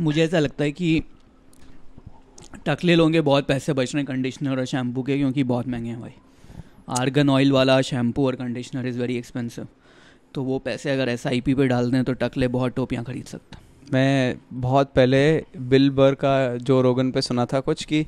मुझे ऐसा लगता है कि टकले लोगे बहुत पैसे बच रहे हैं कंडीशनर और शैम्पू के क्योंकि बहुत महंगे हैं भाई आर्गन ऑयल वाला शैम्पू और कंडीशनर इज़ वेरी एक्सपेंसिव तो वो पैसे अगर एस आई पी पे डाल दें तो टकले बहुत टोपियाँ खरीद सकते मैं बहुत पहले बिल बर का जो रोगन पे सुना था कुछ कि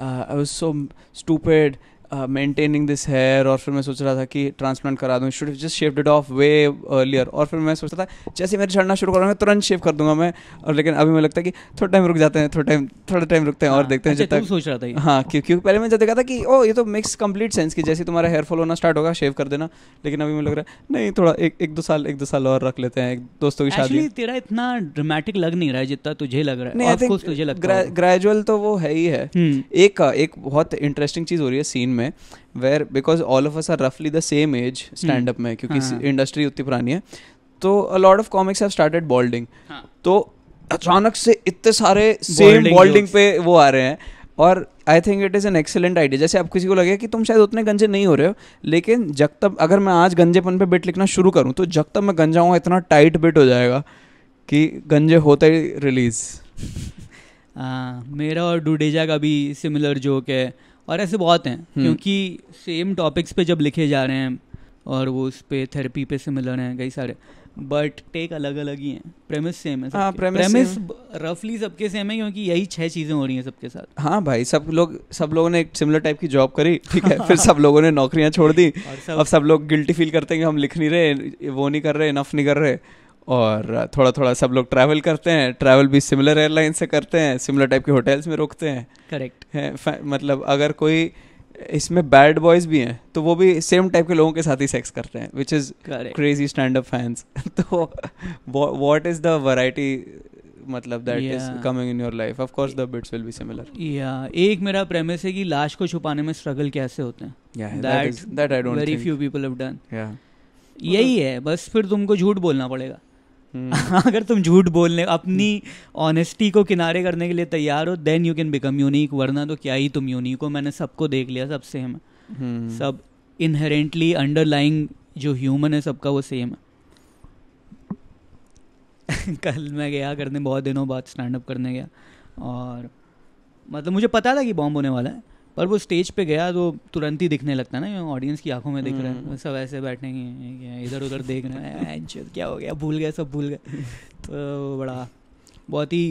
I was so stupid maintaining this hair और फिर मैं सोच रहा था कि ट्रांसप्लांट करा दूँ should just shave it off way earlier और फिर मैं सोचता था जैसे मेरे झड़ना शुरू करूँगा तुरंत शेव कर दूंगा मैं और लेकिन अभी मुझे लगता है कि थोड़ा टाइम रुक जाते हैं थोड़ा टाइम थोड़ा टाइम रुकते हैं और हाँ, देखते हैं अच्छा, जब तक सोच रहा था हाँ क्योंकि पहले मैं जब देखा था कि ओ ये तो मिक्स कंप्लीट सेंस की जैसे तुम्हारा हेयर फॉल होना स्टार्ट होगा शेव कर देना लेकिन अभी मुझे लग रहा है नहीं थोड़ा एक एक दो साल एक दो साल और रख लेते हैं एक दोस्तों की शादी तेरा इतना ड्रामेटिक लग नहीं रहा है जितना तुझे लग रहा है आई थिंक ग्रेजुअल तो वो है ही है हम्म। एक एक बहुत इंटरेस्टिंग चीज़ हो रही है सीन में में where because all of us are रफली the same age stand up में क्योंकि इंडस्ट्री हाँ. उतनी पुरानी है तो a lot of comics have started balding तो अचानक से इतने सारे सेम बॉल्डिंग पे वो आ रहे हैं और I think it is an excellent idea जैसे आप किसी को लगे कि तुम शायद उतने गंजे नहीं हो रहे हो लेकिन जब तक अगर मैं आज गंजेपन पे बिट लिखना शुरू करूँ तो जब तक मैं गंजा हूँ इतना टाइट बिट हो जाएगा कि गंजे होते ही रिलीज़ मेरा और डुडेजा का भी सिमिलर जोक है और ऐसे बहुत हैं हम्म। क्योंकि सेम टॉपिक्स पे जब लिखे जा रहे हैं और वो उस पर थेरेपी पे सिमिलर हैं कई सारे बट टेक अलग अलग ही हैं प्रेमिस सेम है हाँ प्रेमिस रफली सबके सेम है क्योंकि यही छह चीज़ें हो रही हैं सबके साथ हाँ भाई सब लोग सब लोगों ने एक सिमिलर टाइप की जॉब करी ठीक है फिर सब लोगों ने नौकरियां छोड़ दी सब, अब सब लोग गिल्टी फील करते हैं कि हम लिख नहीं रहे वो नहीं कर रहे इनफ नहीं कर रहे और थोड़ा थोड़ा सब लोग ट्रैवल करते हैं ट्रैवल भी सिमिलर एयरलाइन से करते हैं सिमिलर टाइप के होटल्स में रुकते हैं करेक्ट मतलब अगर कोई इसमें बैड बॉयज भी हैं तो वो भी सेम टाइप के लोगों के साथ ही सेक्स करते हैं which is crazy stand up fans तो वॉट इज़ द वैरायटी मतलब that is coming in your life of course the bits will be similar या एक मेरा प्रेमिस है कि लाश को छुपाने में स्ट्रगल कैसे होते हैं that that I don't very few people have done या यही है बस फिर तुमको झूठ बोलना पड़ेगा अगर तुम झूठ बोलने अपनी ऑनेस्टी को किनारे करने के लिए तैयार हो then you can become unique वरना तो क्या ही तुम यूनिक हो मैंने सबको देख लिया सब सेम है हम्म। सब इनहेरेंटली अंडरलाइंग जो ह्यूमन है सबका वो सेम है कल मैं गया करने बहुत दिनों बाद स्टैंड अप करने गया और मतलब मुझे पता था कि बॉम्ब होने वाला है पर वो स्टेज पे गया तो तुरंत ही दिखने लगता है ना ऑडियंस की आंखों में दिख रहा है हम्म। सब ऐसे बैठे इधर उधर देख रहे हैं क्या हो गया भूल गया सब भूल गए तो बड़ा बहुत ही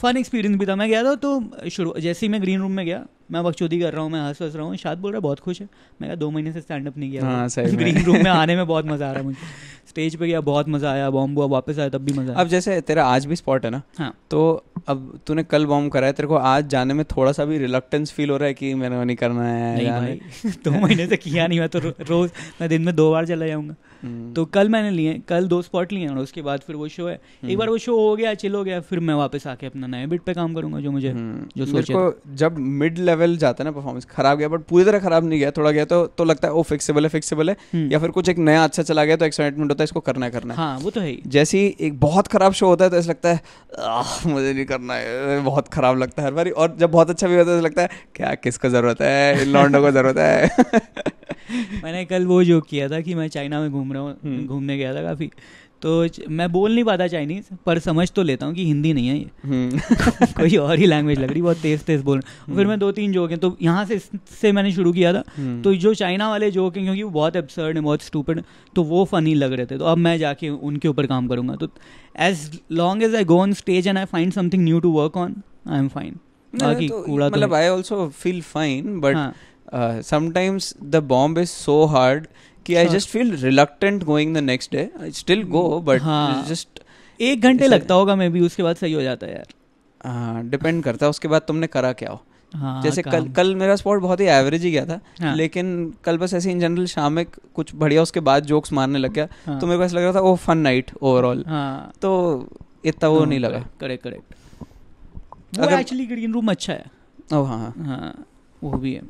फन एक्सपीरियंस भी था मैं गया था तो शुरू जैसे ही मैं ग्रीन रूम में गया मैं बकचोदी कर रहा हूँ मैं हंस हंस रहा हूँ शायद बोल रहा है बहुत खुश है मैं कहा दो महीने से स्टैंड अप नहीं किया हाँ, ग्रीन रूम में आने में बहुत मज़ा आ रहा है मुझे स्टेज पे गया बहुत मज़ा आया बॉम्ब हुआ वापस आया तब भी मज़ा अब जैसे तेरा आज भी स्पॉट है ना हाँ तो अब तूने कल बॉम्ब है तेरे को आज जाने में थोड़ा सा भी रिलक्टेंस फील हो रहा है कि मैंने वो नहीं करना है दो महीने से किया नहीं मैं तो रोज़ मैं दिन में दो बार चला जाऊंगा हम्म। तो कल मैंने लिए कल दो स्पॉट लिए और उसके बाद फिर वो शो है एक हम्म। बार वो शो हो गया चिल हो गया फिर मैं वापस आके अपना नए बिट पे काम करूंगा जो मुझे हम्म। जो को जब मिड लेवल जाता है ना परफॉर्मेंस खराब गया बट पूरी तरह खराब नहीं गया थोड़ा गया तो तो लगता है वो फिक्सेबल है फिक्सेबल है या फिर कुछ एक नया अच्छा चला गया तो एक्साइटमेंट होता है इसको करना है करना है हाँ वो तो है जैसे ही एक बहुत खराब शो होता है तो ऐसा लगता है मुझे नहीं करना है बहुत खराब लगता है हर बार और जब बहुत अच्छा भी होता है तो लगता है क्या किसको जरूरत है इन लॉन्डो को जरूरत है मैंने कल वो जो किया था कि मैं चाइना में घूम रहा हूँ हम्म। घूमने गया था काफ़ी तो मैं बोल नहीं पाता चाइनीज पर समझ तो लेता हूँ कि हिंदी नहीं है ये हम्म। कोई और ही लैंग्वेज लग रही बहुत तेज तेज बोल फिर हम्म। मैं दो तीन जोक हैं तो यहाँ से से मैंने शुरू किया था तो जो चाइना वाले जोक हैं क्योंकि वो बहुत एब्सर्ड है बहुत स्टूपड तो वो फनी लग रहे थे तो अब मैं जाके उनके ऊपर काम करूँगा तो as long as I go on stage and I find something new to work on I am fine बाकी तो कूड़ा तो मतलब I also feel fine but sometimes the bomb is so hard कि I just feel reluctant going the next day I still go but just एक घंटे लगता होगा मे भी उसके बाद सही हो जाता है यार डिपेंड हाँ, करता है उसके बाद तुमने करा क्या हो हाँ, जैसे कल कल मेरा स्पॉट बहुत ही एवरेज ही गया था हाँ. लेकिन कल बस ऐसे इन जनरल शाम में कुछ बढ़िया उसके बाद जोक्स मारने लग गया हाँ. तो मेरे पास लग रहा था वो फन नाइट ओवरऑल हाँ, तो इतना वो हाँ, नहीं लगा करेक्ट करेक्ट वो एक्चुअली ग्रीन रूम अच्छा है ओ हाँ हाँ हाँ वो भी है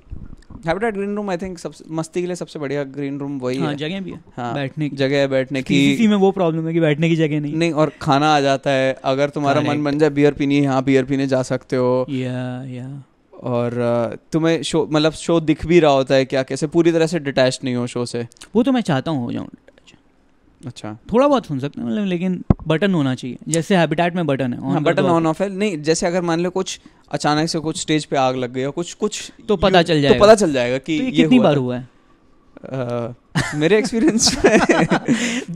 Habitat green room I think सबसे मस्ती के लिए सबसे बढ़िया ग्रीन रूम वही हाँ, है जगह भी है हाँ, बैठने की जगह है बैठने की इसी में वो प्रॉब्लम है कि बैठने की जगह नहीं नहीं और खाना आ जाता है अगर तुम्हारा मन बन जाए बियर पीनी है हाँ बियर पीने जा सकते हो या या और तुम्हें शो मतलब शो दिख भी रहा होता है क्या कैसे पूरी तरह से डिटैच नहीं हो शो से वो तो मैं चाहता हूँ हो जाऊँ अच्छा थोड़ा बहुत सुन सकते हैं मतलब लेकिन बटन होना चाहिए जैसे हैबिटेट में बटन है हाँ, बटन ऑन ऑफ है नहीं जैसे अगर मान लो कुछ अचानक से कुछ स्टेज पे आग लग गई या कुछ कुछ तो पता चल तो जाएगा तो पता चल जाएगा कि तो ये, ये कितनी बार हुआ है मेरे एक्सपीरियंस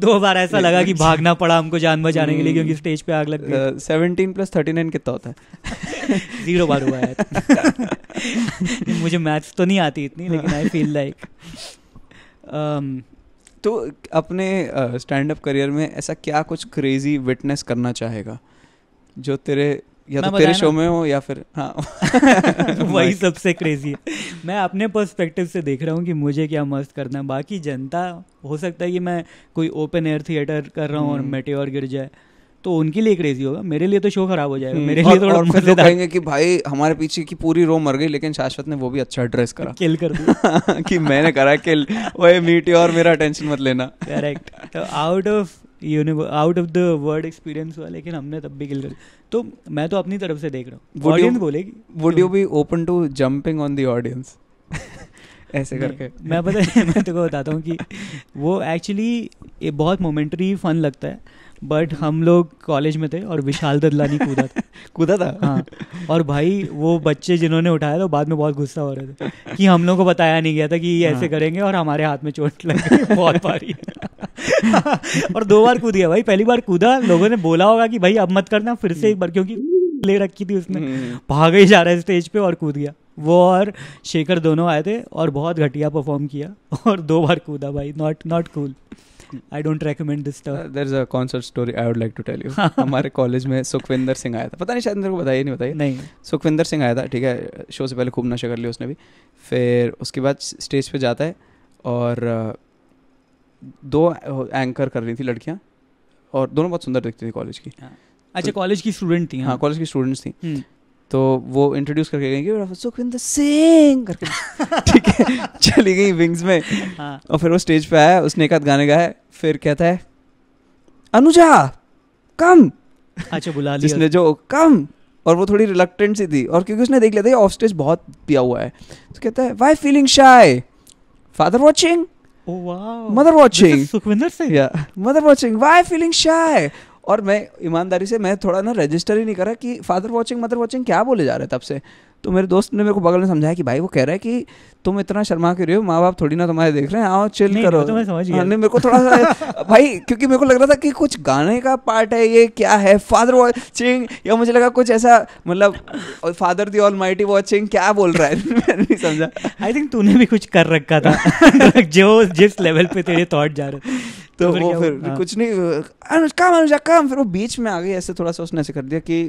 दो बार ऐसा लगा कि भागना पड़ा हमको जान बचाने के लिए क्योंकि स्टेज हम्म। पे आग लग गई सेवनटीन प्लस थर्टी नाइन कितना होता है जीरो बार हुआ है मुझे मैथ्स तो नहीं आती इतनी लेकिन आई फील लाइक तो अपने स्टैंड अप करियर में ऐसा क्या कुछ क्रेजी विटनेस करना चाहेगा जो तेरे या तो तेरे शो में हो या फिर हाँ वही सबसे क्रेजी है मैं अपने पर्सपेक्टिव से देख रहा हूँ कि मुझे क्या मस्त करना है बाकी जनता हो सकता है कि मैं कोई ओपन एयर थिएटर कर रहा हूँ और और हम्म। गिर जाए तो उनके लिए क्रेजी होगा मेरे लिए तो शो खराब हो जाएगा हम्म। मेरे लिए तो मजेदार कहेंगे कि भाई हमारे पीछे की पूरी रो मर गई लेकिन शाश्वत ने वो भी अच्छा ड्रेस करा किल कर दिया कि मैंने करा किल ओए मीटी और मेरा टेंशन मत लेना करेक्ट तो out of out of the world experience हुआ लेकिन हमने तब भी किल कर तो मैं तो अपनी तरफ से देख रहा हूँ ऑडियंस बोलेगी would you be open to jumping on the audience ऐसे करके मैं पता मैं तुमको तो बताता हूँ कि वो एक्चुअली बहुत मोमेंट्री फन लगता है बट हम लोग कॉलेज में थे और विशाल ददलानी कूदा था कूदा था हाँ और भाई वो बच्चे जिन्होंने उठाया था बाद में बहुत गुस्सा हो रहे थे कि हम लोग को बताया नहीं गया था कि ये ऐसे हाँ। करेंगे और हमारे हाथ में चोट लग बहुत भारी और दो बार कूद गया भाई पहली बार कूदा लोगों ने बोला होगा कि भाई अब मत करना फिर से एक बार क्योंकि ले रखी थी उसने हम्म। भाग ही जा रहा है स्टेज पे और कूद गया वो और शेखर दोनों आए थे और बहुत घटिया परफॉर्म किया और दो बार कूदा भाई not not cool I don't recommend this stuff there is a concert story I would like to tell you हमारे कॉलेज में सुखविंदर सिंह आया था पता नहीं शायद मेरे को बताया नहीं बताया नहीं सुखविंदर सिंह आया था ठीक है शो से पहले खूब नशा कर लिया उसने भी फिर उसके बाद स्टेज पे जाता है और uh, दो एंकर कर रही थी लड़कियाँ और दोनों बहुत सुंदर दिखती थी कॉलेज की हाँ। अच्छा कॉलेज की स्टूडेंट थी हाँ कॉलेज हाँ, की स्टूडेंट्स थी हम्म। तो वो इंट्रोड्यूस करके गई और सुखविंदर सिंह करके ठीक है चली गई विंग्स में हाँ। और फिर वो स्टेज पे आया उसने एक गाने गाया फिर कहता है अनुजा कम अच्छा बुला लिया जिसने जो कम और वो थोड़ी रिलक्टेंट सी थी और क्योंकि उसने देख लिया था ऑफ स्टेज बहुत पिया हुआ है तो कहता है why feeling shy father watching mother watching Sukhwinder Singh mother watching why feeling shy और मैं ईमानदारी से मैं थोड़ा ना रजिस्टर ही नहीं करा कि फादर वॉचिंग मदर वॉचिंग क्या बोले जा रहे तब से तो मेरे दोस्त ने मेरे को बगल में समझाया कि भाई वो कह रहा है कि तुम इतना शर्मा के रहे हो माँ बाप थोड़ी ना तुम्हारे देख रहे हैं आओ चिल करो तो समझ गया हाँ, मेरे को थोड़ा सा भाई क्योंकि मेरे को लग रहा था कि कुछ गाने का पार्ट है ये क्या है फादर वॉचिंग या मुझे लगा कुछ ऐसा मतलब father the almighty watching क्या बोल रहा है मैंने नहीं समझा आई थिंक तूने भी कुछ कर रखा था जो जिस लेवल पे तेरे थॉट जा रहे तो वो फिर हाँ। कुछ नहीं काम अनुजा काम फिर वो बीच में आ गई ऐसे थोड़ा सा उसने ऐसे कर दिया कि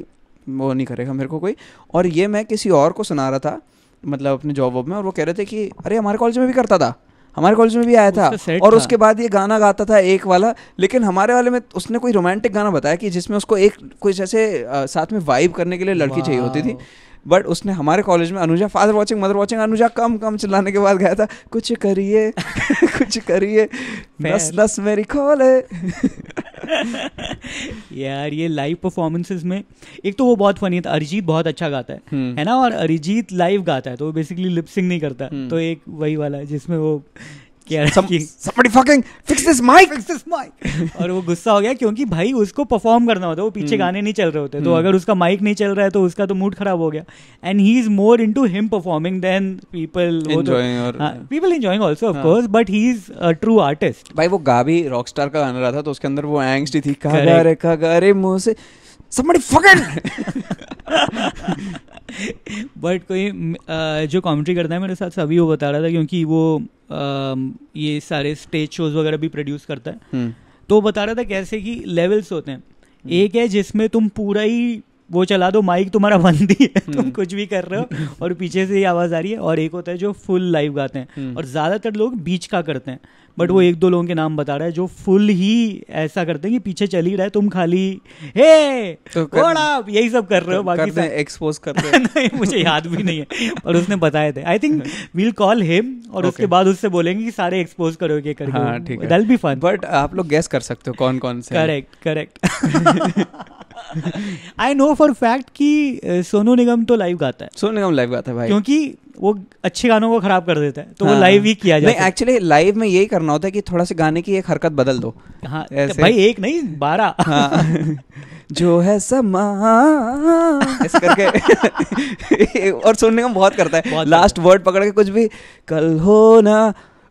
वो नहीं करेगा मेरे को कोई और ये मैं किसी और को सुना रहा था मतलब अपने जॉब वॉब में और वो कह रहे थे कि अरे हमारे कॉलेज में भी करता था हमारे कॉलेज में भी आया था और उसके बाद ये गाना गाता था एक वाला लेकिन हमारे वाले में उसने कोई रोमांटिक गाना बताया कि जिसमें उसको एक कोई जैसे साथ में वाइब करने के लिए लड़की चाहिए होती थी बट उसने हमारे कॉलेज में Anuja father watching mother watching Anuja कम कम चिल्लाने के बाद गया था कुछ करिए कुछ करिए नस नस मेरी खोल है यार ये लाइव परफॉर्मेंसेस में एक तो वो बहुत फनी था तो अरिजीत बहुत अच्छा गाता है हम्म। है ना और अरिजीत लाइव गाता है तो बेसिकली लिपसिंग नहीं करता हम्म। तो एक वही वाला है जिसमें वो somebody fucking fix this mic fix this mic और वो गुस्सा हो गया क्योंकि भाई उसको परफॉर्म करना होता है वो पीछे hmm. गाने नहीं चल रहे होते तो hmm. अगर उसका माइक नहीं चल रहा है तो उसका तो मूड खराब हो गया and he is more into him performing then people people enjoying also of course but he is a true artist भाई वो गा भी रॉक स्टार का गाना रहा था तो उसके अंदर वो एंग थी खा गा रे खा गा रे मुंह से somebody fucking बट कोई जो कॉमेंट्री करता है मेरे साथ सभी वो बता रहा था क्योंकि वो ये सारे स्टेज शोज वगैरह भी प्रोड्यूस करता है हम्म। तो बता रहा था कैसे कि लेवल्स होते हैं हम्म। एक है जिसमें तुम पूरा ही वो चला दो माइक तुम्हारा बंद ही है तुम हम्म। कुछ भी कर रहे हो और पीछे से ही आवाज़ आ रही है और एक होता है जो फुल लाइव गाते हैं और ज़्यादातर लोग बीच का करते हैं बट वो हम्म। एक दो लोगों के नाम बता रहा है जो फुल ही ऐसा करते हैं कि पीछे चल ही रहा है तुम खाली हे तो आप यही सब कर रहे हो बाकी एक्सपोज कर रहे नहीं मुझे याद भी नहीं है और उसने बताए थे I think we'll call him और उसके बाद उससे बोलेंगे कि सारे एक्सपोज करोगे करके फन हाँ, बट आप लोग गैस कर सकते हो कौन कौन से correct correct I know for fact कि सोनू निगम तो लाइव गाता है सोनू निगम लाइव गाता है भाई क्योंकि वो अच्छे गानों को खराब कर देता है तो हाँ, वो लाइव ही किया जाए एक्चुअली लाइव में यही करना होता है कि थोड़ा सा गाने की एक हरकत बदल दो हाँ ऐसे। भाई एक नहीं बारह हाँ। जो है समा करके और सुनने का बहुत करता है बहुत लास्ट वर्ड पकड़ के कुछ भी कल हो ना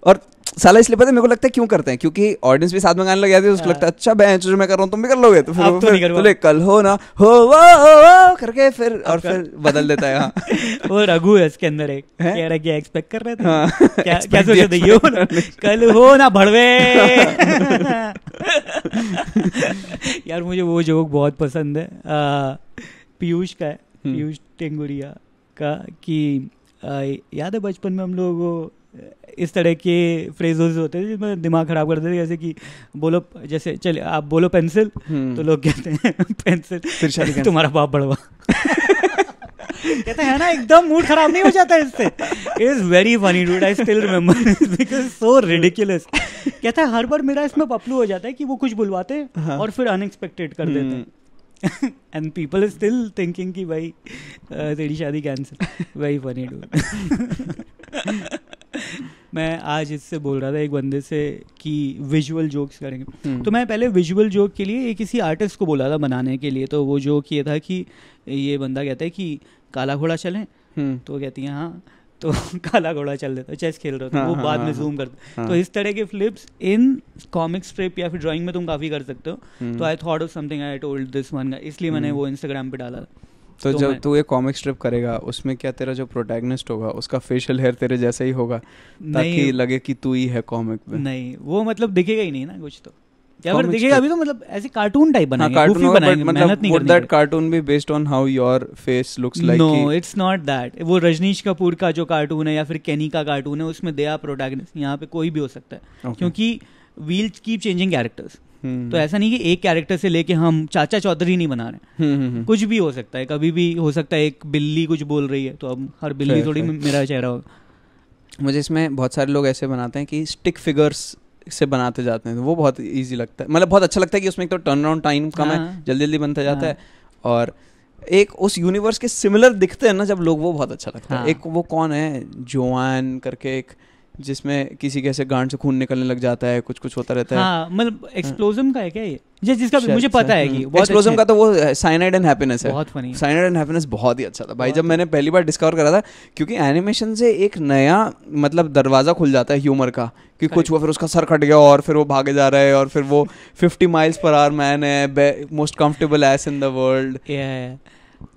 और साला इसलिए पता है मेरे को लगता है क्यों करते हैं क्योंकि ऑडियंस भी साथ में गाने लग जाते हैं उसको हाँ। लगता है अच्छा बेंच जो मैं कर रहा हूँ तुम भी कर लोगे तो फिर तो बोले कल हो ना हो वो, वो करके फिर और फिर बदल देता है हाँ। वो रघु है इसके अंदर एक कह रहा क्या एक्सपेक्ट कर रहे थे हाँ। क्या क्या सोचे ये कल हो ना भड़वे यार मुझे वो जोक बहुत पसंद है पीयूष का है हम्म। पीयूष टेंगुरिया का कि याद है बचपन में हम लोग इस तरह के फ्रेजेस होते थे जिसमें दिमाग खराब करते थे जैसे कि बोलो जैसे चले आप बोलो पेंसिल हम्म। तो लोग कहते हैं पेंसिल तुम्हारा बाप बड़वा कहते हैं ना एकदम मूड खराब नहीं हो जाता इससे is very funny dude I still remember because so ridiculous कहता है हर बार मेरा इसमें पपलू हो जाता है कि वो कुछ बुलवाते हैं हाँ. और फिर अनएक्सपेक्टेड कर देते हैं एंड पीपल स्टिल थिंकिंग कि भाई तेरी शादी कैंसिल वेरी फनी डूड मैं आज इससे बोल रहा था एक बंदे से कि विजुअल जोक्स करेंगे हम्म। तो मैं पहले विजुअल जोक के लिए एक किसी आर्टिस्ट को बोला था बनाने के लिए तो वो जोक ये था कि ये बंदा कहता है कि काला घोड़ा चलें हम्म। तो कहती है हाँ तो काला घोड़ा चल देता चेस खेल रहा था हाँ, वो हाँ, बाद हाँ, में जूम करते तो इस तरह के फ्लिप्स इन कॉमिक स्ट्रिप या फिर ड्राइंग में तुम काफ़ी कर सकते हो हम्म। तो I thought of something I told this one का इसलिए मैंने वो इंस्टाग्राम पे डाला था तो, तो जब तू ये कॉमिक स्ट्रिप करेगा उसमें क्या तेरा जो प्रोटैगनिस्ट होगा उसका फेशियल हेयर तेरे जैसा ही होगा ताकि लगे कि तू ही है कॉमिक में नहीं वो मतलब दिखेगा ही नहीं ना कुछ तो या फिर दिखेगा अभी तो मतलब ऐसे कार्टून हाँ, टाइप बनाएंगे हाँ, कार्टून बनाएंगे मतलब मेहनत नहीं दैट कार्टून भी based on how your face looks like no it's not that वो रजनीश कपूर का जो कार्टून है या फिर केनी का कार्टून है उसमें दया आर प्रोटैगनिस्ट यहाँ पे कोई भी हो सकता है क्योंकि वील कीप चेंजिंग कैरेक्टर्स तो ऐसा नहीं कि एक कैरेक्टर से लेके हम चाचा चौधरी नहीं बना रहे हम्म, हम्म, हम्म। कुछ भी हो सकता है कभी भी हो सकता है एक बिल्ली कुछ बोल रही है तो अब हर बिल्ली थोड़ी मेरा चेहरा होगा मुझे इसमें बहुत सारे लोग ऐसे बनाते हैं कि स्टिक फिगर्स से बनाते जाते हैं तो वो बहुत ईजी लगता है मतलब बहुत अच्छा लगता है कि उसमें एक तो टर्न अराउंड टाइम कम है हाँ। जल्दी जल्दी बनता जाता हाँ। है और एक उस यूनिवर्स के सिमिलर दिखते हैं ना जब लोग वो बहुत अच्छा लगता है हाँ। एक वो कौन है जोआन करके एक जिसमें किसी कैसे गांड से खून निकलने लग जाता है कुछ कुछ होता रहता है हाँ, मतलब एक्सप्लोजन हाँ। का है क्या ये जिस जिसका मुझे पता है कि एक्सप्लोजन अच्छा का तो वो साइनाइड एंड हैप्पीनेस है बहुत फनी साइनाइड एंड हैप्पीनेस बहुत ही अच्छा था भाई जब मैंने पहली बार डिस्कवर करा था क्योंकि एनिमेशन से एक नया मतलब दरवाजा खुल जाता है ह्यूमर का कि कुछ हुआ फिर उसका सर कट गया और फिर वो भागे जा रहा है और फिर वो फिफ्टी माइल्स पर आर मैन है मोस्ट कंफर्टेबल एस इन द वर्ल्ड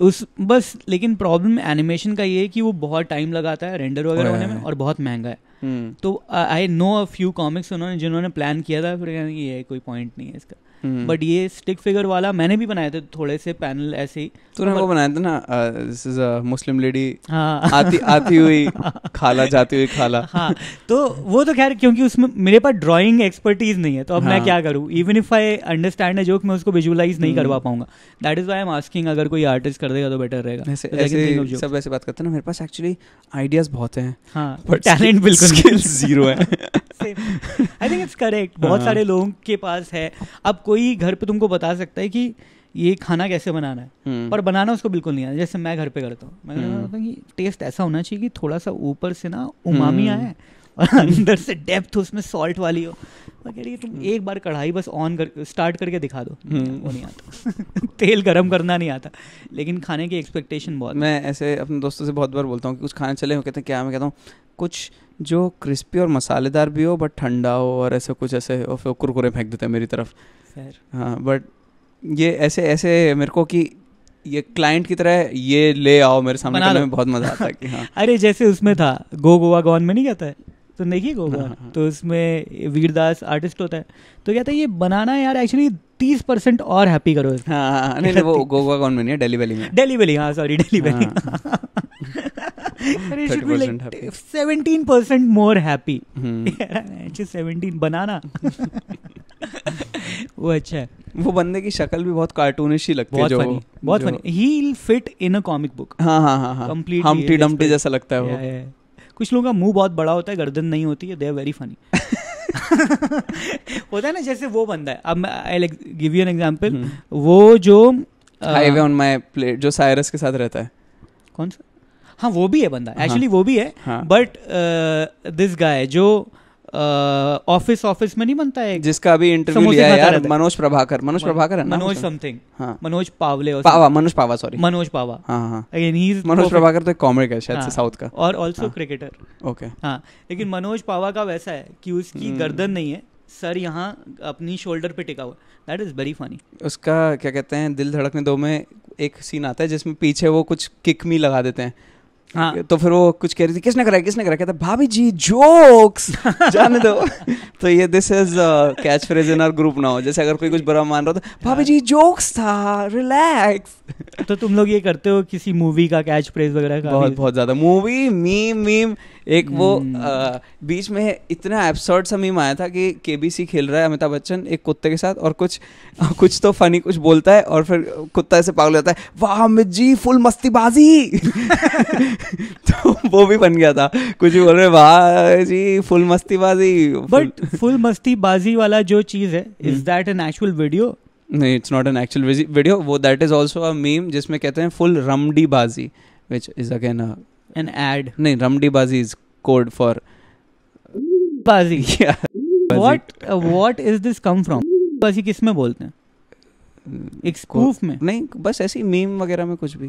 उस बस लेकिन प्रॉब्लम एनिमेशन का ये है कि वो बहुत टाइम लगाता है रेंडर वगैरह होने में और बहुत महंगा है हम्म। तो I know a few comics उन्होंने जिन्होंने प्लान किया था फिर ये कोई पॉइंट नहीं है इसका बट हम्म। ये स्टिक फिगर वाला मैंने भी बनाए थे थोड़े से पैनल ऐसे ही तो तो वो बनाया था ना this is a Muslim lady आती आती हुई खाला जाती हुई खाला हाँ तो वो तो खैर क्योंकि उसमें मेरे पास ड्राइंग एक्सपर्टीज नहीं है तो अब हाँ. मैं क्या करूँ even if I understand a joke मैं उसको विजुअलाइज नहीं करवा हम्म। पाऊंगा that is why am asking अगर कोई आर्टिस्ट कर देगा तो बेटर रहेगा सब ऐसे बात करते हैं ना मेरे पास एक्चुअली आइडियाज बहुत हैं हाँ टैलेंट बिल्कुल जीरो है आई थिंक इट्स करेक्ट बहुत हाँ। सारे लोगों के पास है अब कोई घर पे तुमको बता सकता है कि ये खाना कैसे बनाना है हम्म। पर बनाना उसको बिल्कुल नहीं आता जैसे मैं घर पे करता हूँ मैं हम्म। कहता कि टेस्ट ऐसा होना चाहिए कि थोड़ा सा ऊपर से ना हम्म। उमामी आए और अंदर से डेप्थ उसमें सॉल्ट वाली हो मैं कह रही तुम एक बार कढ़ाई बस ऑन कर स्टार्ट करके दिखा दो वो नहीं आता तेल गर्म करना नहीं आता लेकिन खाने की एक्सपेक्टेशन बहुत मैं ऐसे अपने दोस्तों से बहुत बार बोलता हूँ कि कुछ खाने चले हो कहते हैं क्या मैं कहता हूँ कुछ जो क्रिस्पी और मसालेदार भी हो बट ठंडा हो और ऐसे कुछ ऐसे और फिर कुरकुरे फेंक देते हैं मेरी तरफ हाँ बट ये ऐसे ऐसे मेरे को कि ये क्लाइंट की तरह ये ले आओ मेरे सामने करने में बहुत मजा आता है कि हाँ अरे जैसे उसमें था गो गोवा गॉन में नहीं कहता है तो देखिए गोवा हाँ, हाँ। तो उसमें वीरदास आर्टिस्ट होता है तो कहता है ये बनाना यार एक्चुअली तीस परसेंट और हैप्पी करो हाँ, हाँ, नहीं, नहीं वो गोवा गॉन में नहीं है डेली वैली में डेली वैली हाँ sorry Delhi Belly should be like more happy just hmm. banana वो अच्छा है वो बंदे की शक्ल भी बहुत कार्टूनिश ही लगती है जो funny, बहुत फनी ही fit in a comic book जैसा लगता है वो yeah, yeah. कुछ लोगों का मुंह बहुत बड़ा होता है गर्दन नहीं होती है दे आर वेरी फनी होता है ना जैसे वो बंदा है अब I give you an example वो जो हाईवे ऑन माय प्लेट जो साइरस के साथ रहता है कौन सा हाँ वो भी है बंदा एक्चुअली हाँ। वो भी है बट दिस गाय जो ऑफिस uh, ऑफिस में नहीं बनता है जिसका अभी इंटरव्यू लिया है यार मनोज प्रभाकर मनोज प्रभाकर है ना मनोज समथिंग अच्छा। हाँ। मनोज पावले और पावा मनोज पावा सॉरी मनोज पावा अगेन हाँ, ही मनोज प्रभाकर तो एक कॉमिक है शायद साउथ का और आल्सो क्रिकेटर ओके हाँ लेकिन मनोज पावा का वैसा है कि उसकी हम्म। गर्दन नहीं है सर यहाँ अपनी शोल्डर पे टिका हुआ दैट इज़ वेरी फनी उसका क्या कहते हैं दिल धड़कने दो में एक सीन आता है जिसमें पीछे वो कुछ किक मी लगा देते हैं हाँ. तो फिर वो कुछ कह रही थी किसने करा किसने करा कहता भाभी जी जोक्स जाने दो तो ये this is catchphrase in our group ना हो जैसे अगर कोई कुछ बुरा मान रहा तो भाभी हाँ। जी जोक्स था रिलैक्स तो तुम लोग ये करते हो किसी मूवी का कैच फ्रेज वगैरह का बहुत बहुत ज्यादा मूवी मीम मीम एक वो हम्म। बीच में इतना एब्सर्ड सा मीम आया था कि केबीसी खेल रहा है अमिताभ बच्चन एक कुत्ते के साथ और कुछ कुछ तो फनी कुछ बोलता है और फिर कुत्ता ऐसे पागल जाता है वाह अमित जी फुल मस्तीबाजी तो वो भी बन गया था कुछ बोल रहे वाह जी फुल मस्तीबाजी बट फुल मस्तीबाजी वाला जो चीज़ है is that an actual video नहीं it's not an actual video वो that is also a meme जिसमें कहते हैं फुल रमडी बाजी which is again an ad. नहीं रमडीबाजी is code for बाजी. Yeah. What uh, what is this come from? बाजी किस में बोलते हैं? Hmm, एक स्कूफ में नहीं बस ऐसी मीम वगैरह में कुछ भी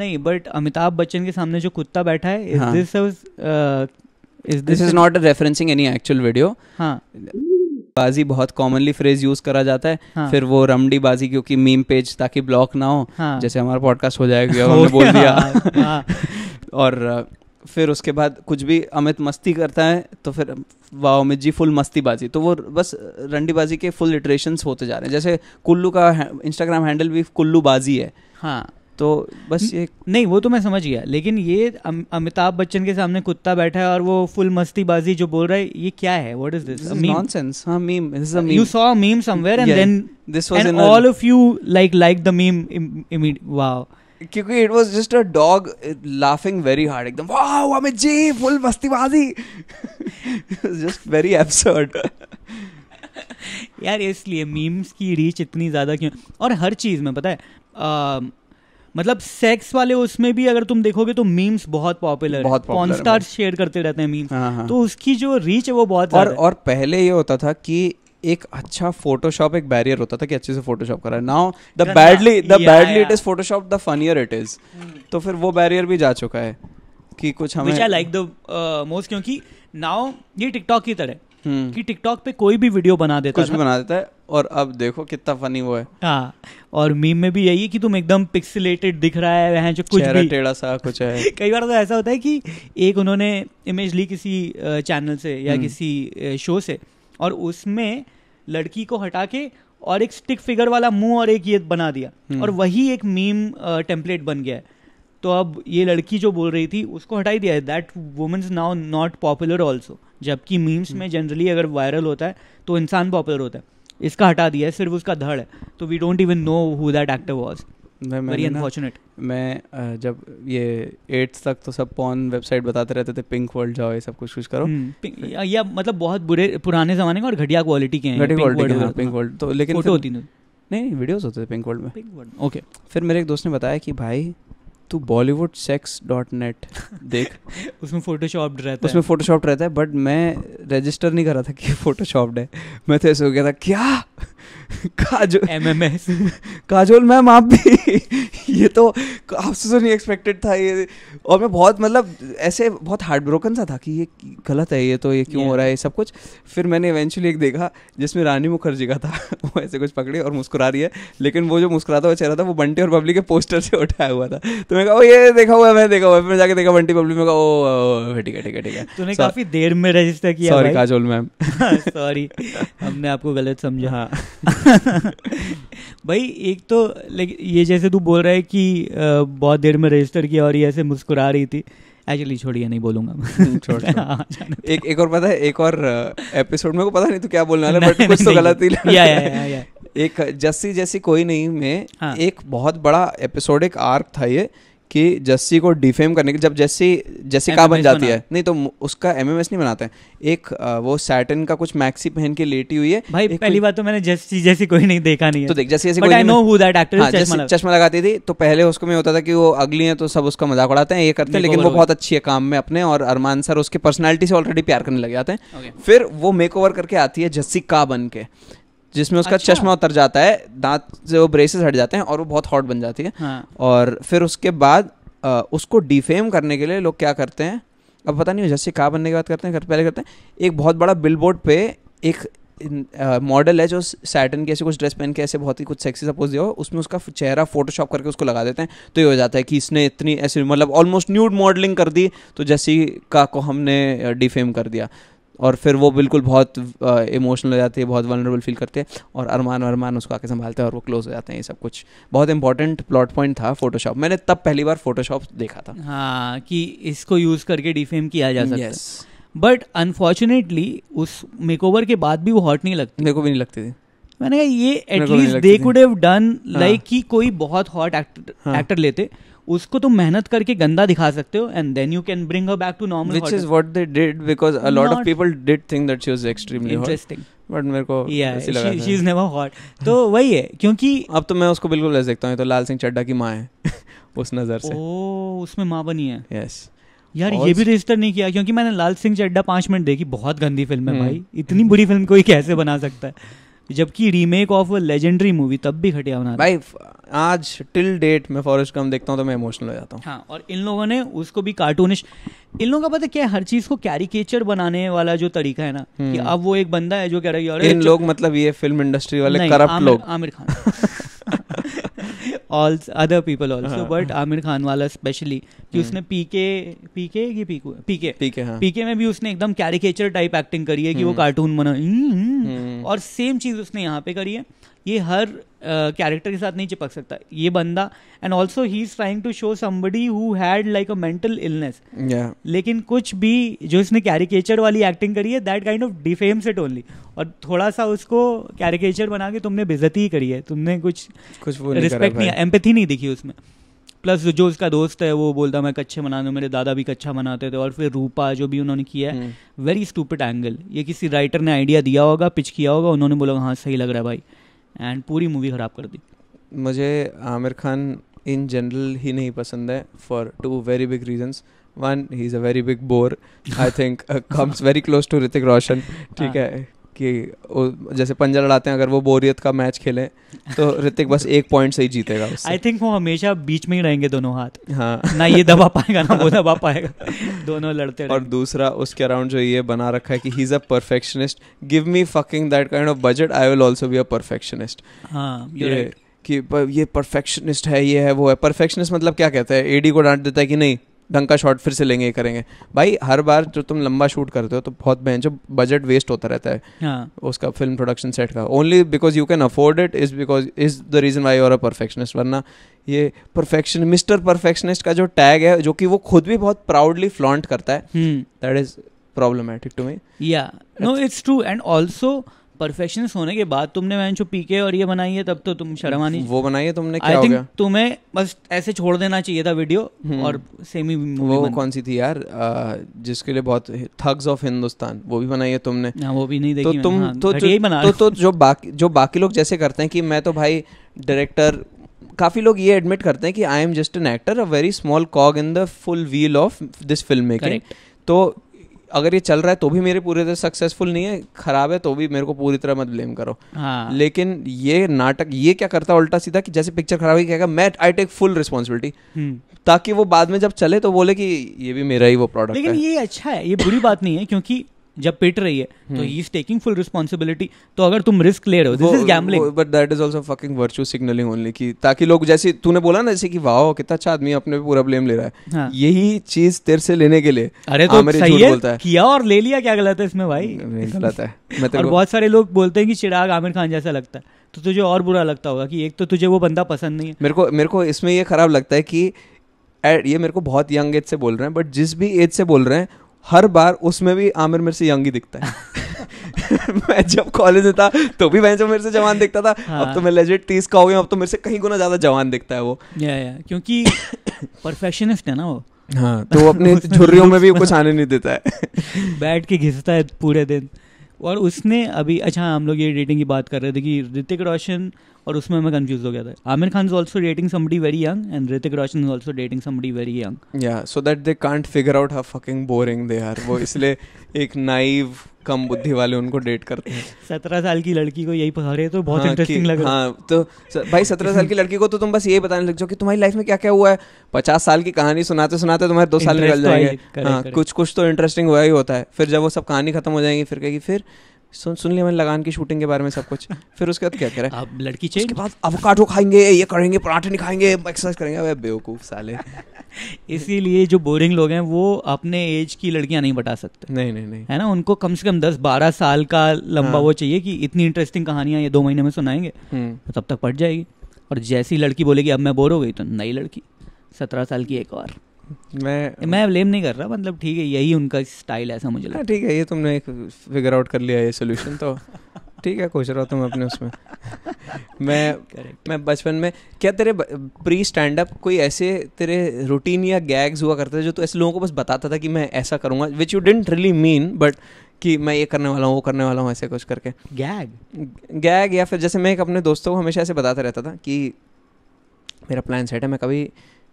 नहीं बट अमिताभ बच्चन के सामने जो कुत्ता बैठा है is this is this is not referencing any actual video हाँ बाजी uh, हाँ। बहुत कॉमनली फ्रेज यूज करा जाता है हाँ. फिर वो रमडी बाजी क्योंकि मीम पेज ताकि ब्लॉक ना हो हाँ. जैसे हमारा पॉडकास्ट हो जाएगा हमने बोल दिया हाँ. और फिर उसके बाद कुछ भी अमित मस्ती करता है तो फिर वाह अमित जी फुल मस्ती बाजी तो वो बस रंडी बाजी के फुल इटरेशंस होते जा रहे हैं जैसे कुल्लू का इंस्टाग्राम हैंडल भी कुल्लू बाजी है हाँ तो बस ये नहीं वो तो मैं समझ गया लेकिन ये अमिताभ बच्चन के सामने कुत्ता बैठा है और वो फुल मस्ती बाजी जो बोल रहा है ये क्या है व्हाट इज दिस नॉनसेंस हां meme this is a meme you saw meme somewhere and then this was and all of you like like the meme wow क्योंकि it was just a dog laughing very hard एकदम wow हमें जी full मस्तीबाजी just very absurd यार इसलिए memes की reach इतनी ज़्यादा क्यों और हर चीज़ में पता है आ, मतलब सेक्स वाले उसमें भी अगर तुम देखोगे तो मीम्स बहुत पॉपुलर बहुत पॉन शेयर करते रहते हैं मीम्स हाँ, हाँ. तो उसकी जो रीच है वो बहुत और और पहले ये होता था कि एक अच्छा फोटोशॉप एक बैरियर होता था कि अच्छे से फोटोशॉप करा now the badly the badly it is Photoshop the funnier it is तो फिर वो बैरियर भी जा चुका है कि कुछ हमें आई लाइक द मोस्ट क्योंकि नाउ ये टिकटॉक की तरह Hmm. कि टिकटॉक पे कोई भी वीडियो बना देता कुछ भी बना देता है और अब देखो कितना फनी वो है हाँ और मीम में भी यही है कि तुम एकदम पिक्सेलेटेड दिख रहा है वहाँ जो कुछ भी टेढ़ा सा कुछ है कई बार तो ऐसा होता है कि एक उन्होंने इमेज ली किसी चैनल uh, से या hmm. किसी शो uh, से और उसमें लड़की को हटा के और एक स्टिक फिगर वाला मुंह और एक ये बना दिया हम्म। और वही एक मीम टेम्पलेट बन गया है तो अब ये लड़की जो बोल रही थी उसको हटाई दिया है that women's now not popular also जबकि मीम्स में जनरली हम्म। अगर वायरल होता है तो इंसान पॉपुलर होता है इसका हटा दिया है सिर्फ उसका धड़ है तो we don't even know who that actor was very unfortunate मैं जब ये एट्थ तक तो सब पॉन वेबसाइट बताते रहते थे पिंक वर्ल्ड जाओ ये सब कुछ कुछ करो हम्म, या मतलब बहुत बुरे पुराने जमाने के और घटिया क्वालिटी के घटिया क्वालिटी पिंक वर्ल्ड तो लेकिन फोटो होती तो। नहीं नहीं वीडियोस होते थे पिंक वर्ल्ड में पिंक वर्ल्ड ओके फिर मेरे एक दोस्त ने बताया कि भाई तू बॉलीवुड सेक्स डॉट नेट देख उसमें फोटोशॉप रहता उसमें है उसमें फोटोशॉप रहता है बट मैं रजिस्टर नहीं कर रहा था कि फोटोशॉप है मैं तो ऐसे हो गया था क्या Kajol M M S Kajol ma'am आप भी ये तो आपसे तो नहीं एक्सपेक्टेड था ये और मैं बहुत मतलब ऐसे बहुत हार्ट ब्रोकन सा था कि ये गलत है ये तो ये क्यों हो रहा है ये सब कुछ फिर मैंने इवेंचुअली एक देखा जिसमें रानी मुखर्जी का था वो ऐसे कुछ पकड़ी और मुस्कुरा रही है लेकिन वो जो मुस्कुराता हुआ चेहरा था वो बंटी और पब्लिक के पोस्टर से उठाया हुआ था तो मैं कहा ये देखा हुआ है मैंने देखा हुआ है फिर जाके देखा बंटी पब्लिक में कहा ओ ठीक है ठीक है ठीक है तूने काफी देर में रजिस्टर किया सॉरी काजोल मैम सॉरी हमने आपको गलत समझा भाई एक तो लेकिन ये जैसे तू बोल रहा है कि बहुत देर में रजिस्टर किया और ये ऐसे मुस्कुरा मुस्कुरा रही थी एक्चुअली छोड़िए नहीं बोलूंगा हम्म, छोड़ हाँ, हाँ, एक एक और पता है एक और एपिसोड में को पता नहीं तो क्या बोलने वाला बट कुछ तो गलत ही या, या, एक जस्सी जैसी कोई नहीं में हाँ. एक बहुत बड़ा एपिसोडिक आर्क था ये कि जस्सी को डिफेम करने के जब जस्सी जैसी कहाँ बन जाती है नहीं तो उसका एम नहीं बनाते हैं एक वो सैटन का कुछ मैक्सी पहन के लेटी हुई है भाई पहली बात तो मैंने जैसी जैसी कोई नहीं देखा नहीं है तो देख जैसी ऐसी कोई नो हु दैट एक्टर चश्मा लगाती थी तो पहले उसको में होता था कि वो अगली है तो सब उसका मजाक उड़ाते हैं ये करते हैं लेकिन वो बहुत अच्छी है काम में अपने और अरमान सर उसके पर्सनैलिटी से ऑलरेडी प्यार करने लग जाते हैं फिर वो मेक करके आती है जस्सी का बन के जिसमें उसका अच्छा? चश्मा उतर जाता है दांत से वो ब्रेसेस हट जाते हैं और वो बहुत हॉट बन जाती है हाँ. और फिर उसके बाद आ, उसको डिफेम करने के लिए लोग क्या करते हैं अब पता नहीं जस्सी कहा बनने की बात करते हैं पहले करते हैं एक बहुत बड़ा बिल बोर्ड पे एक मॉडल है जो सैटन के ऐसे कुछ ड्रेस पहन के ऐसे बहुत ही कुछ सेक्सी सपोज दिया हो उसमें उसका चेहरा फोटोशॉप करके उसको लगा देते हैं तो ये हो जाता है कि इसने इतनी ऐसी मतलब ऑलमोस्ट न्यूड मॉडलिंग कर दी तो जैसी का को हमने डिफेम कर दिया और फिर वो बिल्कुल बहुत इमोशनल हो जाते हैं बहुत वनरेबल फील करते हैं और अरमान अरमान उसको आके संभालते हैं और वो क्लोज हो जाते हैं ये सब कुछ बहुत इंपॉर्टेंट प्लॉट पॉइंट था फोटोशॉप मैंने तब पहली बार फोटोशॉप देखा था हाँ कि इसको यूज़ करके डिफेम किया जा सकता है yes. बट अनफॉर्चुनेटली उस मेकओवर के बाद भी वो हॉट नहीं लगती मेरे को भी नहीं लगती थी मैंने कहा ये at least they could have done like कि कोई बहुत हॉट हाँ। एक्टर लेते उसको तुम मेहनत करके गंदा दिखा सकते हो and then you can bring back to normal which is what they did because a lot of people did think that she was extremely interesting but मेरे को ऐसी लगा शी इज नेवर हॉट तो वही है क्योंकि अब तो मैं उसको बिल्कुल ऐसे देखता हूं तो लाल सिंह चड्ढा की मां है उस नजर से ओ उसमें मां बनी है यस यार ये भी रजिस्टर नहीं किया क्योंकि मैंने लाल सिंह चड्डा पांच मिनट देखी बहुत गंदी फिल्म है hmm. भाई इतनी बुरी फिल्म कोई कैसे बना सकता है जबकि remake of a legendary movie तब भी घटिया बना भाई आज टिल डेट मैं फॉरेस्ट कम देखता हूँ तो मैं इमोशनल हो जाता हूँ हाँ और इन लोगों ने उसको भी कार्टूनिश इन लोगों का पता क्या है हर चीज को कैरिकेचर बनाने वाला जो तरीका है ना कि हम्म। अब वो एक बंदा है जो कह रहा है इन लोग मतलब ये फिल्म इंडस्ट्री वाले करप्ट लोग Aamir Khan all other people also but Aamir Khan वाला स्पेशली कि हम्म। उसने पीके पीके कि पीकू पीके पीके हाँ. पीके में भी उसने एकदम कैरिकेचर टाइप एक्टिंग करी है कि वो कार्टून हम्म। बना और सेम चीज उसने यहाँ पे करी है ये हर कैरेक्टर uh, के साथ नहीं चिपक सकता ये बंदा and also he is trying to show somebody who had like a mental illness लेकिन कुछ भी जो इसने कैरिकेचर वाली एक्टिंग करी है that kind of defames it only और थोड़ा सा उसको कैरिकेचर बना के तुमने बेजती ही करी है तुमने कुछ कुछ रिस्पेक्ट नहीं एम्पथी नहीं दिखी उसमें प्लस जो उसका दोस्त है वो बोलता मैं कच्चे बना दूँ मेरे दादा भी कच्चा बनाते थे और फिर रूपा जो भी उन्होंने किया है वेरी स्टूपिड एंगल ये किसी राइटर ने आइडिया दिया होगा पिच किया होगा उन्होंने बोला हाँ सही लग रहा है भाई एंड पूरी मूवी ख़राब कर दी मुझे आमिर खान इन जनरल ही नहीं पसंद है for two very big reasons one he is a very big bore I think comes very close to Hrithik Roshan ठीक है कि जैसे पंजा लड़ाते हैं अगर वो बोरियत का मैच खेलें तो ऋतिक बस एक पॉइंट से ही जीतेगा आई थिंक वो हमेशा बीच में ही रहेंगे दोनों हाथ हाँ ना ये दबा पाएगा ना वो दबा पाएगा दोनों लड़ते और दूसरा उसके अराउंड जो ये बना रखा है कि he is a perfectionist give me fucking that kind of budget I will also be a perfectionist हाँ कि ये परफेक्शनिस्ट है ये है वो है परफेक्शनिस्ट मतलब क्या कहते हैं एडी को डांट देता है कि नहीं ढंग का शॉट फिर से लेंगे ये करेंगे भाई हर बार जो तुम लंबा शूट करते हो तो बहुत बहन जो बजट वेस्ट होता रहता है हाँ. उसका फिल्म प्रोडक्शन सेट का only because you can afford it is because is the reason why you're a perfectionist वरना ये परफेक्शन मिस्टर परफेक्शनिस्ट का जो टैग है जो कि वो खुद भी बहुत प्राउडली फ्लॉन्ट करता है that is problematic to me yeah no it's true and also perfectionist होने के बाद तुमने मैं जो पीके और ये बनाई है तब तो तुम शर्मानी वो बनाई है तुमने क्या हो गया तुम्हें बस ऐसे छोड़ देना चाहिए था वीडियो हम्म। और सेमी वो कौन सी थी यार आ, जिसके लिए बहुत थग्स ऑफ हिंदुस्तान वो भी बनाई है तुमने ना हाँ, वो भी नहीं देखी तो तुम हाँ, तो हाँ, तो तो जो बाकी जो बाकी लोग जैसे करते हैं कि मैं तो भाई डायरेक्टर काफ़ी लोग ये एडमिट करते हैं कि I am just an actor a very small cog in the full wheel of this film making तो अगर ये चल रहा है तो भी मेरे पूरी तरह सक्सेसफुल नहीं है खराब है तो भी मेरे को पूरी तरह मत ब्लेम करो हाँ। लेकिन ये नाटक ये क्या करता है उल्टा सीधा कि जैसे पिक्चर खराब हुई कहेगा मैं आई टेक फुल रिस्पॉन्सिबिलिटी ताकि वो बाद में जब चले तो बोले कि ये भी मेरा ही वो प्रोडक्ट लेकिन है। ये अच्छा है ये बुरी बात नहीं है क्योंकि जब पिट रही है तो he is taking full responsibility तो अगर तुम रिस्क ले रहे हो this is gambling but that is also fucking virtual signalling only कि ताकि लोग जैसे तूने बोला ना जैसे कि वाओ कितना अच्छा आदमी अपने पे पूरा ब्लेम ले रहा है हाँ. यही चीज तेरे से लेने के लिए अरे तो सही है, बोलता है किया और ले लिया क्या गलत है इसमें भाई गलत है मैं और बहुत सारे लोग बोलते हैं कि चिराग आमिर खान जैसा लगता है तो तुझे और बुरा लगता होगा कि एक तो तुझे वो बंदा पसंद नहीं है मेरे को मेरे को इसमें ये खराब लगता है कि ये मेरे को बहुत यंग एज से बोल रहे हैं बट जिस भी एज से बोल रहे हैं हर बार उसमें भी आमिर मेरे से यंग ही दिखता है मैं जब कॉलेज में था तो भी मैं जब मेरे से जवान दिखता था हाँ। अब तो मैं लेजिट तीस का हो गया अब तो मेरे से कहीं गुना ज्यादा जवान दिखता है वो या या क्योंकि परफेक्शनिस्ट है ना वो हाँ तो अपने झुर्रियों में भी कुछ आने नहीं देता है बैठ के घिसता है पूरे दिन और उसने अभी अच्छा हम लोग ये रेटिंग की बात कर रहे थे कि ऋतिक रोशन और उसमें मैं कंफ्यूज हो गया था Aamir Khan is also dating somebody very young and Hrithik Roshan is also dating somebody very young yeah so that they can't figure out how fucking boring they are वो इसलिए एक नाइव कम बुद्धि वाले उनको डेट करते हैं सत्रह साल की लड़की को यही रहे तो बहुत इंटरेस्टिंग हाँ, लग हाँ तो भाई सत्रह साल की लड़की को तो तुम बस यही बताने लग जाओ कि तुम्हारी लाइफ में क्या क्या हुआ है पचास साल की कहानी सुनाते सुनाते तुम्हारे दो साल निकल तो जाएंगे हाँ कुछ कुछ तो इंटरेस्टिंग हुआ ही होता है फिर जब वो सब कहानी खत्म हो जाएंगी फिर कहेगी फिर सुन सुन लिया मैंने लगान की शूटिंग के बारे में सब कुछ फिर उसके बाद क्या करें आप लड़की चाहिए उसके बाद अवकाठो खाएंगे ये करेंगे पराठे नहीं खाएंगे एक्सरसाइज करेंगे अबे बेवकूफ़ साले इसीलिए जो बोरिंग लोग हैं वो अपने एज की लड़कियां नहीं बटा सकते नहीं नहीं नहीं है ना उनको कम से कम दस बारह साल का लंबा हाँ। वो चाहिए कि इतनी इंटरेस्टिंग कहानियां ये दो महीने में सुनाएंगे हम्म। तो तब तक पट जाएगी और जैसी लड़की बोलेगी अब मैं बोर हो गई तो नई लड़की सत्रह साल की एक और मैं मैं ब्लेम नहीं कर रहा मतलब ठीक है यही उनका स्टाइल ऐसा मुझे हाँ, लगता ठीक है ये तुमने एक फिगर आउट कर लिया ये सोल्यूशन तो ठीक है खुश रहो तुम अपने उसमें मैं मैं बचपन में क्या तेरे प्री स्टैंड अप कोई ऐसे तेरे रूटीन या गैग्स हुआ करते थे जो तो ऐसे लोगों को बस बताता था कि मैं ऐसा करूँगा which you don't really mean but कि मैं ये करने वाला हूँ वो करने वाला हूँ ऐसे कुछ करके गैग गैग या फिर जैसे मैं एक अपने दोस्तों को हमेशा ऐसे बताता रहता था कि मेरा प्लान सेट है मैं कभी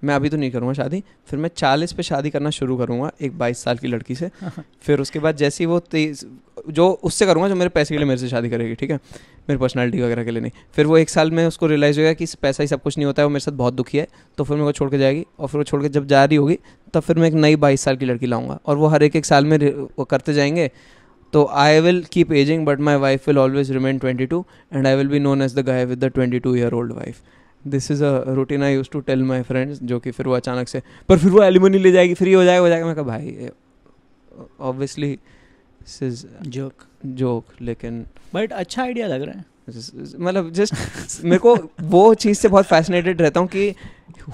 मैं अभी तो नहीं करूँगा शादी फिर मैं चालीस पे शादी करना शुरू करूँगा एक बाईस साल की लड़की से फिर उसके बाद जैसे ही वो तेईस जो उससे करूँगा जो मेरे पैसे के लिए मेरे से शादी करेगी ठीक है मेरी पर्सनैलिटी वगैरह के लिए नहीं फिर वो एक साल में उसको रियलाइज़ होगा कि पैसा ही सब कुछ नहीं होता है वो मेरे साथ बहुत दुखी है तो फिर मेरे को छोड़ के जाएगी और फिर वो छोड़ के जब जा रही होगी तब फिर मैं एक नई बाईस साल की लड़की लाऊंगा और वो हर एक एक साल में वो करते जाएंगे तो I will keep ageing but my wife will always remain twenty two and I will be known as the guy with the twenty two year old wife this is a routine I use to tell my friends जो कि फिर वो अचानक से पर फिर वो alimony ले जाएगी फ्री हो जाएगा हो जाएगा मैं कहा भाई obviously this is joke joke लेकिन बट अच्छा आइडिया लग रहा है मतलब जस्ट मेरे को वो चीज़ से बहुत फैसिनेटेड रहता हूँ कि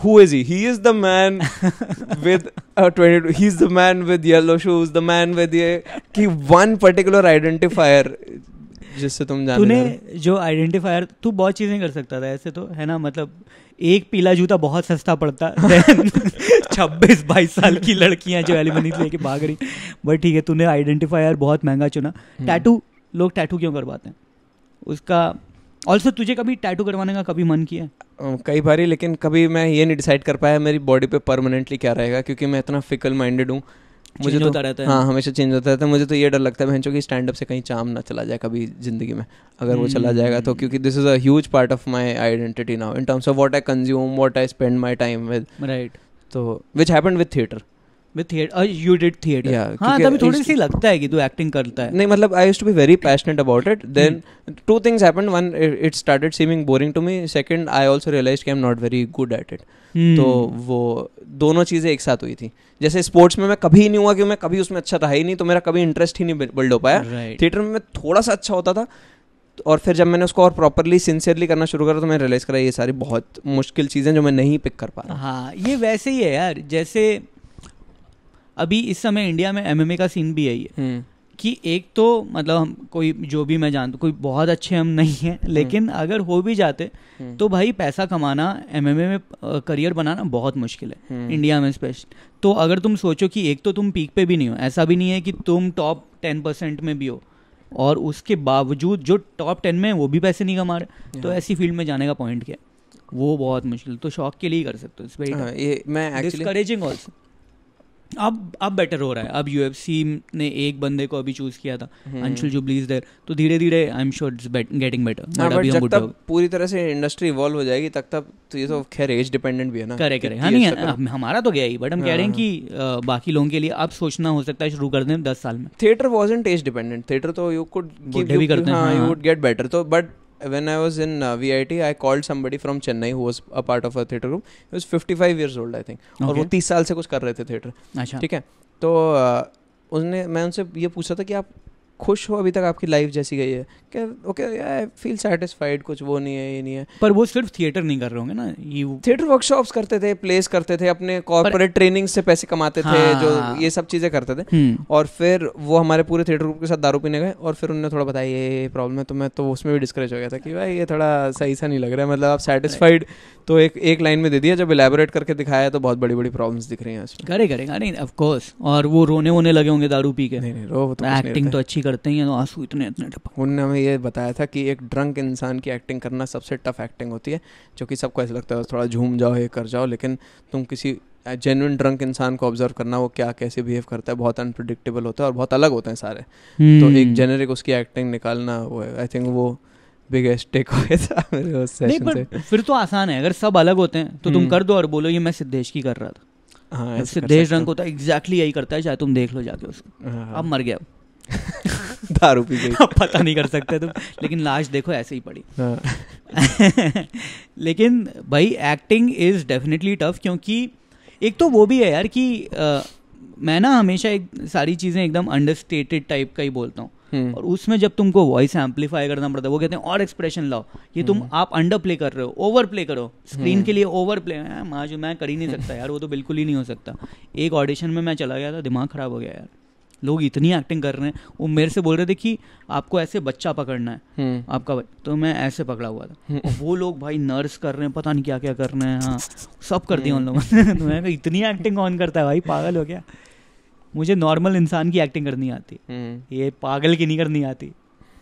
who is he he is the man with twenty he is the man with yellow shoes the man with ये कि वन पर्टिकुलर आइडेंटिफायर जिससे तुम जाने तूने जो आइडेंटिफायर तू बहुत चीज़ें कर सकता था ऐसे तो है ना मतलब एक पीला जूता बहुत सस्ता पड़ता छब्बीस बाईस साल की लड़कियां जो एलिमनी लेके भाग रही बट ठीक है तूने आइडेंटिफायर बहुत महंगा चुना टैटू हम्म। लोग टैटू क्यों करवाते हैं उसका ऑल्सो तुझे कभी टैटू करवाने का कभी मन किया कई बार लेकिन कभी मैं ये नहीं डिसाइड कर पाया मेरी बॉडी पे परमानेंटली क्या रहेगा क्योंकि मैं इतना फिकल माइंडेड हूँ मुझे तो होता रहता है हाँ हमेशा चेंज होता रहता है मुझे तो ये डर लगता है बहन की स्टैंड अप से कहीं चाम ना चला जाए कभी जिंदगी में अगर वो चला जाएगा तो हम्म। क्योंकि this is a huge part of my identity now in terms of what I consume what I spend my time with right तो विच हैपन विद थिएटर दोनों चीज़ें एक साथ हुई थी जैसे स्पोर्ट्स में मैं कभी नहीं हुआ कि मैं कभी उसमें अच्छा था ही नहीं तो मेरा कभी इंटरेस्ट ही नहीं बिल्ड हो पाया थिएटर में थोड़ा सा अच्छा होता था और फिर जब मैंने उसको और प्रॉपरली सिंसियरली करना शुरू करा तो मैंने रियलाइज़ करा ये सारी बहुत मुश्किल चीज़ें जो मैं नहीं पिक कर पा रहा हाँ ये वैसे ही है यार जैसे अभी इस समय इंडिया में एमएमए का सीन भी है हम्म। कि एक तो मतलब हम कोई जो भी मैं जानता कोई बहुत अच्छे हम नहीं हैं हम्म। लेकिन अगर हो भी जाते हम्म। तो भाई पैसा कमाना एमएमए में करियर बनाना बहुत मुश्किल है इंडिया में स्पेशल तो अगर तुम सोचो कि एक तो तुम पीक पे भी नहीं हो ऐसा भी नहीं है कि तुम टॉप टेन परसेंट में भी हो और उसके बावजूद जो टॉप टेन में वो भी पैसे नहीं कमा रहे तो ऐसी फील्ड में जाने का पॉइंट क्या है वो बहुत मुश्किल तो शौक के लिए ही कर सकते हो इस पर हाँ, मैं एक्चुअली डिस्करेजिंग अब अब बेटर हो रहा है अब यू ने एक बंदे को अभी चूज किया था अंशुल जुबली इज देयर तो धीरे धीरे I am sure it's getting better पूरी तरह से इंडस्ट्री इवॉल्व हो जाएगी तब तक तो ये तो hmm. खैर एज डिपेंडेंट भी है ना करे करे हाँ नहीं है हमारा तो गया ही बट हम कह रहे हैं हाँ। कि बाकी लोगों के लिए अब सोचना हो सकता है शुरू कर दें दस साल में theatre wasn't as dependent theatre तो यू कुड भी करते हैं यू वुड गेट बेटर तो but when I was in uh, VIT, I called somebody from Chennai who was a part of a theater group. He was 55 years old, I think. Okay. और वो 30 साल से कुछ कर रहे थे theatre अच्छा ठीक है तो uh, उसने मैं उनसे ये पूछा था कि आप खुश हो अभी तक आपकी लाइफ जैसी गई है क्या ओके आई फील सेटिस्फाइड कुछ वो नहीं है ये नहीं है पर वो सिर्फ थिएटर नहीं कर रहे होंगे ना ये थिएटर वर्कशॉप्स करते थे प्लेस करते थे अपने कॉर्पोरेट ट्रेनिंग से पैसे कमाते हाँ, थे जो हाँ। ये सब चीज़ें करते थे हम्म। और फिर वो हमारे पूरे थिएटर ग्रुप के साथ दारू पीने गए और फिर उन्होंने थोड़ा बताया ये प्रॉब्लम है तो मैं तो उसमें भी डिस्करेज हो गया था कि भाई ये थोड़ा सही सा नहीं लग रहा है मतलब आप सेटिस्फाइड तो एक एक लाइन में दे दिया जब एलेबोरेट करके दिखाया तो बहुत बड़ी बड़ी प्रॉब्लम्स दिख रही हैं उसमें करे करेगा नहीं ऑफ कोर्स और वो रोने वोने लगे होंगे दारू पी के नहीं नहीं रो तो एक्टिंग तो अच्छी करते हैं तो आंसू इतने इतने टपक उनने हमें ये बताया था कि एक ड्रंक इंसान की एक्टिंग करना सबसे टफ एक्टिंग होती है जो कि सबको ऐसा लगता है थोड़ा झूम जाओ ये कर जाओ लेकिन तुम किसी जेनुइन ड्रंक इंसान को ऑब्जर्व करना वो क्या कैसे बिहेव करता है बहुत अनप्रडिक्टेबल होता है और बहुत अलग होते हैं सारे तो एक जेनरिक हम्म। उसकी एक्टिंग निकालना वो आई थिंक वो बिगेस्ट टेक अवे था मेरे उस सेशन से फिर तो आसान है अगर सब अलग होते हैं तो तुम हम्म। कर दो और बोलो ये मैं सिद्धेश की कर रहा था हाँ, सिद्धेश रंग होता है एग्जैक्टली यही करता है शायद तुम देख लो जाके उसको हाँ, हाँ। अब मर गया दारू पी गई पता नहीं कर सकते तुम लेकिन लाश देखो ऐसे ही पड़ी हाँ। लेकिन भाई एक्टिंग इज़ डेफिनेटली टफ क्योंकि एक तो वो भी है यार कि आ, मैं ना हमेशा एक सारी चीज़ें एकदम अंडरस्टेटेड टाइप का ही बोलता हूँ हम्म। और उसमें जब तुमको वॉइस एम्पलीफाई करना पड़ता है वो कहते हैं और एक्सप्रेशन लाओ ये तुम हम्म। आप अंडर प्ले कर रहे हो ओवर प्ले करो स्क्रीन हम्म। के लिए ओवर प्ले माँ जो मैं कर ही नहीं सकता यार वो तो बिल्कुल ही नहीं हो सकता एक ऑडिशन में मैं चला गया था दिमाग खराब हो गया यार लोग इतनी एक्टिंग कर रहे हैं वो मेरे से बोल रहे थे कि आपको ऐसे बच्चा पकड़ना है हम्म। आपका भाई तो मैं ऐसे पकड़ा हुआ था हम्म। वो लोग भाई नर्स कर रहे हैं पता नहीं क्या क्या कर रहे हैं हाँ सब कर दिया उन हम्म। लोगों ने तो मैं इतनी एक्टिंग ऑन करता है भाई पागल हो गया मुझे नॉर्मल इंसान की एक्टिंग करनी आती ये पागल की नहीं करनी आती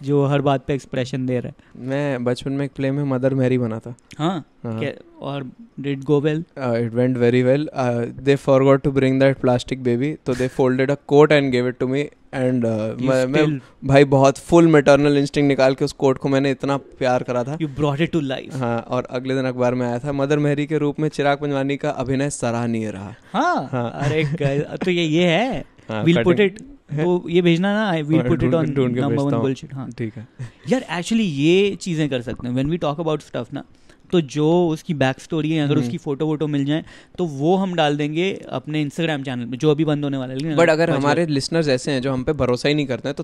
जो हर बात पे एक्सप्रेशन दे रहा है मैं बचपन में एक प्ले में मदर मैरी बना था हाँ, हाँ। और did go well it went very well they forgot to bring that plastic baby तो they folded a coat and give it to me and मैं भाई बहुत फुल मेटर्नल इंस्टिंग निकाल के उस कोट को मैंने इतना प्यार करा था you brought it to life हाँ और अगले दिन अखबार में आया था मदर मेहरी के रूप में चिराग पंजवानी का अभिनय सराहनीय रहा हाँ, हाँ. अरे तो ये ये है विल पुट इट वो ये भेजना ना I we put it on number one bullshit हाँ ठीक है यार एक्चुअली ये चीज़ें कर सकते हैं when we talk about stuff ना तो जो उसकी बैक स्टोरी है अगर हम्म। उसकी फोटो वोटो मिल जाए तो वो हम डाल देंगे अपने इंस्टाग्राम चैनल में जो अभी बंद होने वाला है बट अगर हमारे लिसनर्स ऐसे हैं जो हम पे भरोसा ही नहीं करते हैं तो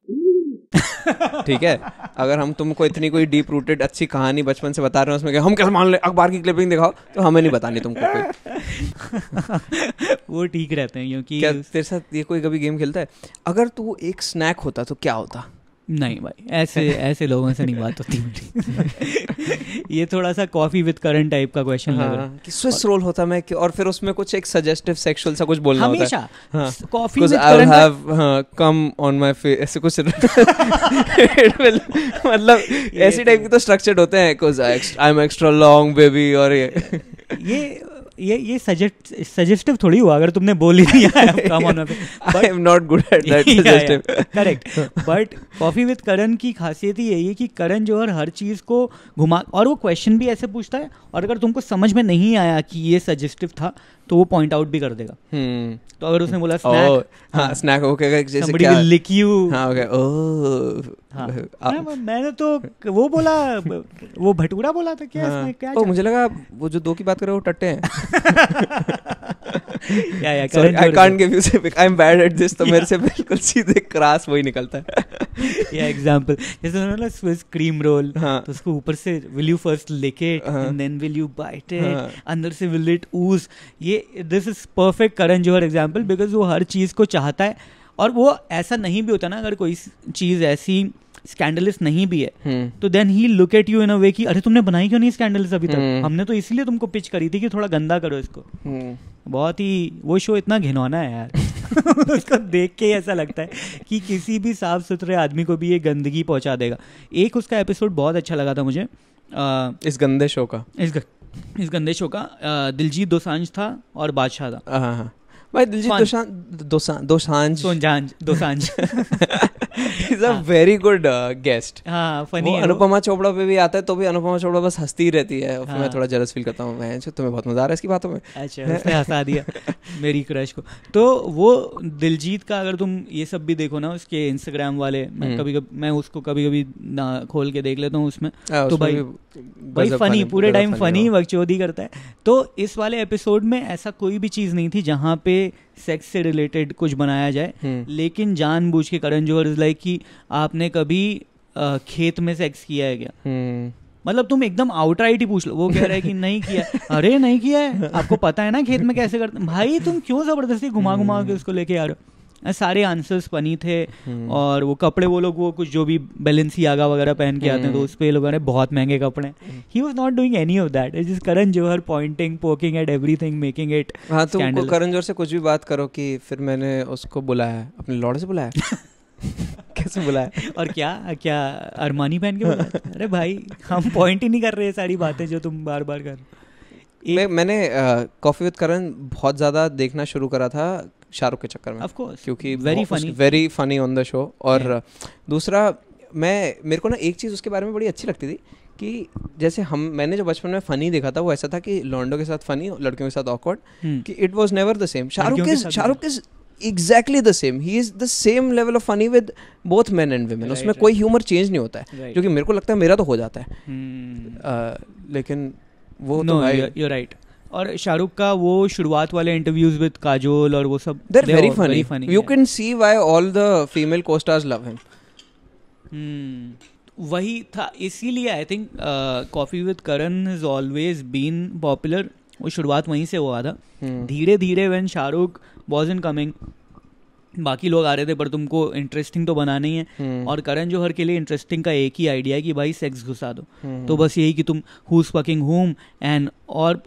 ठीक है अगर हम तुमको इतनी कोई डीप रूटेड अच्छी कहानी बचपन से बता रहे हैं उसमें हम कैसे मान लें अखबार की क्लिपिंग दिखाओ तो हमें नहीं बतानी तुमको कोई वो ठीक रहते हैं क्योंकि तेरे साथ ये कोई कभी गेम खेलता है अगर तू एक स्नैक होता तो क्या होता नहीं भाई ऐसे ऐसे लोगों से नहीं बात होती मेरी ये थोड़ा सा कॉफी विद करंट टाइप का क्वेश्चन हाँ, कि स्विस रोल होता मैं और फिर उसमें कुछ एक सजेस्टिव सेक्सुअल सा कुछ बोलना होता हमेशा Koffee with Karan have come on my face ऐसे कुछ मतलब ऐसे टाइप के तो स्ट्रक्चर्ड होते हैं I am extra long baby और ये ये ये ये सजेस्टिव थोड़ी हुआ अगर तुमने बोल ही दिया I not good correct but coffee with Karan की खासियत ही यही है कि करण जो है हर चीज़ को घुमा और वो क्वेश्चन भी ऐसे पूछता है और अगर तुमको समझ में नहीं आया कि ये सजेस्टिव था तो वो पॉइंट आउट भी कर देगा हम्म। तो अगर उसने बोला स्नैक स्नैक ओके यू मैंने तो वो बोला वो भटूरा बोला था क्या हाँ। क्या मुझे लगा वो जो दो की बात कर रहे हो टट्टे हैं तो बिल्कुल सीधे हाँ। तो ऊपर से will you first lick it then will you bite it अंदर से विल इट ऊज ये ये this is perfect Karan Johar example because वो हर चीज़ को चाहता है और वो ऐसा नहीं भी होता ना अगर कोई चीज़ ऐसी स्कैंडलिस नहीं भी है हम्म। तो then he look at you in a way कि अरे तुमने बनाई क्यों नहीं स्कैंडलिस अभी तक हम्म। हमने तो इसलिए तुमको पिच करी थी कि थोड़ा गंदा करो इसको हम्म। बहुत ही वो शो इतना घिनौना है यार उसको देख के ऐसा लगता है कि किसी भी साफ सुथरे आदमी को भी ये गंदगी पहुंचा देगा एक उसका एपिसोड बहुत अच्छा लगा था मुझे आ, इस गंदे शो का इस इस गंदे शो का दिलजीत दोसांझ था और बादशाह था हाँ हाँ, हाँ। भाई Diljit Dosanjh Dosanjh Dosanjh is a very good guest funny Anupama Chopra पे भी आता है तो भी अनुपमा चोपड़ा बस हंसती रहती है हाँ. मैं थोड़ा जलस फील करता हूँ मैं अच्छा, तुम्हें बहुत मजा आ रहा है इसकी बातों में अच्छा उसने हंसा दिया मेरी क्रश को तो वो दिलजीत का अगर तुम ये सब भी देखो ना उसके इंस्टाग्राम वाले मैं हम्म। कभी कभी मैं उसको कभी कभी ना खोल के देख लेता हूँ उसमें हाँ, तो भाई भाई फनी पूरे टाइम फनी वक्चोदी करता है तो इस वाले एपिसोड में ऐसा कोई भी चीज़ नहीं थी जहाँ पे सेक्स से रिलेटेड कुछ बनाया जाए हम्म। लेकिन जानबूझ के करण जोहर इज लाइक कि आपने कभी आ, खेत में सेक्स किया है क्या हम्म। मतलब तुम एकदम आउटराइट ही पूछ लो वो कह रहा है कि नहीं किया अरे नहीं किया है आपको पता है ना खेत में कैसे करते भाई तुम क्यों जबरदस्ती घुमा घुमा के उसको लेके आ रहे हो सारे आंसर्स बनी थे हम्म। और वो कपड़े वो लोग वो कुछ जो भी बैलेंसी आगा वगैरह पहन के आते हैं तो हम्म। उस पर लोगों ने बहुत महंगे कपड़े he was not doing any of that is Karan Johar pointing poking at every thing making it हाँ तो करण जोहर से कुछ भी बात करो कि फिर मैंने उसको बुलाया अपने लॉर्ड से बुलाया कैसे बुलाया और क्या क्या अरमानी पहन के बुलाया अरे भाई हम पॉइंट ही नहीं कर रहे सारी बातें जो तुम बार बार कर मैं मैंने कॉफ़ी विद करण बहुत ज़्यादा देखना शुरू करा था शाहरुख के चक्कर में क्योंकि very funny very funny on the show और yeah. दूसरा मैं मेरे को ना एक चीज़ उसके बारे में बड़ी अच्छी लगती थी कि जैसे हम मैंने जो बचपन में फनी देखा था वो ऐसा था कि लॉन्डो के साथ फनी लड़कियों के साथ ऑकवर्ड hmm. कि it was never the same Shahrukh Shahrukh is exactly the same he is the same level of funny with both man and women उसमें कोई ह्यूमर चेंज नहीं होता है right. जो कि मेरे को लगता है मेरा तो हो जाता है hmm. लेकिन वो तो no, तो राइट और शाहरुख का वो शुरुआत वाले इंटरव्यूज विद काजोल और वो सब there very funny funny you can see why all the female costars love him वही था इसीलिए I think coffee with Karan is always been popular वो शुरुआत वहीं से हुआ था धीरे धीरे when Shahrukh was in coming बाकी लोग आ रहे थे पर तुमको इंटरेस्टिंग तो बनाना ही है hmm. और करण जोहर के लिए इंटरेस्टिंग का एक ही आइडिया है कि भाई सेक्स घुसा दो hmm. तो बस यही कि तुम हुज फकिंग होम एंड और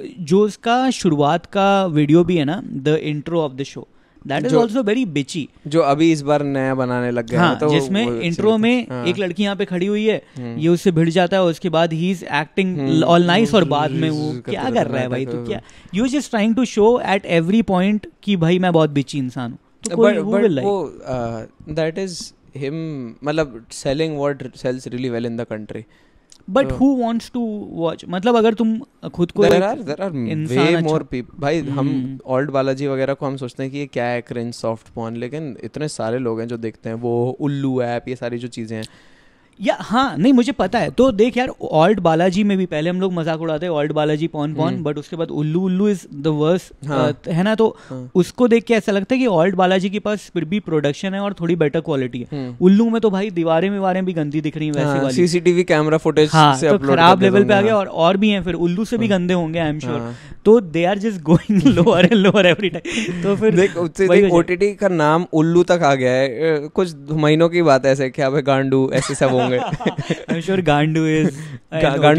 जो इसका शुरुआत का वीडियो भी है ना the intro of the show that is also very bitchy जो अभी इस बार नया बनाने लग गया हाँ, तो जिसमें इंट्रो में हाँ. एक लड़की यहाँ पे खड़ी हुई है हम्म। ये उससे भिड़ जाता है उसके बाद he is acting all nice और बाद में वो क्या कर रहा है भाई तू क्या you just trying to show at every point कि भाई मैं बहुत बिची इंसान हूँ दैट इज हिम मतलब selling word sells really well in the country but who wants to watch मतलब अगर तुम खुद को there are there are way more people भाई hmm. हम ओल्ड बालाजी वगैरह को हम सोचते हैं कि ये क्या है क्रिंज सॉफ्ट पॉर्न लेकिन इतने सारे लोग हैं जो देखते हैं वो उल्लू ऐप ये सारी जो चीज़ें हैं या हाँ नहीं मुझे पता है तो देख यार ऑल्ट बालाजी में भी पहले हम लोग मजाक उड़ाते हैं ऑल्ट बालाजी पौन पौन हम्म। बट उसके बाद उल्लू उल्लू इज द वर्स है ना तो हाँ. उसको देख के ऐसा लगता है कि ऑल्ट बालाजी के पास फिर भी प्रोडक्शन है और थोड़ी बेटर क्वालिटी है हम्म। उल्लू में तो भाई दीवारें वीवारें भी गंदी दिख रही है सीसीटीवी कैमरा फुटेज से तो खराब लेवल पे आ गया हाँ। और भी है फिर उल्लू से भी हाँ। गंदे होंगे आई एम श्योर तो they are just going lower and lower every time तो फिर देख ओटीटी का नाम उल्लू तक आ गया है कुछ महीनों की बात है ऐसे क्या भाई गांडू ऐसे सब होंगे गांडू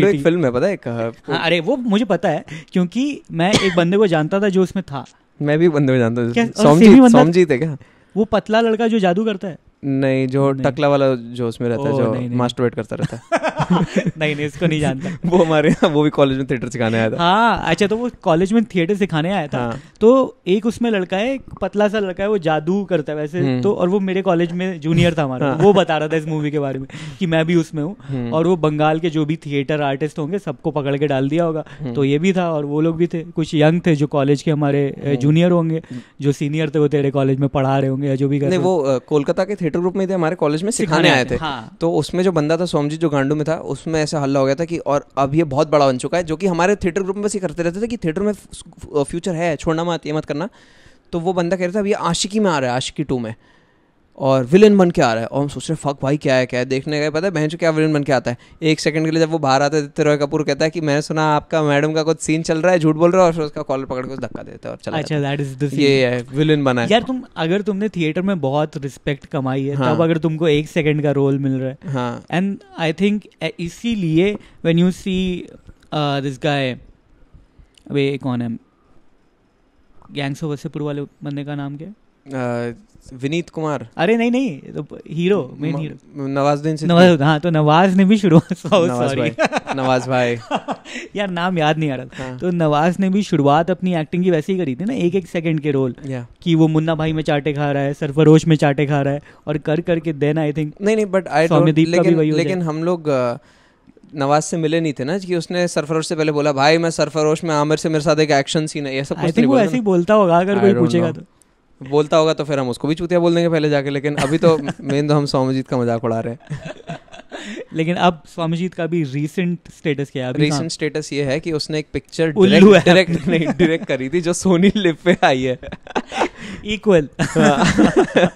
एक फिल्म है पता है हाँ, अरे वो मुझे पता है क्योंकि मैं एक बंदे को जानता था जो उसमें था मैं भी बंदे को जानता हूँ क्या वो पतला लड़का जो जादू करता है नहीं जो नहीं। टकला वाला जो उसमें रहता है जो वेट करता रहता है नहीं नहीं इसको नहीं जानता वो हमारे यहाँ वो भी कॉलेज में थिएटर सिखाने आया था हाँ अच्छा तो वो कॉलेज में थिएटर सिखाने आया था हाँ। तो एक उसमें लड़का है पतला सा लड़का है वो जादू करता है वैसे हम्म। तो और वो मेरे कॉलेज में जूनियर था हमारा हाँ। वो बता रहा था इस मूवी के बारे में कि मैं भी उसमें हूँ हम्म। और वो बंगाल के जो भी थिएटर आर्टिस्ट होंगे सबको पकड़ के डाल दिया होगा हम्म। तो ये भी था और वो लोग भी थे कुछ यंग थे जो कॉलेज के हमारे जूनियर होंगे जो सीनियर थे वो तेरे कॉलेज में पढ़ा रहे होंगे या जो भी वो कोलकाता के थिएटर ग्रुप में थे हमारे कॉलेज में सिखाने आए थे हाँ। तो उसमें जो बंदा था सोमजीत जो गांडू में था उसमें ऐसा हल्ला हो गया था कि और अब ये बहुत बड़ा बन चुका है जो कि हमारे थिएटर ग्रुप में बस ये करते रहते थे कि थिएटर में फ्यूचर है छोड़ना मत ये मत करना तो वो बंदा कह रहा था अभी आशिकी में आ रहा है आशिकी टू में और विलन बन के आ रहा है और हम सोच रहे फक भाई क्या है क्या है देखने गए पता है बहन जो क्या विलन बन के आता है एक सेकंड के लिए जब वो बाहर आते है रोय कपूर कहता है कि मैंने सुना आपका मैडम का कुछ सीन चल रहा है झूठ बोल रहा है और फिर उसका कॉलर पकड़ के उस धक्का देता है और चला अच्छा दैट इज द ये है विलन बना है यार तुम अगर तुमने थिएटर में बहुत रिस्पेक्ट कमाई है तब हाँ। अगर तुमको एक सेकेंड का रोल मिल रहा है एंड आई थिंक इसीलिए when you see this guy वे कौन है गैंग्स ऑफ वसेपुर वाले बंदे का नाम क्या uh, विनीत कुमार अरे नहीं नहीं तो hero main hero Nawazuddin Nawaz हाँ तो नवाज ने भी शुरुआत नवाज भाई नवाज भाई यार नाम याद नहीं आ रहा हाँ. तो नवाज ने भी शुरुआत अपनी एक्टिंग की वैसे ही करी थी ना एक एक सेकंड के रोल yeah. कि वो मुन्ना भाई में चाटे खा रहा है सरफरोश में चाटे खा रहा है और कर करके देन आई थिंक नहीं नहीं बट आई लेकिन, लेकिन हम लोग नवाज से मिले नहीं थे ना कि उसने सरफरोश से पहले बोला भाई मैं सरफरोश में आमिर से मेरे साथ एक एक्शन सीन है ये सब कुछ तो नहीं ऐसे ही बोलता होगा अगर कोई पूछेगा तो बोलता होगा तो फिर हम उसको भी चूतिया बोल देंगे पहले जाके लेकिन अभी तो मेन तो हम स्वामीजीत का मजाक उड़ा रहे हैं लेकिन अब स्वामीजीत का भी रीसेंट स्टेटस क्या है रीसेंट स्टेटस हाँ। ये है कि उसने एक पिक्चर डायरेक्ट नहीं डायरेक्ट करी थी जो सोनी लिप पे आई है इक्वल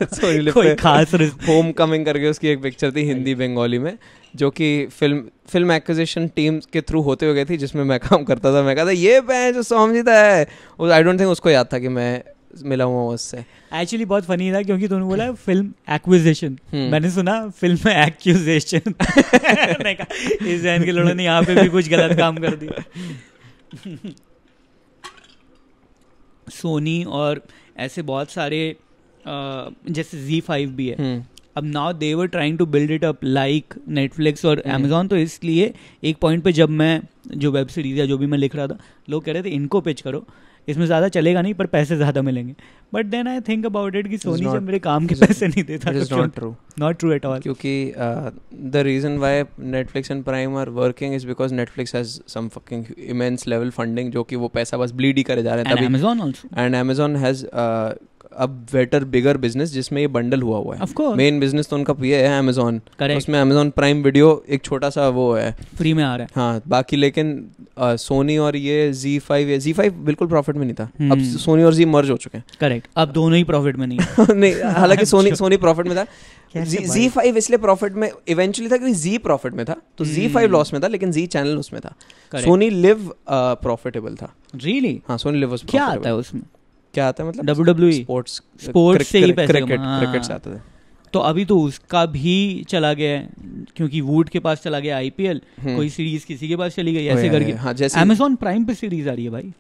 सोनी लिप पे खास होम कमिंग करके उसकी एक पिक्चर थी हिंदी बंगाली में जो कि फिल्म फिल्म एक्विजिशन टीम के थ्रू होते हुए गई थी जिसमें मैं काम करता था मैं कहता ये पे जो स्वामीजीत है आई डोंट थिंक उसको याद था कि मैं मिला हुआ उससे एक्चुअली बहुत फनी था क्योंकि तुमने बोला फिल्म हम्म। एक्विजेशन मैंने सुना फिल्म एक्विजेशन इस जैन के लोगों ने यहाँ पे भी कुछ गलत काम कर दिया सोनी और ऐसे बहुत सारे जैसे जी फाइव भी है हम्म। अब now they were trying to build it up like Netflix और अमेजोन हम्म। तो इसलिए एक पॉइंट पे जब मैं जो वेब सीरीज या जो भी मैं लिख रहा था लोग कह रहे थे इनको पिच करो इसमें ज़्यादा चलेगा नहीं पर पैसे ज़्यादा मिलेंगे but then I think about it कि सोनी जब मेरे काम के पैसे नहीं देता is not true not true at all क्योंकि the reason why Netflix and Prime are working is because Netflix has some fucking immense level funding जो कि वो पैसा बस ब्लीड ही करे जा रहे हैं एंड अमेजोन हैज़ अब बेटर बिगर बिजनेस जिसमें ये बंडल हुआ हुआ है मेन बिजनेस तो उनका ये है अमेजोन उसमें अमेजोन प्राइम वीडियो एक छोटा सा वो है फ्री में आ रहा है हाँ बाकी लेकिन सोनी और ये जी फाइव जी फाइव बिल्कुल प्रॉफिट में नहीं था अब सोनी हम्म। और जी मर्ज हो चुके हैं करेक्ट अब दोनों ही प्रॉफिट में नहीं नहीं हालांकि सोनी सोनी प्रॉफिट में था जी फाइव इसलिए प्रॉफिट में इवेंचुअली था क्योंकि जी प्रॉफिट में था तो जी फाइव लॉस में था लेकिन जी चैनल उसमें था सोनी लिव प्रॉफिटेबल था रियली हाँ सोनी लिव क्या आता है उसमें क्या आता है मतलब डब्ल्यू डब्ल्यू स्पोर्ट्स स्पोर्ट्स से ही पैसे क्रिकेट क्रिकेट से आते थे हाँ। तो अभी तो उसका भी चला गया है क्योंकि वूड के पास चला गया आईपीएल हम्म। कोई सीरीज किसी के पास चली गई ऐसे करके अमेजोन हाँ, प्राइम पे सीरीज आ रही है भाई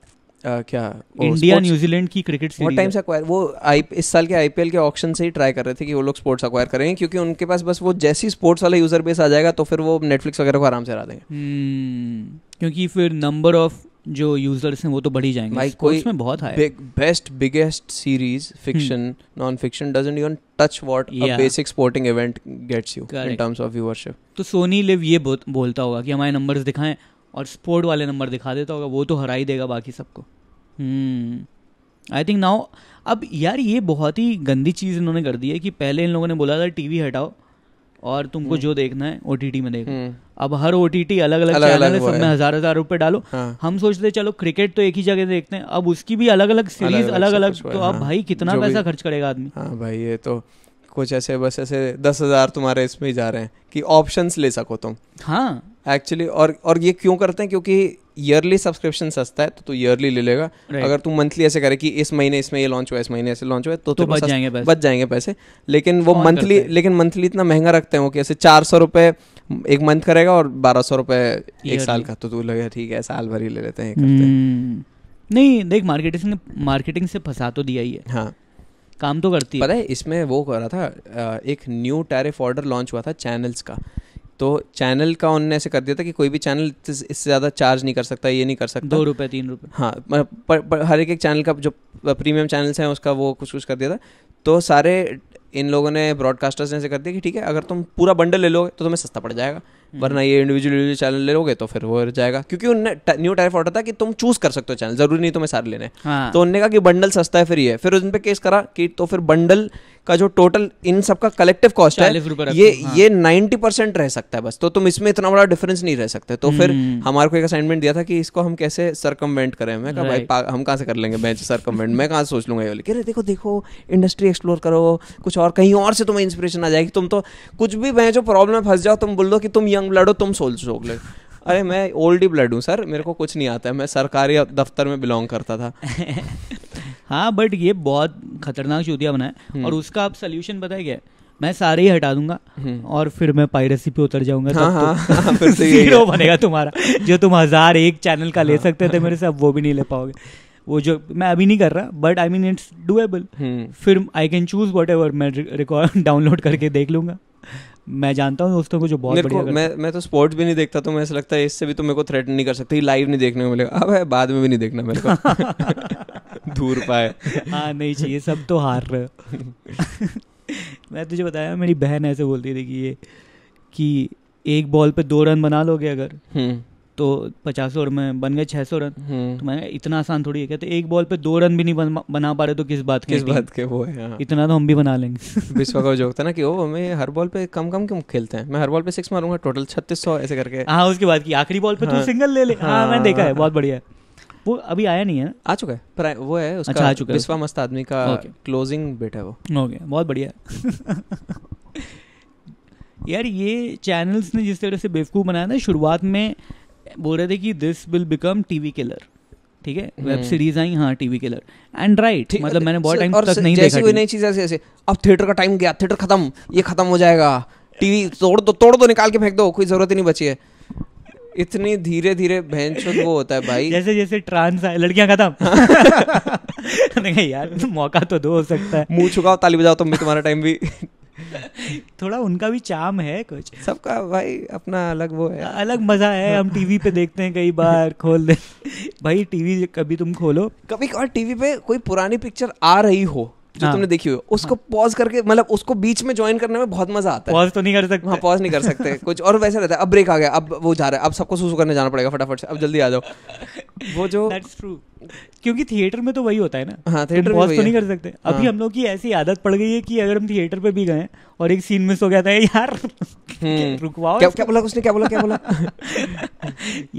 आ, क्या इंडिया oh, न्यूजीलैंड की क्रिकेट सीरीज टाइम्स अक्वायर वो आई इस साल के आईपीएल के ऑक्शन से ही ट्राई कर रहे थे कि वो लोग स्पोर्ट्स अक्वायर करेंगे क्योंकि उनके पास बस वो जैसी स्पोर्ट्स वाला यूजर बेस आ जाएगा तो फिर वो नेटफ्लिक्स वगैरह को आराम से हरा देंगे हम्म, क्योंकि फिर नंबर ऑफ जो यूजर्स हैं वो तो बढ़ी जाएंगे भाई कोई में बहुत है best biggest series fiction non fiction doesn't even touch what a basic sporting event gets you in terms of viewership तो सोनी लिव ये बोलता होगा कि हमारे नंबर्स दिखाएं और स्पोर्ट वाले नंबर दिखा देता होगा वो तो हरा ही देगा बाकी सबको आई थिंक नाउ अब यार ये बहुत ही गंदी चीज़ इन्होंने कर दी है कि पहले इन लोगों ने बोला था टीवी हटाओ और तुमको हम्म। जो देखना है ओ में देखो हम्म। अब हर ओ अलग अलग चैनल है सब में हजार हजार रुपए डालो हाँ। हम सोचते चलो क्रिकेट तो एक ही जगह देखते हैं अब उसकी भी अलग अलग सीरीज अलग अलग तो अब हाँ। भाई कितना पैसा खर्च करेगा आदमी हाँ भाई ये तो कुछ ऐसे बस ऐसे दस हजार तुम्हारे इसमें ही जा रहे हैं कि ऑप्शंस ले सको तुम हाँ एक्चुअली और और ये क्यों करते हैं क्योंकि ईयरली सब्सक्रिप्शन सस्ता है तो तू ईयरली ले लेगा right. अगर तू मंथली ऐसे करे कि इस महीने इसमें ये लॉन्च हुआ इस महीने ऐसे लॉन्च हुआ तो, तो बच जाएंगे पैसे बच जाएंगे पैसे लेकिन वो मंथली लेकिन मंथली इतना महंगा रखते हैं वो कि ऐसे चार सौ रुपये एक मंथ करेगा और बारह सौ रुपये एक साल का तो तू लगे ठीक है साल भर ही ले लेते हैं हम्म। नहीं देख मार्केटिंग मार्केटिंग से फंसा तो दिया ही है हाँ काम तो करती है पता है इसमें वो कर रहा था एक न्यू टैरिफ ऑर्डर लॉन्च हुआ था चैनल्स का तो चैनल का उनने ऐसे कर दिया था कि कोई भी चैनल इससे ज़्यादा चार्ज नहीं कर सकता ये नहीं कर सकता दो रुपये तीन रुपये हाँ पर, पर, पर हर एक एक चैनल का जो प्रीमियम चैनल्स हैं उसका वो कुछ कुछ कर दिया था तो सारे इन लोगों ने ब्रॉडकास्टर्स ने ऐसे कर दिया कि ठीक है अगर तुम पूरा बंडल ले लोगे तो तुम्हें सस्ता पड़ जाएगा हम्म। वरना ये इंडिविजुअल चैनल ले लोगे तो फिर वो जाएगा क्योंकि उनने न्यू टैरिफ ऑर्डर था कि तुम चूज कर सकते हो चैनल जरूरी नहीं तुम्हें सारे लेने हाँ। तो उनने कहा कि बंडल सस्ता है फिर ये फिर उन पे केस करा कि तो फिर बंडल का जो टोटल इन सबका कलेक्टिव कॉस्ट है ये हाँ। ये नाइनटी परसेंट रह सकता है बस तो तुम इसमें इतना बड़ा डिफरेंस नहीं रह सकते तो फिर हम्म। हमारे को एक असाइनमेंट दिया था कि इसको हम कैसे सरकमेंट करें मैं कहा भाई हम कहाँ से कर लेंगे बेंच सरकमेंट मैं कहाँ से सोच लूंगा ये वाले अरे देखो देखो इंडस्ट्री एक्सप्लोर करो कुछ और कहीं और से तुम्हें इंस्पिरेशन आ जाएगी तुम तो कुछ भी बेंचो प्रॉब्लम में फंस जाओ तुम बोल दो कि तुम यंग ब्लड हो तुम सोल्जो ब्लड अरे मैं ओल्ड ही ब्लड हूँ सर मेरे को कुछ नहीं आता है मैं सरकारी दफ्तर में बिलोंग करता था हाँ बट ये बहुत खतरनाक चूतिया बना है हम्म। और उसका आप सोल्यूशन बताया गया मैं सारे ही हटा दूंगा हम्म। और फिर मैं पायरेसी पे उतर जाऊंगा हाँ, तो हाँ, हाँ, फिर से जीरो तो बनेगा तुम्हारा जो तुम हजार एक चैनल का ले हाँ। सकते थे मेरे से अब वो भी नहीं ले पाओगे वो जो मैं अभी नहीं कर रहा but I mean it's doable फिर I can choose whatever मैं रिकॉर्ड डाउनलोड करके देख लूंगा मैं जानता हूँ दोस्तों को जो बहुत बढ़िया मैं मैं तो स्पोर्ट्स भी नहीं देखता तो मैं ऐसा लगता है इससे भी तो मेरे को थ्रेट नहीं कर सकती लाइव नहीं देखने को मिलेगा अब बाद में भी नहीं देखना मेरे को दूर पाए हाँ नहीं चाहिए सब तो हार रहे मैं तुझे बताया मेरी बहन ऐसे बोलती थी कि ये कि एक बॉल पे दो रन बना लोगे अगर हम्म। तो पचास ओवर में बन गए छह सौ रन हम्म। तो मैंने इतना आसान थोड़ी है कहते तो एक बॉल पे दो रन भी नहीं बना पा रहे तो किस बात किस बात के वो है हाँ। इतना तो हम भी बना लेंगे विश्व का जो होता ना कि वो हमें हर बॉल पे कम कम क्यों खेलते हैं मैं हर बॉल पे सिक्स मारूंगा टोटल छत्तीस सौ ऐसे करके हाँ उसके बाद की आखिरी बॉल पे तू सिंगल हाँ। ले ले हाँ, हाँ मैंने देखा है बहुत बढ़िया वो अभी आया नहीं है आ चुका है पर वो है उसका अच्छा, आ चुका है विश्वा मस्त आदमी का क्लोजिंग बिट है वो ओके बहुत बढ़िया यार ये चैनल्स ने जिस तरह से बेवकूफ़ बनाया ना शुरुआत में बोल रहे थे कि this will become TV killer ठीक है वेब हम्म. सीरीज आई हाँ टीवी किलर एंड राइट मतलब मैंने बहुत टाइम तक नहीं देखा कोई नई चीज ऐसे ऐसे अब थिएटर का टाइम गया थिएटर खत्म ये खत्म हो जाएगा टीवी तोड़ दो तोड़ दो निकाल के फेंक दो कोई जरूरत ही नहीं बची है इतनी धीरे धीरे बहन वो होता है भाई जैसे जैसे ट्रांस आए लड़कियां खत्म यार मौका तो दो हो सकता है मुंह छुकाओ ताली बजाओ तुम भी तुम्हारा टाइम भी थोड़ा उनका भी चाम है कुछ सबका भाई अपना अलग वो है अलग मज़ा है हम टीवी पे देखते हैं कई बार खोल दे भाई टीवी कभी तुम खोलो कभी कभार टीवी पे कोई पुरानी पिक्चर आ रही हो जो हाँ. तुमने देखी हुई उसको हाँ. पॉज करके मतलब उसको बीच में ज्वाइन करने में बहुत मजा आता है पॉज तो नहीं कर सकते हाँ पॉज नहीं कर सकते कुछ और वैसा रहता है अब ब्रेक आ गया अब वो जा रहा है अब सबको सुसु करने जाना पड़ेगा फटाफट से अब जल्दी आ जाओ वो जो क्योंकि थिएटर में तो वही होता है ना हाँ थिएटर पॉज तो नहीं कर सकते हाँ। अभी हम लोग की ऐसी आदत पड़ गई है कि अगर हम थिएटर पे भी गए और एक सीन मिस हो गया था यार हम्म। रुकवाओ क्या, क्या बोला उसने क्या बोला क्या बोला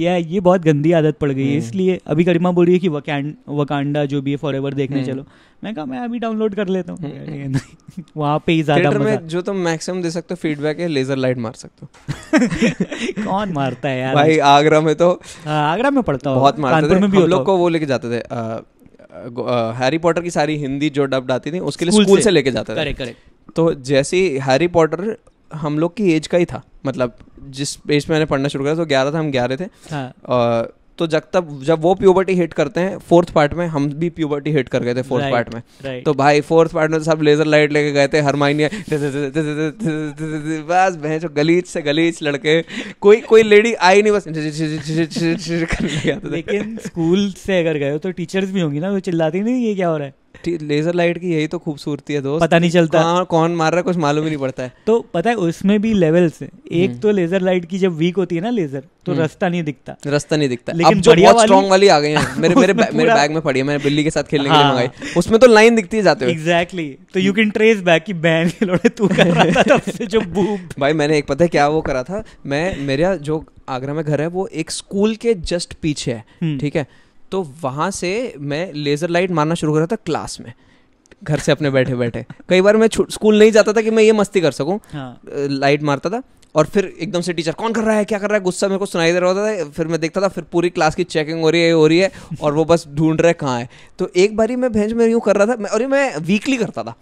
या ये बहुत गंदी आदत पड़ गई है हम्म। इसलिए अभी गरिमा बोल रही है कि वकांडा जो भी है फॉर देखने हम्म। चलो मैं कहा मैं अभी डाउनलोड कर लेता हूँ वहाँ पे ही ज़्यादा मजा जो तुम तो मैक्सिमम दे सकते हो फीडबैक है लेज़र लाइट मार सकते हो कौन मारता है यार भाई आगरा में तो हाँ, आगरा में पड़ता बहुत मारते थे में भी लोग को वो लेके जाते थे हैरी पॉटर की सारी हिंदी जो डब्ड आती थी उसके लिए स्कूल से लेके जाते थे करेक्ट करेक्ट तो जैसे ही हैरी पॉटर हम लोग की एज का ही था मतलब जिस एज में मैंने पढ़ना शुरू करा तो ग्यारह था हम ग्यारह थे हाँ. तो जब तब जब वो प्यूबर्टी हिट करते हैं फोर्थ पार्ट में हम भी प्यूबर्टी हिट कर गए थे फोर्थ तो पार्ट में तो भाई फोर्थ पार्ट में सब लेजर लाइट लेके गए थे हर बस भैंस गलीच से गलीच लड़के कोई कोई लेडी आई नहीं बस लेकिन स्कूल से अगर गए हो तो टीचर्स भी होंगी ना वो चिल्लाती नहीं ये क्या हो रहा है लेजर लाइट की यही तो खूबसूरती है दोस्त पता नहीं चलता कौन, कौन मार रहा है कुछ मालूम ही नहीं पड़ता है तो पता है उसमें भी लेवल्स हैं एक हम्म। तो लेजर लाइट की जब वीक होती है ना लेजर तो हम्म। रास्ता नहीं दिखता रास्ता नहीं दिखता लेकिन अब जो बहुत स्ट्रॉन्ग वाली आ गई है मेरे मेरे मेरे बैग में पड़ी है मैंने बिल्ली के साथ खेलने के लिए हाँ। मंगाई उसमें तो लाइन दिखती है जाते हुए एग्जैक्टली तो यू कैन ट्रेस बैक की बहन लोड़े तू कर रहा था तब से जो बूप भाई मैंने एक पता है क्या वो करा था मैं मेरा जो आगरा में घर है वो एक स्कूल के जस्ट पीछे है हम्म। ठीक है तो वहाँ से मैं लेज़र लाइट मारना शुरू कर रहा था क्लास में घर से अपने बैठे बैठे कई बार मैं स्कूल नहीं जाता था कि मैं ये मस्ती कर सकूँ हाँ। लाइट मारता था और फिर एकदम से टीचर कौन कर रहा है क्या कर रहा है गुस्सा मेरे को सुनाई दे रहा होता था फिर मैं देखता था फिर पूरी क्लास की चेकिंग हो रही है हो रही है और वो बस ढूंढ रहे कहाँ है तो एक बारी मैं भेंज में यूँ कर रहा था और ये मैं वीकली करता था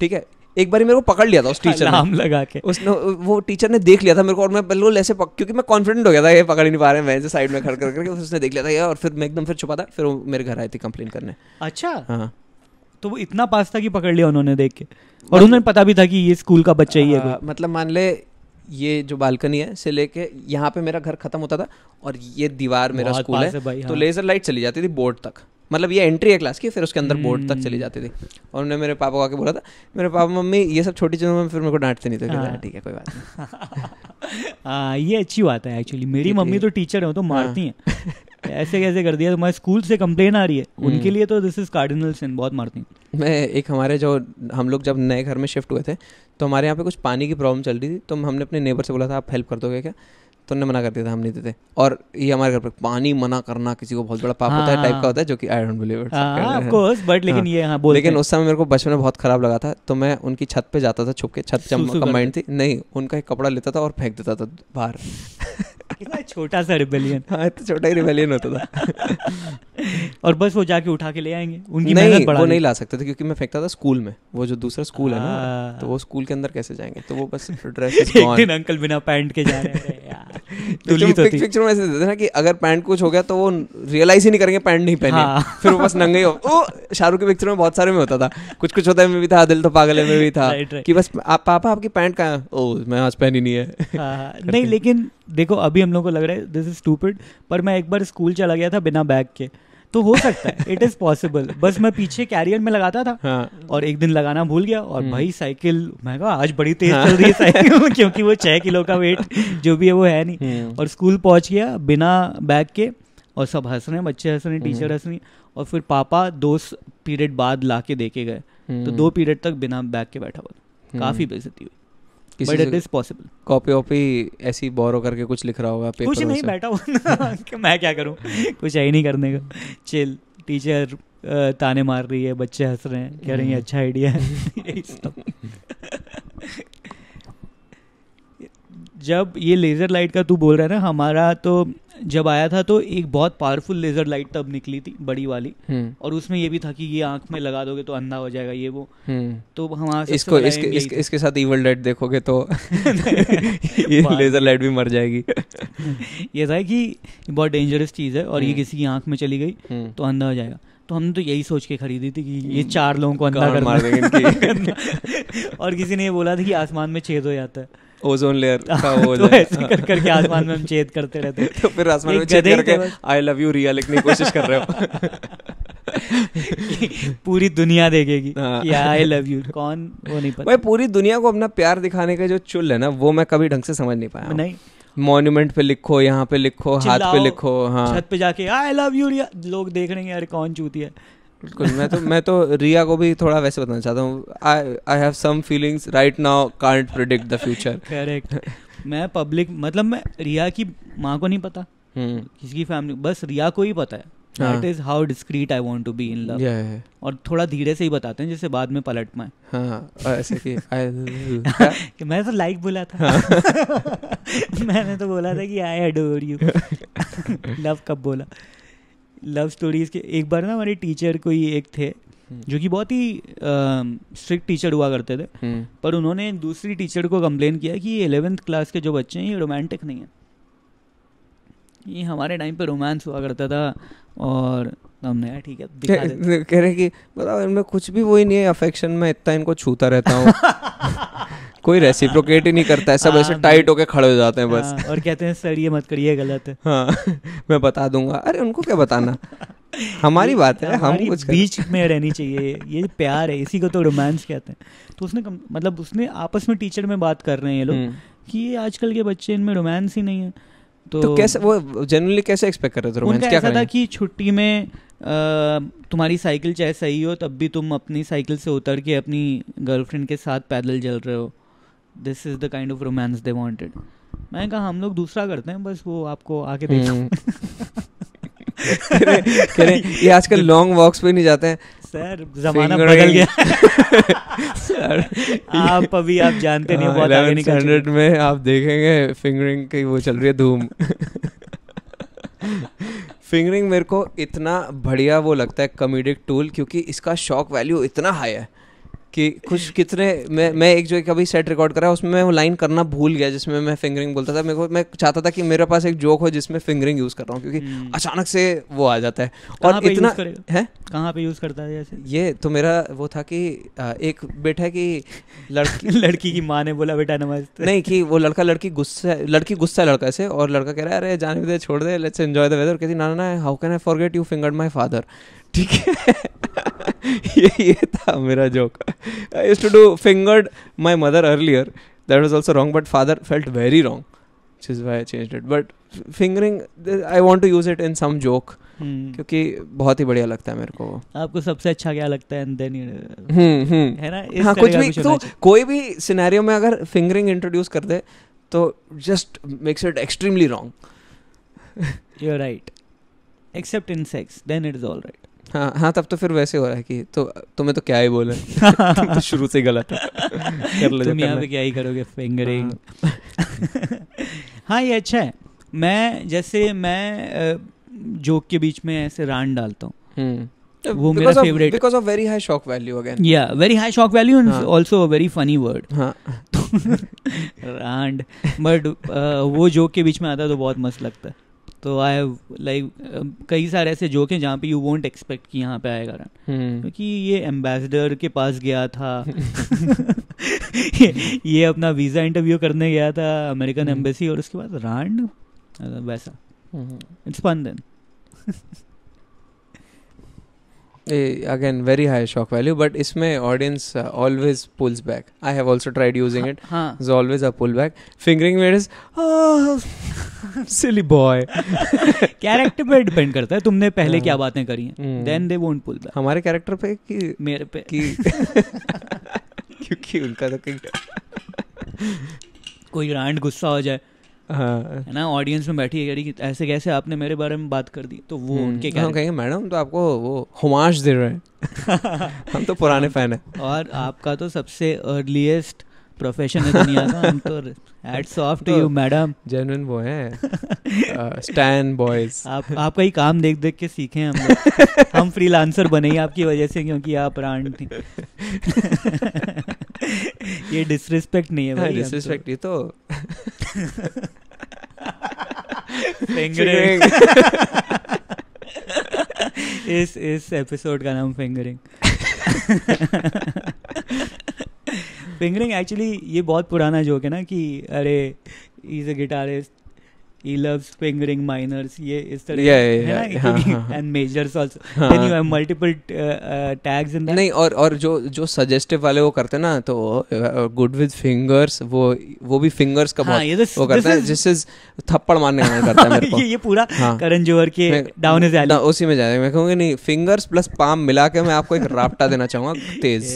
ठीक है एक बार मेरे को पकड़ लिया था उस टीचर नाम लगा के उसने वो टीचर ने देख लिया था मेरे को और मैं बिल्कुल ऐसे पक क्योंकि मैं कॉन्फिडेंट हो गया था ये पकड़ नहीं पा रहे मैं साइड में खड़ कर करके उसने देख लिया था और फिर मैं एकदम फिर छुपा था फिर वो मेरे घर आई थी कंप्लेन करने अच्छा हाँ तो वो इतना पास था कि पकड़ लिया उन्होंने देख के और उन्होंने पता भी था कि ये स्कूल का बच्चा ही है हाँ, मतलब मान ले ये जो बालकनी है से लेके यहाँ पे मेरा घर खत्म होता था और ये दीवार मेरा स्कूल है, है तो हाँ। तो लेजर लाइट चली जाती थी बोर्ड तक मतलब ये एंट्री है क्लास की फिर उसके अंदर बोर्ड तक हम्म। चली जाती थी और उन्होंने मेरे पापा को आके बोला था मेरे पापा मम्मी ये सब छोटी चीज़ों में फिर मेरे को डांटते नहीं थे हाँ, हाँ। ठीक है कोई बात नहीं हाँ, ये अच्छी बात है एक्चुअली मेरी मम्मी तो टीचर है तो मारती हैं ऐसे कैसे कर दिया तुम्हारे तो स्कूल से कंप्लेन आ रही है हम्म। उनके लिए तो दिस इज कार्डिनल सिन बहुत मारती हूँ मैं एक हमारे जो हम लोग जब नए घर में शिफ्ट हुए थे तो हमारे यहाँ पे कुछ पानी की प्रॉब्लम चल रही थी तो हमने अपने नेबर से बोला था आप हेल्प कर दोगे क्या तो उन्होंने मना कर दिया था हम नहीं देते और ये हमारे घर पर पानी मना करना किसी को बहुत बड़ा पाप हाँ, होता है टाइप का हाँ। होता है जो कि I don't believe it course but लेकिन हाँ। ये हाँ बोलते लेकिन उस समय मेरे को बचपन में बहुत खराब लगा था तो मैं उनकी छत पे जाता था छुप के छत का माइंड थी नहीं उनका एक कपड़ा लेता था और फेंक देता था बाहर छोटा सा रिबेलियन हाँ तो छोटा ही रिबेलियन होता था और बस वो जाके उठा के ले आएंगे उनकी नहीं वो नहीं ला सकते थे क्योंकि मैं फेंकता था स्कूल में वो जो दूसरा स्कूल है ना हाँ। तो वो स्कूल के अंदर कैसे जाएंगे तो वो बस ड्रेस एक दिन अंकल बिना पैंट के जा रहे हैं पिक्चर तो में ऐसे ना कि अगर पैंट कुछ हो गया तो वो रियलाइज ही नहीं करेंगे पैंट नहीं पहने हाँ। फिर वो बस नंगे हो ओ शाहरुख की पिक्चर में बहुत सारे में होता था कुछ कुछ होता है में भी था दिल तो पागल में भी था right, कि बस आप पापा आपकी पैंट कहाँ ओ मैं आज पहनी नहीं है हाँ, हाँ। नहीं लेकिन देखो अभी हम लोग को लग रहा है दिस इज स्टूपिड पर मैं एक बार स्कूल चला गया था बिना बैग के तो हो सकता है इट इज पॉसिबल बस मैं पीछे कैरियर में लगाता था हाँ. और एक दिन लगाना भूल गया और हम्म। भाई साइकिल मैं कहा आज बड़ी तेज हाँ। चल रही है साइकिल क्योंकि वो छह किलो का वेट जो भी है वो है नहीं हम्म। और स्कूल पहुंच गया बिना बैग के और सब हंस रहे हैं बच्चे हंस रहे टीचर हम्म। हंस रही और फिर पापा दो पीरियड बाद ला के देके गए तो दो पीरियड तक बिना बैग के बैठा हुआ काफ़ी बेजती हुई but it is possible copy वॉपी ऐसी बोरो करके कुछ लिख रहा होगा पेपर कुछ नहीं बैठा हुआ कि मैं क्या करूँ कुछ है ही नहीं करने का चिल टीचर ताने मार रही है बच्चे हंस रहे हैं कह रहे हैं हम्म। अच्छा आइडिया है जब ये लेज़र लाइट का तू बोल रहा है ना हमारा तो जब आया था तो एक बहुत पावरफुल लेज़र लाइट तब निकली थी बड़ी वाली हम्म। और उसमें ये भी था कि ये आंख में लगा दोगे तो अंधा हो जाएगा ये वो हम्म। तो हम इसको तो इसके इसके, इसके साथ ईवल लाइट देखोगे तो ये लेज़र लाइट भी मर जाएगी ये था कि बहुत डेंजरस चीज़ है और ये हम्म। किसी की आंख में चली गई तो अंधा हो जाएगा तो हमने तो यही सोच के खरीदी थी कि ये चार लोगों को अंधा कर मार देंगे और किसी ने ये बोला था कि आसमान में छेद हो जाता है ओजोन लेयर का वो तो ऐसे कर करके आसमान में हम छेद करते रहते हैं तो फिर आसमान में छेद करके आई लव यू रिया लिखने की कोशिश कर रहे हो पूरी दुनिया देखेगी आई लव यू कौन वो नहीं पता भाई पूरी दुनिया को अपना प्यार दिखाने का जो चुल है ना वो मैं कभी ढंग से समझ नहीं पाया नहीं मॉन्यूमेंट पे लिखो यहाँ पे लिखो हाथ पे लिखो हाँ छत पे जाके आई लव यू रिया लोग देख रहे हैं अरे कौन चूती है बिल्कुल मैं तो मैं तो रिया को भी थोड़ा वैसे बताना चाहता हूँ I I have some feelings right now can't predict the future correct मैं पब्लिक मतलब मैं रिया की माँ को नहीं पता हम्म। किसी की फैमिली बस रिया को ही पता है that is how discreet I want to be in love और थोड़ा धीरे से ही बताते हैं जैसे बाद में पलट पाए हाँ, ऐसे कि कि मैं तो लाइक बोला था हाँ। मैंने तो बोला था कि आई अडोर यू लव कब बोला लव स्टोरीज के एक बार ना हमारे टीचर कोई एक थे हम्म। जो कि बहुत ही स्ट्रिक्ट टीचर हुआ करते थे हम्म। पर उन्होंने दूसरी टीचर को कंप्लेन किया कि एलेवेंथ क्लास के जो बच्चे हैं ये रोमांटिक नहीं है ये हमारे टाइम पे रोमांस हुआ करता था और हमने यार ठीक है दिखा कह रहे कि बताओ मतलब इनमें कुछ भी वही नहीं है अफेक्शन में इतना इनको छूता रहता हूँ कोई रेसिप्रोकेट ही नहीं करता है सब हाँ, ऐसे टाइट हाँ, हाँ। होके खड़े हो जाते हैं बस और कहते हैं सर ये मत करिए गलत है हाँ मैं बता दूंगा अरे उनको क्या बताना हमारी बात है हम कुछ बीच में रहनी चाहिए ये प्यार है इसी को तो रोमांस कहते हैं तो उसने मतलब उसने आपस में टीचर में बात कर रहे हैं ये लोग हम्म। कि ये आजकल के बच्चे इनमें रोमांस ही नहीं है तो, तो कैसे वो जनरली कैसे एक्सपेक्ट कर रहे थे रोमांस क्या था कि छुट्टी में आ, तुम्हारी साइकिल चाहे सही हो तब भी तुम अपनी साइकिल से उतर के अपनी गर्लफ्रेंड के साथ पैदल चल रहे हो this is the kind of romance they wanted मैंने कहा हम लोग दूसरा करते हैं बस वो आपको आके हम्म। देखो ये आजकल लॉन्ग वॉक्स पे नहीं जाते हैं सर जमाना बदल गया सर आप अभी आप जानते नहीं बहुत आगे निकल हंड्रेड में आप देखेंगे फिंगरिंग की वो चल रही है धूम फिंगरिंग मेरे को इतना बढ़िया वो लगता है कॉमेडिक टूल क्योंकि इसका शॉक वैल्यू इतना हाई है कि कुछ कितने मैं मैं एक जो एक अभी सेट रिकॉर्ड करा उसमें मैं वो लाइन करना भूल गया जिसमें मैं फिंगरिंग बोलता था मेरे को मैं चाहता था कि मेरे पास एक जोक हो जिसमें फिंगरिंग यूज़ कर रहा हूँ क्योंकि हम्म। अचानक से वो आ जाता है और इतना है कहाँ पे यूज़ करता है जैसे ये तो मेरा वो था कि एक बेटा की लड़की लड़की की माँ ने बोला बेटा नमाज नहीं कि वो लड़का लड़की गुस्सा लड़की गुस्सा है लड़का से और लड़का कह रहा है अरे जाने दे छोड़ दे लेट्स एंजॉय द वेदर कहती ना ना how can I forget you fingered my father ठीक है ये ये था मेरा joke I use to do fingered my mother earlier that was also wrong but father felt very wrong which is why change changed but fingering I want to use it in some joke Hmm. क्योंकि बहुत ही बढ़िया लगता है मेरे को आपको सबसे अच्छा क्या लगता है एंड देन हम्म, हम्म। है ना इस हाँ कुछ भी तो कोई भी सिनेरियो में अगर फिंगरिंग इंट्रोड्यूस कर दे तो just makes it extremely wrong you are right except in sex then it is all right हाँ हाँ तब तो फिर वैसे हो रहा है कि तो तुम्हें तो, तो क्या ही बोला तुम तो शुरू से गलत कर लो तुम यहाँ पे क्या ही करोगे फिंगरिंग हाँ।, हाँ ये अच्छा है मैं जैसे मैं जोक के बीच में ऐसे रान डालता हूँ हम्म। तो वो मेरा favourite because of very high shock value again या very high shock value and also a very funny word रांड बट वो जोक के बीच में आता तो बहुत मस्त लगता है तो आई हैव लाइक कई सारे ऐसे जोक हैं जहाँ पे यू वोंट एक्सपेक्ट कि यहाँ पे आएगा रन हम्म। क्योंकि ये एम्बेसडर के पास गया था ये, ये अपना वीज़ा इंटरव्यू करने गया था अमेरिकन एम्बेसी हम्म। और उसके बाद रान वैसा it's fun then again very high shock value but इसमें audience always pulls back I have also tried using it is always a pull back fingering made is silly boy character पे depend करता है तुमने पहले क्या हाँ। बातें करी हैं then they won't pull back हमारे कैरेक्टर पे कि मेरे पे कि क्योंकि उनका तो कहीं कोई ग्रांड गुस्सा हो जाए हाँ। है ना ऑडियंस में बैठी है ऐसे कैसे आपने मेरे बारे में बात कर दी तो वो हम्म। उनके क्या कहेंगे मैडम तो आपको वो हुमाश दे रहे हैं हम तो पुराने फैन हैं और आपका तो सबसे अर्लीस्ट प्रोफेशन है दुनिया का हम तो hats off to you madam genuine वो है स्टैन बॉयज आप आपका ही काम देख देख के सीखे हैं हम हम फ्रीलांसर बने ही आपकी वजह से क्योंकि आप ब्रांड थी ये डिसरिस्पेक्ट नहीं है हाँ, भाई डिसरिस्पेक्ट तो- ये तो फिंगरिंग इस इस एपिसोड का नाम फिंगरिंग फिंगरिंग एक्चुअली ये बहुत पुराना जोक है ना कि अरे is a guitarist loves fingering minors ये इस तरह है ना and majors also then you have multiple tags in नहीं और और जो जो सजेस्टिव वाले वो करते ना तो गुड विद फिंगर्स वो वो भी फिंगर्स का हाँ, बहुत तो वो करते हैं दिस इज थप्पड़ मारने का करता है मेरे को ये पूरा हाँ. करण जोहर के डाउन इज एलो उसी में जा मैं कहूंगा नहीं फिंगर्स प्लस पाम मिला के मैं आपको एक राफ्टा देना चाहूंगा तेज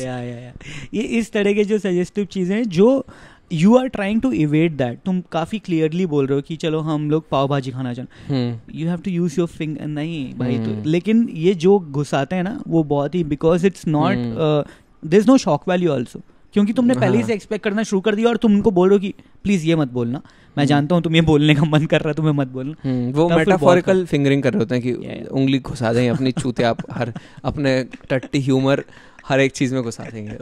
ये इस तरह के जो सजेस्टिव चीजें हैं जो you are trying to evade that तुम काफ़ी क्लियरली बोल रहे हो कि चलो हम लोग पाव भाजी खाना चाहें you have to use your finger नहीं भाई तो हम्म। लेकिन ये जो घुसाते हैं ना वो बहुत ही because it's not there is no shock value also क्योंकि तुमने पहले ही हाँ। से एक्सपेक्ट करना शुरू कर दिया और तुम उनको बोल रहे हो कि प्लीज ये मत बोलना मैं हम्म। जानता हूँ तुम ये बोलने का मन कर रहा तुम्हें मत बोलना हम्म, तो वो मेटाफोरिकल फिंगरिंग कर रहे होते हैं कि उंगली घुसा दें अपनी छूते आप हर अपने टट्टी ह्यूमर हर एक चीज़ में गुस्सा देंगे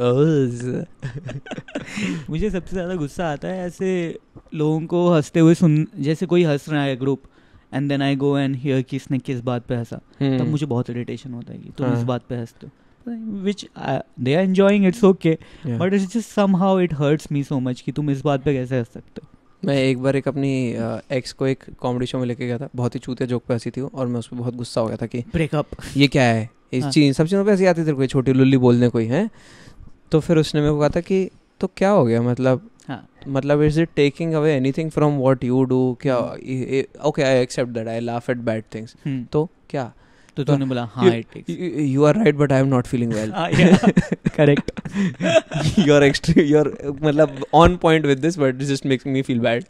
मुझे सबसे ज़्यादा गुस्सा आता है ऐसे लोगों को हंसते हुए सुन जैसे कोई हंस रहा है group and then I go and hear कि इसने किस बात पे हंसा तब हम्म। मुझे बहुत इरिटेशन होता है कि तुम इस हाँ। बात पे हंसते हो which they are enjoying it's okay but it's just somehow it hurts me so much कि तुम इस बात पे कैसे हंस सकते हो मैं एक बार एक अपनी एक्स को एक कॉमेडी शो में लेके गया था बहुत ही चूते जोक पे हंसी थी और मैं उस पर बहुत गुस्सा हो गया था कि ब्रेकअप ये क्या है इस हाँ. चीज सब चीज़ों पर ऐसी आती थी कोई छोटी लुल्ली बोलने कोई है तो फिर उसने मेरे को कहा था कि तो क्या हो गया मतलब हाँ. मतलब is it taking away any thing from what you do क्या okay I accept that I laugh at bad things तो क्या तो, तो तूने बोला हाँ you are right but I am not feeling well correct you are extra you are मतलब on point with this but just makes me feel bad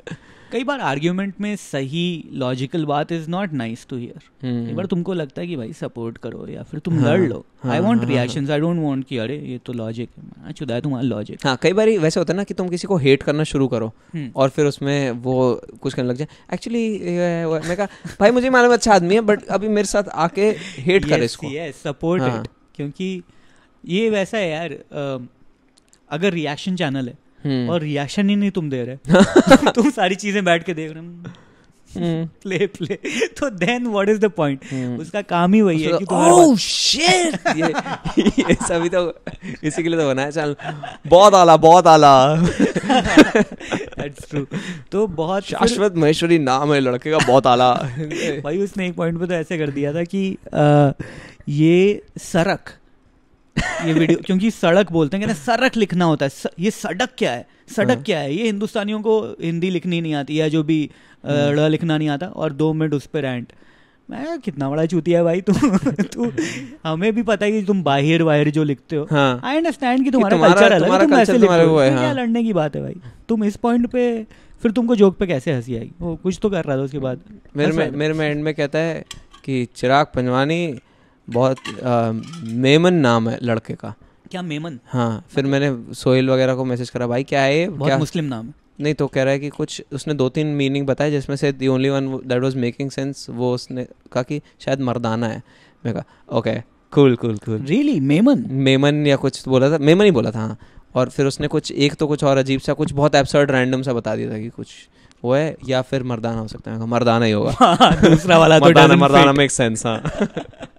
कई बार आर्ग्यूमेंट में सही लॉजिकल बात is not nice to hear कई बार हम्म। तुमको लगता है कि भाई सपोर्ट करो या फिर तुम लड़ हाँ, लो I want reaction I don't want कि अरे ये तो लॉजिक है चुदा तुम्हारा लॉजिक हाँ कई बार वैसे होता है ना कि तुम किसी को हेट करना शुरू करो हम्म। और फिर उसमें वो कुछ करने लग जाए एक्चुअली मैं कहा भाई मुझे मालूम अच्छा आदमी है बट अभी मेरे साथ आके हेट कर इसको सपोर्ट हाँ। क्योंकि ये वैसा है यार अगर रिएक्शन चैनल है hmm. और रिएक्शन ही नहीं तुम दे रहे तुम सारी चीजें बैठ के देख रहे हो प्ले हम्म। प्ले तो then what is the point उसका काम ही वही है कि ओह शिट oh, ये ये सभी तो इसी के लिए तो बनाया चल बहुत आला बहुत आला दैट्स ट्रू तो बहुत शाश्वत महेश्वरी नाम है लड़के का बहुत आला भाई उसने एक पॉइंट पे तो ऐसे कर दिया था कि ये सरक ये वीडियो क्योंकि सड़क बोलते हैं कहते सड़क लिखना होता है स, ये सड़क क्या है सड़क हाँ। क्या है ये हिंदुस्तानियों को हिंदी लिखनी नहीं आती या जो भी ल हाँ। लिखना नहीं आता और दो मिनट उस पर रैंट मैं कितना बड़ा चूतिया है भाई तू तू हमें भी पता है कि तुम बाहर वाहिर जो लिखते हो आई हाँ। अंडरस्टैंड कि तुम्हारा कल्चर अलग है तुम ऐसे लिखते हो क्या लड़ने की बात है भाई तुम इस पॉइंट पे फिर तुमको जोक पे कैसे हंसी आई वो कुछ तो कर रहा था उसके बाद मेरे में मेरे में एंड में कहता है कि चिराग पंजवानी बहुत आ, मेमन नाम है लड़के का क्या मेमन हाँ फिर मैंने सोहेल वगैरह को मैसेज करा भाई क्या है बहुत क्या मुस्लिम नाम नहीं तो कह रहा है कि कुछ उसने दो तीन मीनिंग बताया जिसमें से the only one that was making sense वो उसने कहा कि शायद मर्दाना है मैं कहा okay cool cool cool really मेमन मेमन या कुछ बोला था मेमन ही बोला था हाँ और फिर उसने कुछ एक तो कुछ और अजीब सा कुछ बहुत एब्सर्ड रैंडम सा बता दिया था कि कुछ वो है या फिर मर्दाना हो सकता है हाँ, मर्दाना ही होगा हाँ, दूसरा वाला तो मर्दाना मर्दाना मेक सेंस हाँ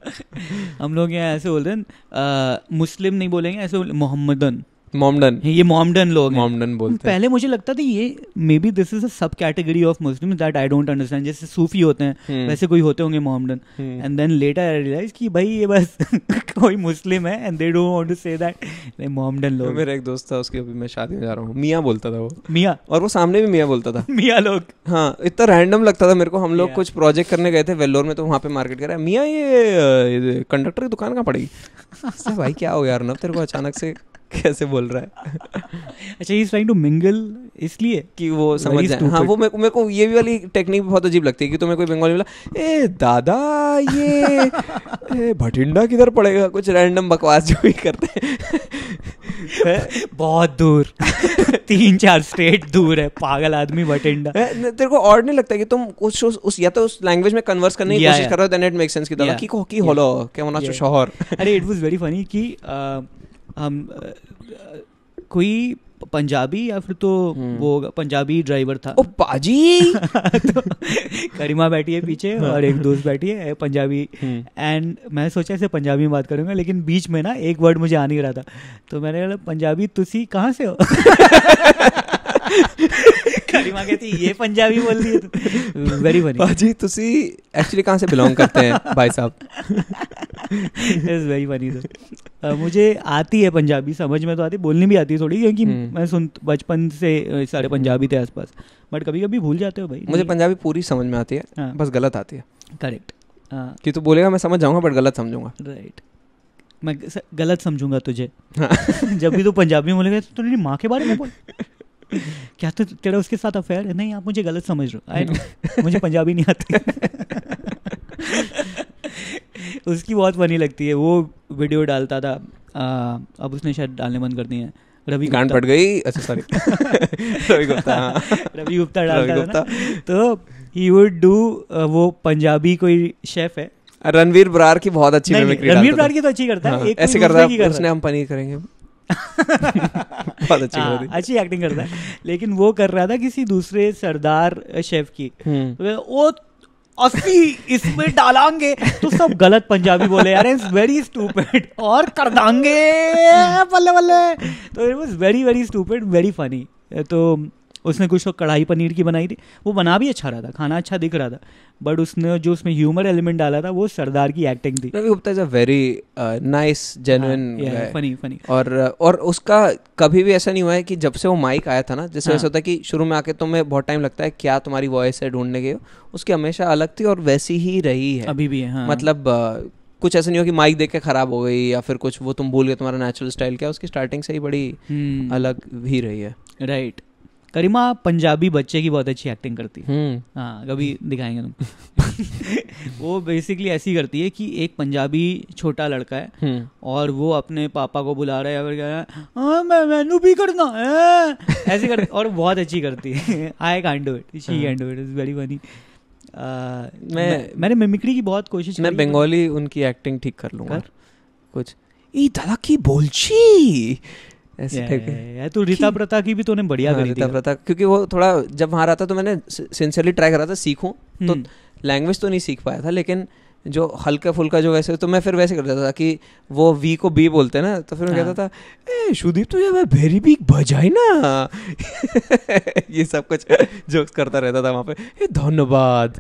हम लोग यहाँ ऐसे बोल रहे हैं मुस्लिम नहीं बोलेंगे ऐसे मोहम्मदन मोमडन ये मोमडन लोग मोमडन बोलते हैं पहले मुझे लगता था ये maybe this is a sub category of Muslim that I don't understand जैसे सूफी होते हैं हम्म। वैसे कोई होते होंगे Mohammedan and then later I realise कि भाई ये बस कोई मुस्लिम है and they don't want to say that Mohammedan लोग मेरा एक दोस्त था उसकी अभी मैं शादी में जा रहा हूँ मियाँ बोलता था वो मियाँ और वो सामने भी मियाँ बोलता था मियाँ लोग हाँ इतना रैंडम लगता था मेरे को हम लोग कुछ प्रोजेक्ट करने गए थे वेल्लोर में तो वहाँ पे मार्केट कर मियाँ ये कंडक्टर की दुकान कहाँ पड़ेगी भाई क्या हो यार ना तेरे को अचानक से कैसे बोल रहा है अच्छा ही इज ट्राइंग टू मिंगल इसलिए कि वो समझ जाए हाँ वो मेरे मे को ये भी वाली टेक्निक बहुत अजीब लगती है कि तुम्हें कोई बंगाली बोला ए दादा ये ए, भटिंडा किधर पड़ेगा कुछ रैंडम बकवास जो भी करते हैं बहुत दूर तीन चार स्टेट दूर है पागल आदमी बटिंडा तेरे को और नहीं लगता कि तुम कुछ उस, उस या तो उस लैंग्वेज में कन्वर्स करने की कोशिश कर रहे हो देन इट मेक सेंस कि दादा की को की होलो क्या होना शहर अरे इट वाज वेरी फनी कि uh, हम कोई पंजाबी या फिर तो हम्म। वो पंजाबी ड्राइवर था ओ पाजी तो करीमा बैठी है पीछे हाँ। और एक दोस्त बैठी है पंजाबी एंड हम्म। मैं सोचा इसे पंजाबी में बात करूंगा लेकिन बीच में ना एक वर्ड मुझे आ नहीं रहा था तो मैंने कहा पंजाबी तुसी कहाँ से हो करीमा कहती ये पंजाबी बोल रही है वेरी फनी पाजी तुसी एक्चुअली कहाँ से बिलोंग करते हैं भाई साहब इज वेरी फनी सर मुझे आती है पंजाबी समझ में तो आती बोलनी भी आती है थोड़ी क्योंकि हम्म। मैं सुन बचपन से सारे पंजाबी थे आसपास बट कभी कभी भूल जाते हो भाई मुझे पंजाबी पूरी समझ में आती है हाँ। बस गलत आती है करेक्ट हाँ. Uh, कि तू बोलेगा मैं समझ जाऊंगा बट गलत समझूंगा राइट मैं गलत समझूंगा तुझे हाँ। जब भी तू पंजाबी में बोलेगा तो तेरी माँ के बारे में बोल क्या तो तेरा उसके साथ अफेयर है नहीं आप मुझे गलत समझ रहे हो आई नो मुझे पंजाबी नहीं आती उसकी बहुत फनी लगती है वो वीडियो डालता था आ, अब उसने शायद डालने बंद कर दिए हैं रवि गांड पड़ गई अच्छा सॉरी रवि गुप्ता हाँ। रवि गुप्ता डालता गुप्ता तो ही वुड डू वो पंजाबी कोई शेफ है रणवीर ब्रार की बहुत अच्छी रणवीर ब्रार की तो अच्छी करता है हाँ, ऐसे करता है उसने हम पनीर करेंगे बहुत अच्छी आ, हाँ, अच्छी एक्टिंग करता है लेकिन वो कर रहा था किसी दूसरे सरदार शेफ की हम्म। तो ओ अस्सी इसमें डालांगे तो सब गलत पंजाबी बोले यार इट्स वेरी स्टूपिड और कर दांगे बल्ले बल्ले तो it was very very stupid very funny तो उसने कुछ तो कढ़ाई पनीर की बनाई थी वो बना भी अच्छा रहा था खाना अच्छा दिख रहा था बट उसने जो उसमें ह्यूमर एलिमेंट डाला था वो सरदार की एक्टिंग थी Ravi Gupta is a very nice genuine funny funny और uh, और उसका कभी भी ऐसा नहीं हुआ है कि जब से वो माइक आया था ना जैसे ऐसा हाँ। होता है कि शुरू में आके तुम्हें बहुत टाइम लगता है क्या तुम्हारी वॉइस है ढूंढने के उसकी हमेशा अलग थी और वैसी ही रही है अभी भी है हाँ। मतलब uh, कुछ ऐसा नहीं हो कि माइक देख के खराब हो गई या फिर कुछ वो तुम भूल गए तुम्हारा नेचुरल स्टाइल क्या उसकी स्टार्टिंग से ही बड़ी हम्म। अलग भी रही है राइट करीमा पंजाबी बच्चे की बहुत अच्छी एक्टिंग करती है हम्म। हाँ कभी दिखाएंगे तुम वो बेसिकली ऐसी करती है कि एक पंजाबी छोटा लड़का है हम्म। और वो अपने पापा को बुला रहा है और कह रहा है हाँ, मैं भी करना है ऐसे कर और बहुत अच्छी करती है I can't it she can't it is very funny मैं मैंने मिमिक्री की बहुत कोशिश मैं बंगाली उनकी एक्टिंग ठीक कर लूँगा कुछ ई दादा की बोलची तो रीता प्रथा की भी तो बढ़िया हाँ, रीता प्रथा क्योंकि वो थोड़ा जब वहाँ रहा था तो मैंने सिंसियरली ट्राई करा था तो लैंग्वेज हम्म। तो नहीं सीख पाया था लेकिन जो हल्का फुल्का जो वैसे तो मैं फिर वैसे करता था कि वो वी को बी बोलते ना तो फिर मैं हाँ। कहता था ए सुदीप तुझे मैं भेरी बिग बजाई ना ये सब कुछ जोक्स करता रहता था वहाँ पे ए धन्यवाद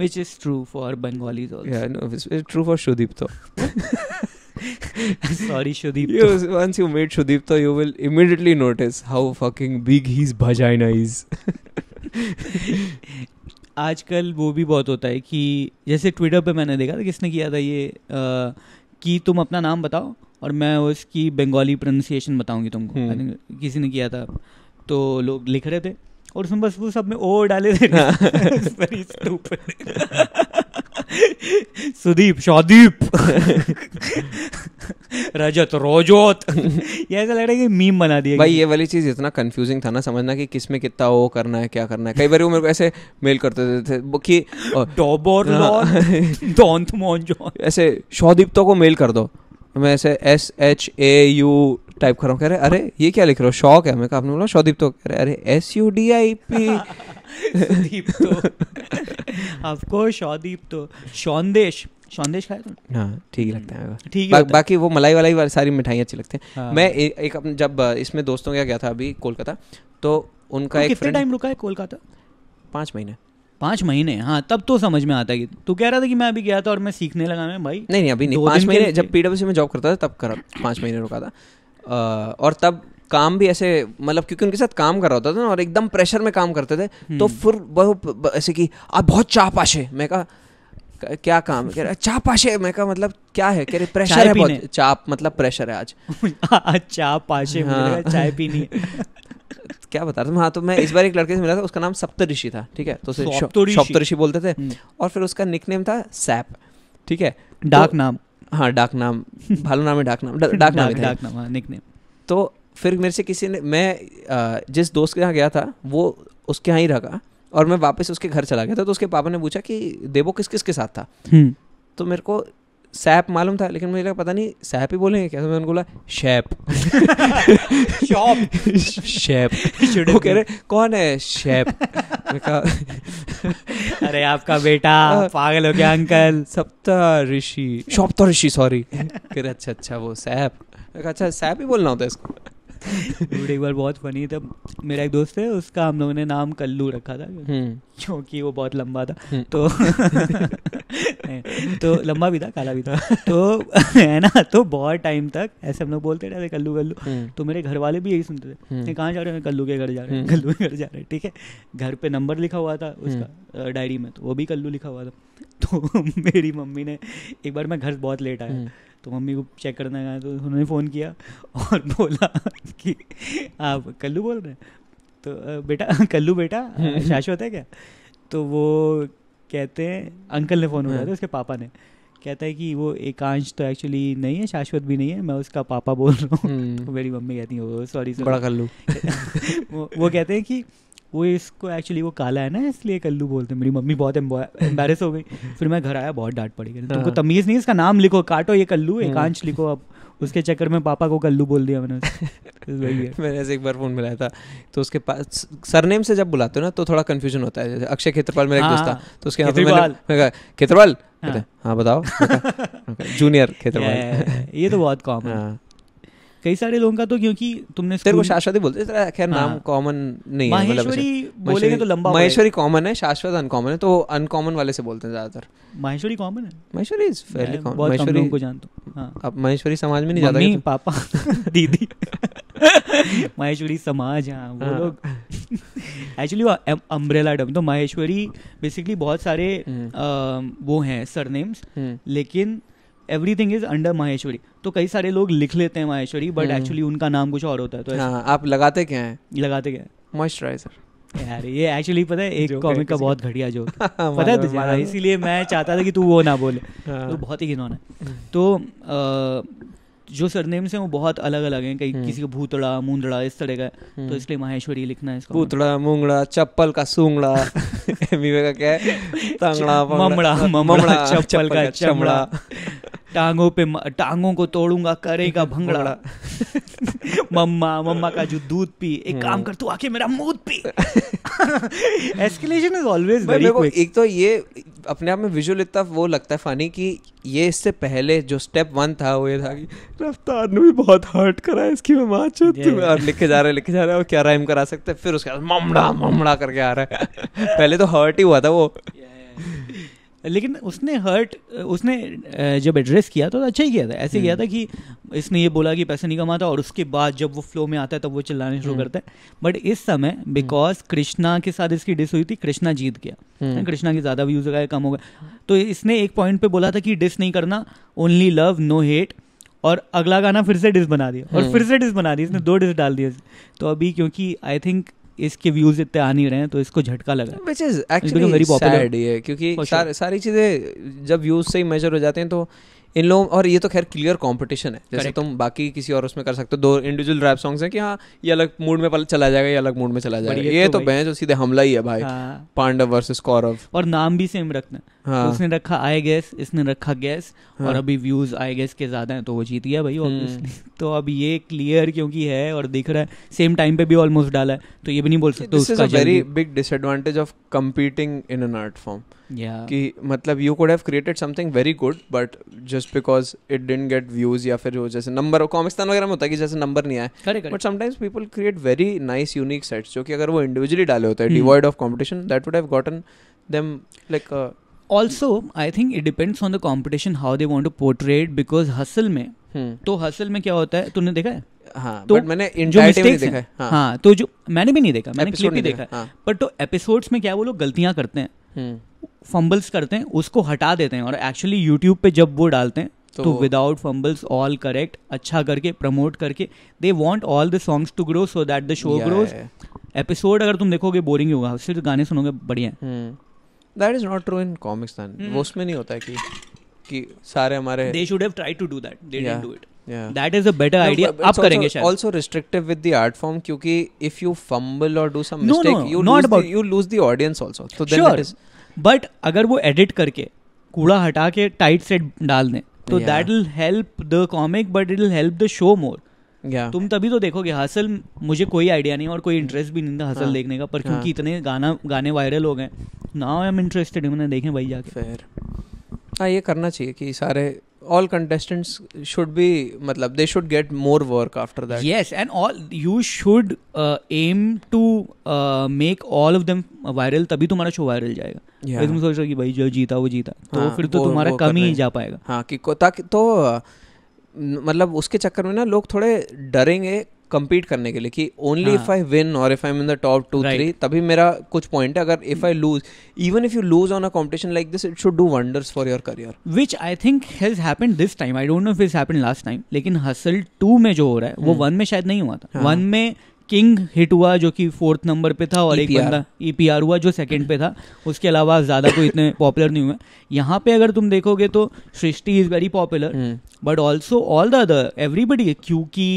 which is true for Bengalis also. Yeah, no, it's, true for तो। Shudip Sorry, Shudip. You, once you meet Shudip, Shudipta, you will immediately notice how fucking big his vagina is. आजकल वो भी बहुत होता है कि जैसे ट्विटर पे मैंने देखा था किसने किया था ये आ, कि तुम अपना नाम बताओ और मैं उसकी बंगाली प्रोनाउंसिएशन बताऊंगी तुमको किसी ने किया था तो लोग लिख रहे थे और उसमें बस वो सब में ओ डाले थे हाँ। सुदीप शादीप रजत रोजोत ये ऐसा लग रहा है कि मीम बना दिया भाई ये वाली चीज़ इतना कंफ्यूजिंग था ना समझना कि किस में कितना वो करना है क्या करना है कई बार वो मेरे को ऐसे मेल करते थे कि डोबोर हाँ। ऐसे शौदीप तो को मेल कर दो मैं ऐसे S H A U type कर रहा हूँ कह रहे अरे ये क्या लिख रहे हो शौक है मैं कहा आपने बोला शौदीप तो कह रहे अरे S U D I P आपको शौदीप तो शौंदेश तो। शौंदेश खाया तुमने हाँ ठीक लगता है ठीक बा, बाकी वो मलाई वालाई वाली सारी मिठाइयाँ अच्छी लगती हैं हाँ। मैं ए, एक अपने जब इसमें दोस्तों क्या गया था अभी कोलकाता तो उनका एक कितने टाइम रुका है कोलकाता पाँच महीने पाँच महीने हाँ तब तो समझ में आता है कि तू कह रहा था कि मैं अभी गया था और मैं सीखने लगा मैं भाई नहीं नहीं अभी नहीं पाँच महीने जब पीडब्ल्यूसी में जॉब करता था तब कर पाँच महीने रुका था और तब काम भी ऐसे मतलब क्योंकि उनके साथ काम कर रहा होता था ना और एकदम प्रेशर में काम करते थे तो हम्म। फिर बहुत ऐसे कि आप बहुत चाह पाशे मैं कहा क्या काम कह रहा चाप आशे मैं कहा मतलब क्या है कह रहे प्रेशर है बहुत चाप मतलब प्रेशर है आज हाँ, चाप आशे हाँ। चाय पीनी क्या बता रहा था हाँ तो मैं इस बार एक लड़के से मिला था उसका नाम सप्तऋषि था ठीक है तो सप्तऋषि बोलते थे हम्म। और फिर उसका निकनेम था सैप ठीक है डार्क तो नाम हाँ डाक नाम भालू नाम है डाक नाम डाक नाम डाक नाम निकनेम हाँ, तो फिर मेरे से किसी ने मैं जिस दोस्त के यहाँ गया था वो उसके यहाँ ही रखा और मैं वापस उसके घर चला गया था तो उसके पापा ने पूछा कि देवो किस किस के साथ था हम्म। तो मेरे को सैप मालूम था लेकिन मुझे लगा पता नहीं सैप ही बोलेंगे कैसे तो मैंने बोला शैप शॉप शैप वो कह रहे कौन है शैप अरे आपका बेटा हाँ। पागल हो गया अंकल सप्ता ऋषि शॉप तो ऋषि सॉरी कह रहे अच्छा अच्छा वो सैप अच्छा सैप ही बोलना होता है इसको डूड एक बार बहुत फनी था मेरा एक दोस्त है उसका हम लोगों ने नाम कल्लू रखा था हम्म। क्योंकि वो बहुत लंबा था हम्म। तो तो लंबा भी था काला भी था तो है ना तो बहुत टाइम तक ऐसे हम लोग बोलते रहे कल्लू कल्लू हम्म। तो मेरे घर वाले भी यही सुनते थे कहाँ जा रहे हैं कल्लू के घर जा रहे हैं कल्लू के घर जा रहे हैं ठीक है घर पे नंबर लिखा हुआ था उसका डायरी में तो वो भी कल्लू लिखा हुआ था तो मेरी मम्मी ने एक बार मैं घर बहुत लेट आया तो मम्मी को चेक करने गए तो उन्होंने फ़ोन किया और बोला कि आप कल्लू बोल रहे हैं तो बेटा कल्लू बेटा हम्म। शाश्वत है क्या तो वो कहते हैं अंकल ने फ़ोन उठाया था हाँ। उसके पापा ने कहता है कि वो एकांश तो एक्चुअली नहीं है शाश्वत भी नहीं है मैं उसका पापा बोल रहा हूँ तो मेरी मम्मी कहती है वो सॉरी बड़ा कल्लू वो, वो कहते हैं कि वो इसको एक्चुअली वो काला है ना इसलिए कल्लू बोलते हैं मेरी मम्मी बहुत एम्बेरस हो गई फिर मैं घर आया बहुत डांट पड़ी तुमको हाँ। तमीज़ नहीं इसका नाम लिखो काटो ये कल्लू एकांश हाँ। लिखो अब उसके चक्कर में पापा को कल्लू बोल दिया मैंने मैंने ऐसे एक बार फ़ोन मिलाया था तो उसके पास सरनेम से जब बुलाते हो ना तो थोड़ा कन्फ्यूजन होता है जैसे अक्षय खेत्रपाल मेरा दोस्त था हाँ। तो उसके यहाँ मैंने कहा खेत्रपाल हाँ बताओ जूनियर खेत्रपाल ये तो बहुत कॉमन है कई सारे लोगों का तो क्योंकि तुमने तेरे को शाश्वत ही बोलते तेरा खैर नाम कॉमन हाँ। नहीं है मतलब बोलेंगे तो लंबा महेश्वरी कॉमन है शाश्वत अनकॉमन है तो अनकॉमन वाले से बोलते हैं ज्यादातर महेश्वरी कॉमन है Maheshwari is fairly common Maheshwari को जानता हूं हाँ। अब महेश्वरी समाज में नहीं जाता नहीं पापा दीदी माहेश्वरी समाज हाँ वो हाँ। लोग एक्चुअली वो अम्ब्रेला डब तो माहेश्वरी बेसिकली बहुत सारे हम्म। वो हैं सरनेम्स हम्म। लेकिन एवरीथिंग इज अंडर माहेश्वरी तो कई सारे लोग लिख लेते हैं माहेश्वरी बट एक्चुअली उनका नाम कुछ और होता है तो हाँ, आप लगाते क्या है लगाते क्या है मॉइस्चराइजर यार ये एक्चुअली पता है एक कॉमिक का बहुत घटिया जो हाँ, पता है तुझे हाँ, इसीलिए मैं चाहता था कि तू वो ना बोले हाँ। तो बहुत ही घिनौना है हम्म। तो जो सरनेम्स हैं वो बहुत अलग अलग हैं कहीं हम्म। किसी का भूतड़ा मूंदड़ा इस तरह का तो हम्म। इसलिए माहेश्वरी लिखना है मतलब। भूतड़ा मूंगड़ा चप्पल का सूंगड़ा का क्या है तांगड़ा ममड़ा ममड़ा चप्पल का चमड़ा टांगों पे टांगों को तोड़ूंगा करेगा भंगड़ा मम्मा मम्मा का जो दूध पी एक काम हम्म। कर तू आके मेरा मूत पी escalation is always very quick एक तो ये अपने आप में विजुअल इतना वो लगता है फ़नी कि ये इससे पहले जो स्टेप वन था वो ये था कि रफ्तार ने भी बहुत हर्ट करा है इसकी मैं माँ और हाँ, लिखे जा रहे हैं लिखे जा रहे हैं और क्या राइम करा सकते हैं फिर उसके बाद ममड़ा ममड़ा करके आ रहा है पहले तो हर्ट ही हुआ था वो yeah. लेकिन उसने हर्ट उसने जब एड्रेस किया तो अच्छा ही किया था ऐसे किया हम्म। था कि इसने ये बोला कि पैसे नहीं कमाता और उसके बाद जब वो फ्लो में आता है तब तो वो चिल्लाने शुरू हम्म। करता है बट इस समय बिकॉज हम्म। कृष्णा के साथ इसकी डिस हुई थी कृष्णा जीत गया कृष्णा के ज़्यादा व्यूज गए कम हो गए तो इसने एक पॉइंट पे बोला था कि डिस नहीं करना ओनली लव नो हेट और अगला गाना फिर से डिस बना दिया और फिर से डिस बना दिया इसने दो डिस डाल दिए तो अभी क्योंकि आई थिंक इसके व्यूज इतने आ नहीं रहे हैं तो इसको झटका लगा which is actually very popular क्योंकि सारी चीज़ें जब व्यूज से ही मेजर हो जाते हैं तो इन लोगों और ये तो खैर क्लियर कंपटीशन है जैसे तुम बाकी किसी और उसमें कर सकते हो दो इंडिविजुअल रैप सॉन्ग्स हैं कि हाँ ये अलग मूड में पल चला जाएगा ये अलग मूड में चला जाएगा ये तो ये तो बहन जो सीधे हमला ही है भाई हाँ। पांडव वर्सेस कौरव और नाम भी सेम रखना हाँ। उसने रखा आई गैस इसने रखा गैस हाँ। और अभी व्यूज आई गैस के ज्यादा है तो वो जीत गया भाई हम्म। तो अब ये क्लियर क्योंकि है और दिख रहा है सेम टाइम पे भी ऑलमोस्ट डाला है तो ये भी नहीं बोल सकते very big disadvantage of competing in an art form कि मतलब you could have created something very good but just because it didn't get views या फिर जैसे नंबर कॉमिस्तान वगैरह में होता है कि जैसे नंबर नहीं आया but sometimes people create very nice unique sets जो कि अगर वो इंडिविजुअली डाले होते हैं devoid of competition that would have gotten them like also I think it depends on the competition how they want to portray because Hustle में Hmm. तो Hustle में क्या होता है तूने देखा है हाँ, तो मैंने जो देखा है हाँ. हाँ तो जो मैंने भी नहीं देखा मैंने क्लिप ही देखा हाँ. पर तो एपिसोड्स में क्या वो लोग गलतियां करते हैं hmm. फंबल्स करते हैं उसको हटा देते हैं और एक्चुअली यूट्यूब पे जब वो डालते हैं तो विदाउट फंबल्स ऑल करेक्ट अच्छा करके प्रमोट करके they want all the songs to grow so that the show grows episode अगर तुम देखोगे बोरिंग होगा सिर्फ गाने सुनोगे बढ़िया that is not true in comics then वो उसमें नहीं होता है कि कि सारे हमारे they should have tried to do that they didn't do it that is a better idea आप करेंगे शायद also restrictive with the art form क्योंकि इफ यू फंबल और do some mistake you lose you lose the audience also so then it is but अगर वो edit करके कूड़ा हटा के टाइट सेट डाल दें तो that will help the comic but it will help the show more Yeah. तुम तभी तो देखोगे हासिल मुझे कोई आइडिया नहीं और कोई इंटरेस्ट भी नहीं था हासिल हाँ, देखने का पर हाँ. क्योंकि इतने गाना गाने वायरल हो गए नाउ आई एम इंटरेस्टेड मैंने भाई जाके फेर हाँ ये करना चाहिए कि सारे all contestants should be matlab they should get more work after that yes and all you should uh, aim to uh, make all of them viral tabhi tumhara show viral jayega yeah. tum सोच रहे हो कि भाई जो जीता वो जीता तो हाँ, फिर तो वो, तुम्हारा वो कम ही जा पाएगा हाँ कि को ताकि तो मतलब उसके चक्कर में कम्पीट करने के लिए कि ओनली इफ आई विन और if I in the top two three तभी मेरा कुछ पॉइंट है अगर if I lose even if you lose on a competition like this it should do wonders for your career which I think has happen this time I don't know if is happen last time लेकिन Hustle two में जो हो रहा है वो one हम्म। में शायद नहीं हुआ था वन हाँ। में किंग हिट हुआ जो कि फोर्थ नंबर पे था और EPR. एक e बंदा ईपीआर e हुआ जो सेकंड पे था उसके अलावा ज़्यादा कोई इतने पॉपुलर नहीं हुए यहाँ पे अगर तुम देखोगे तो Srishti is very popular but also all the other everybody क्यूकी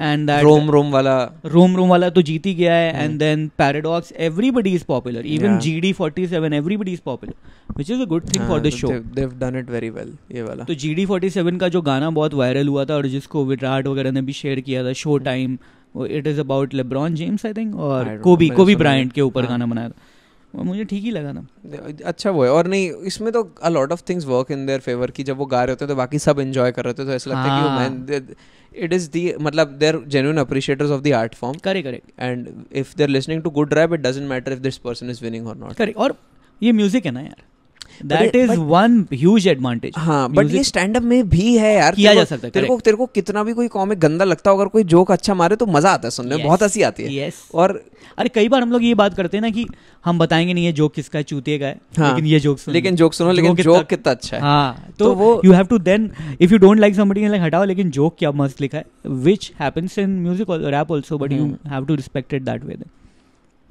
एंड रोम रोम वाला रोम रोम वाला तो जीत ही गया है and then Paradox everybody is popular even G D forty seven everybody is popular which is a good thing for the show they've done it very well ये वाला तो जी डी फोर्टी सेवन का जो गाना बहुत वायरल हुआ था और जिसको विराट वगैरह ने भी शेयर किया था show time hmm. It is about LeBron James I think और कोबी कोबी ब्रायंट के ऊपर हाँ। गाना बनाया था और मुझे ठीक ही लगा ना अच्छा वो है और नहीं इसमें तो a lot of things work in their favour की जब वो गा रहे होते हैं तो बाकी सब एंजॉय कर रहे होते तो ऐसा लगता है कि मैन इट इज दी मतलब they're genuine appreciators of the art form correct correct and if they're listening to good rap it doesn't matter if this person is winning और नॉट करेक्ट और ये म्यूजिक है ना यार that is one huge advantage हाँ but ये stand up में भी है यार किया जा सकता है तेरे को तेरे को कितना भी कोई कॉमिक गंदा लगता हो अगर कोई जोक अच्छा मारे तो मजा आता है सुनने में बहुत हंसी आती है yes. और अरे कई बार हम लोग ये बात करते हैं ना कि हम बताएंगे नहीं ये जोक किसका है चूतिए का है हाँ। लेकिन ये जोक सुनो लेकिन जोक सुनो लेकिन जोक कितना अच्छा है हाँ तो, तो वो you have to then if you don't like somebody like हटाओ लेकिन जोक क्या मस्त लिखा है which happens in music rap also but you have to respect it that way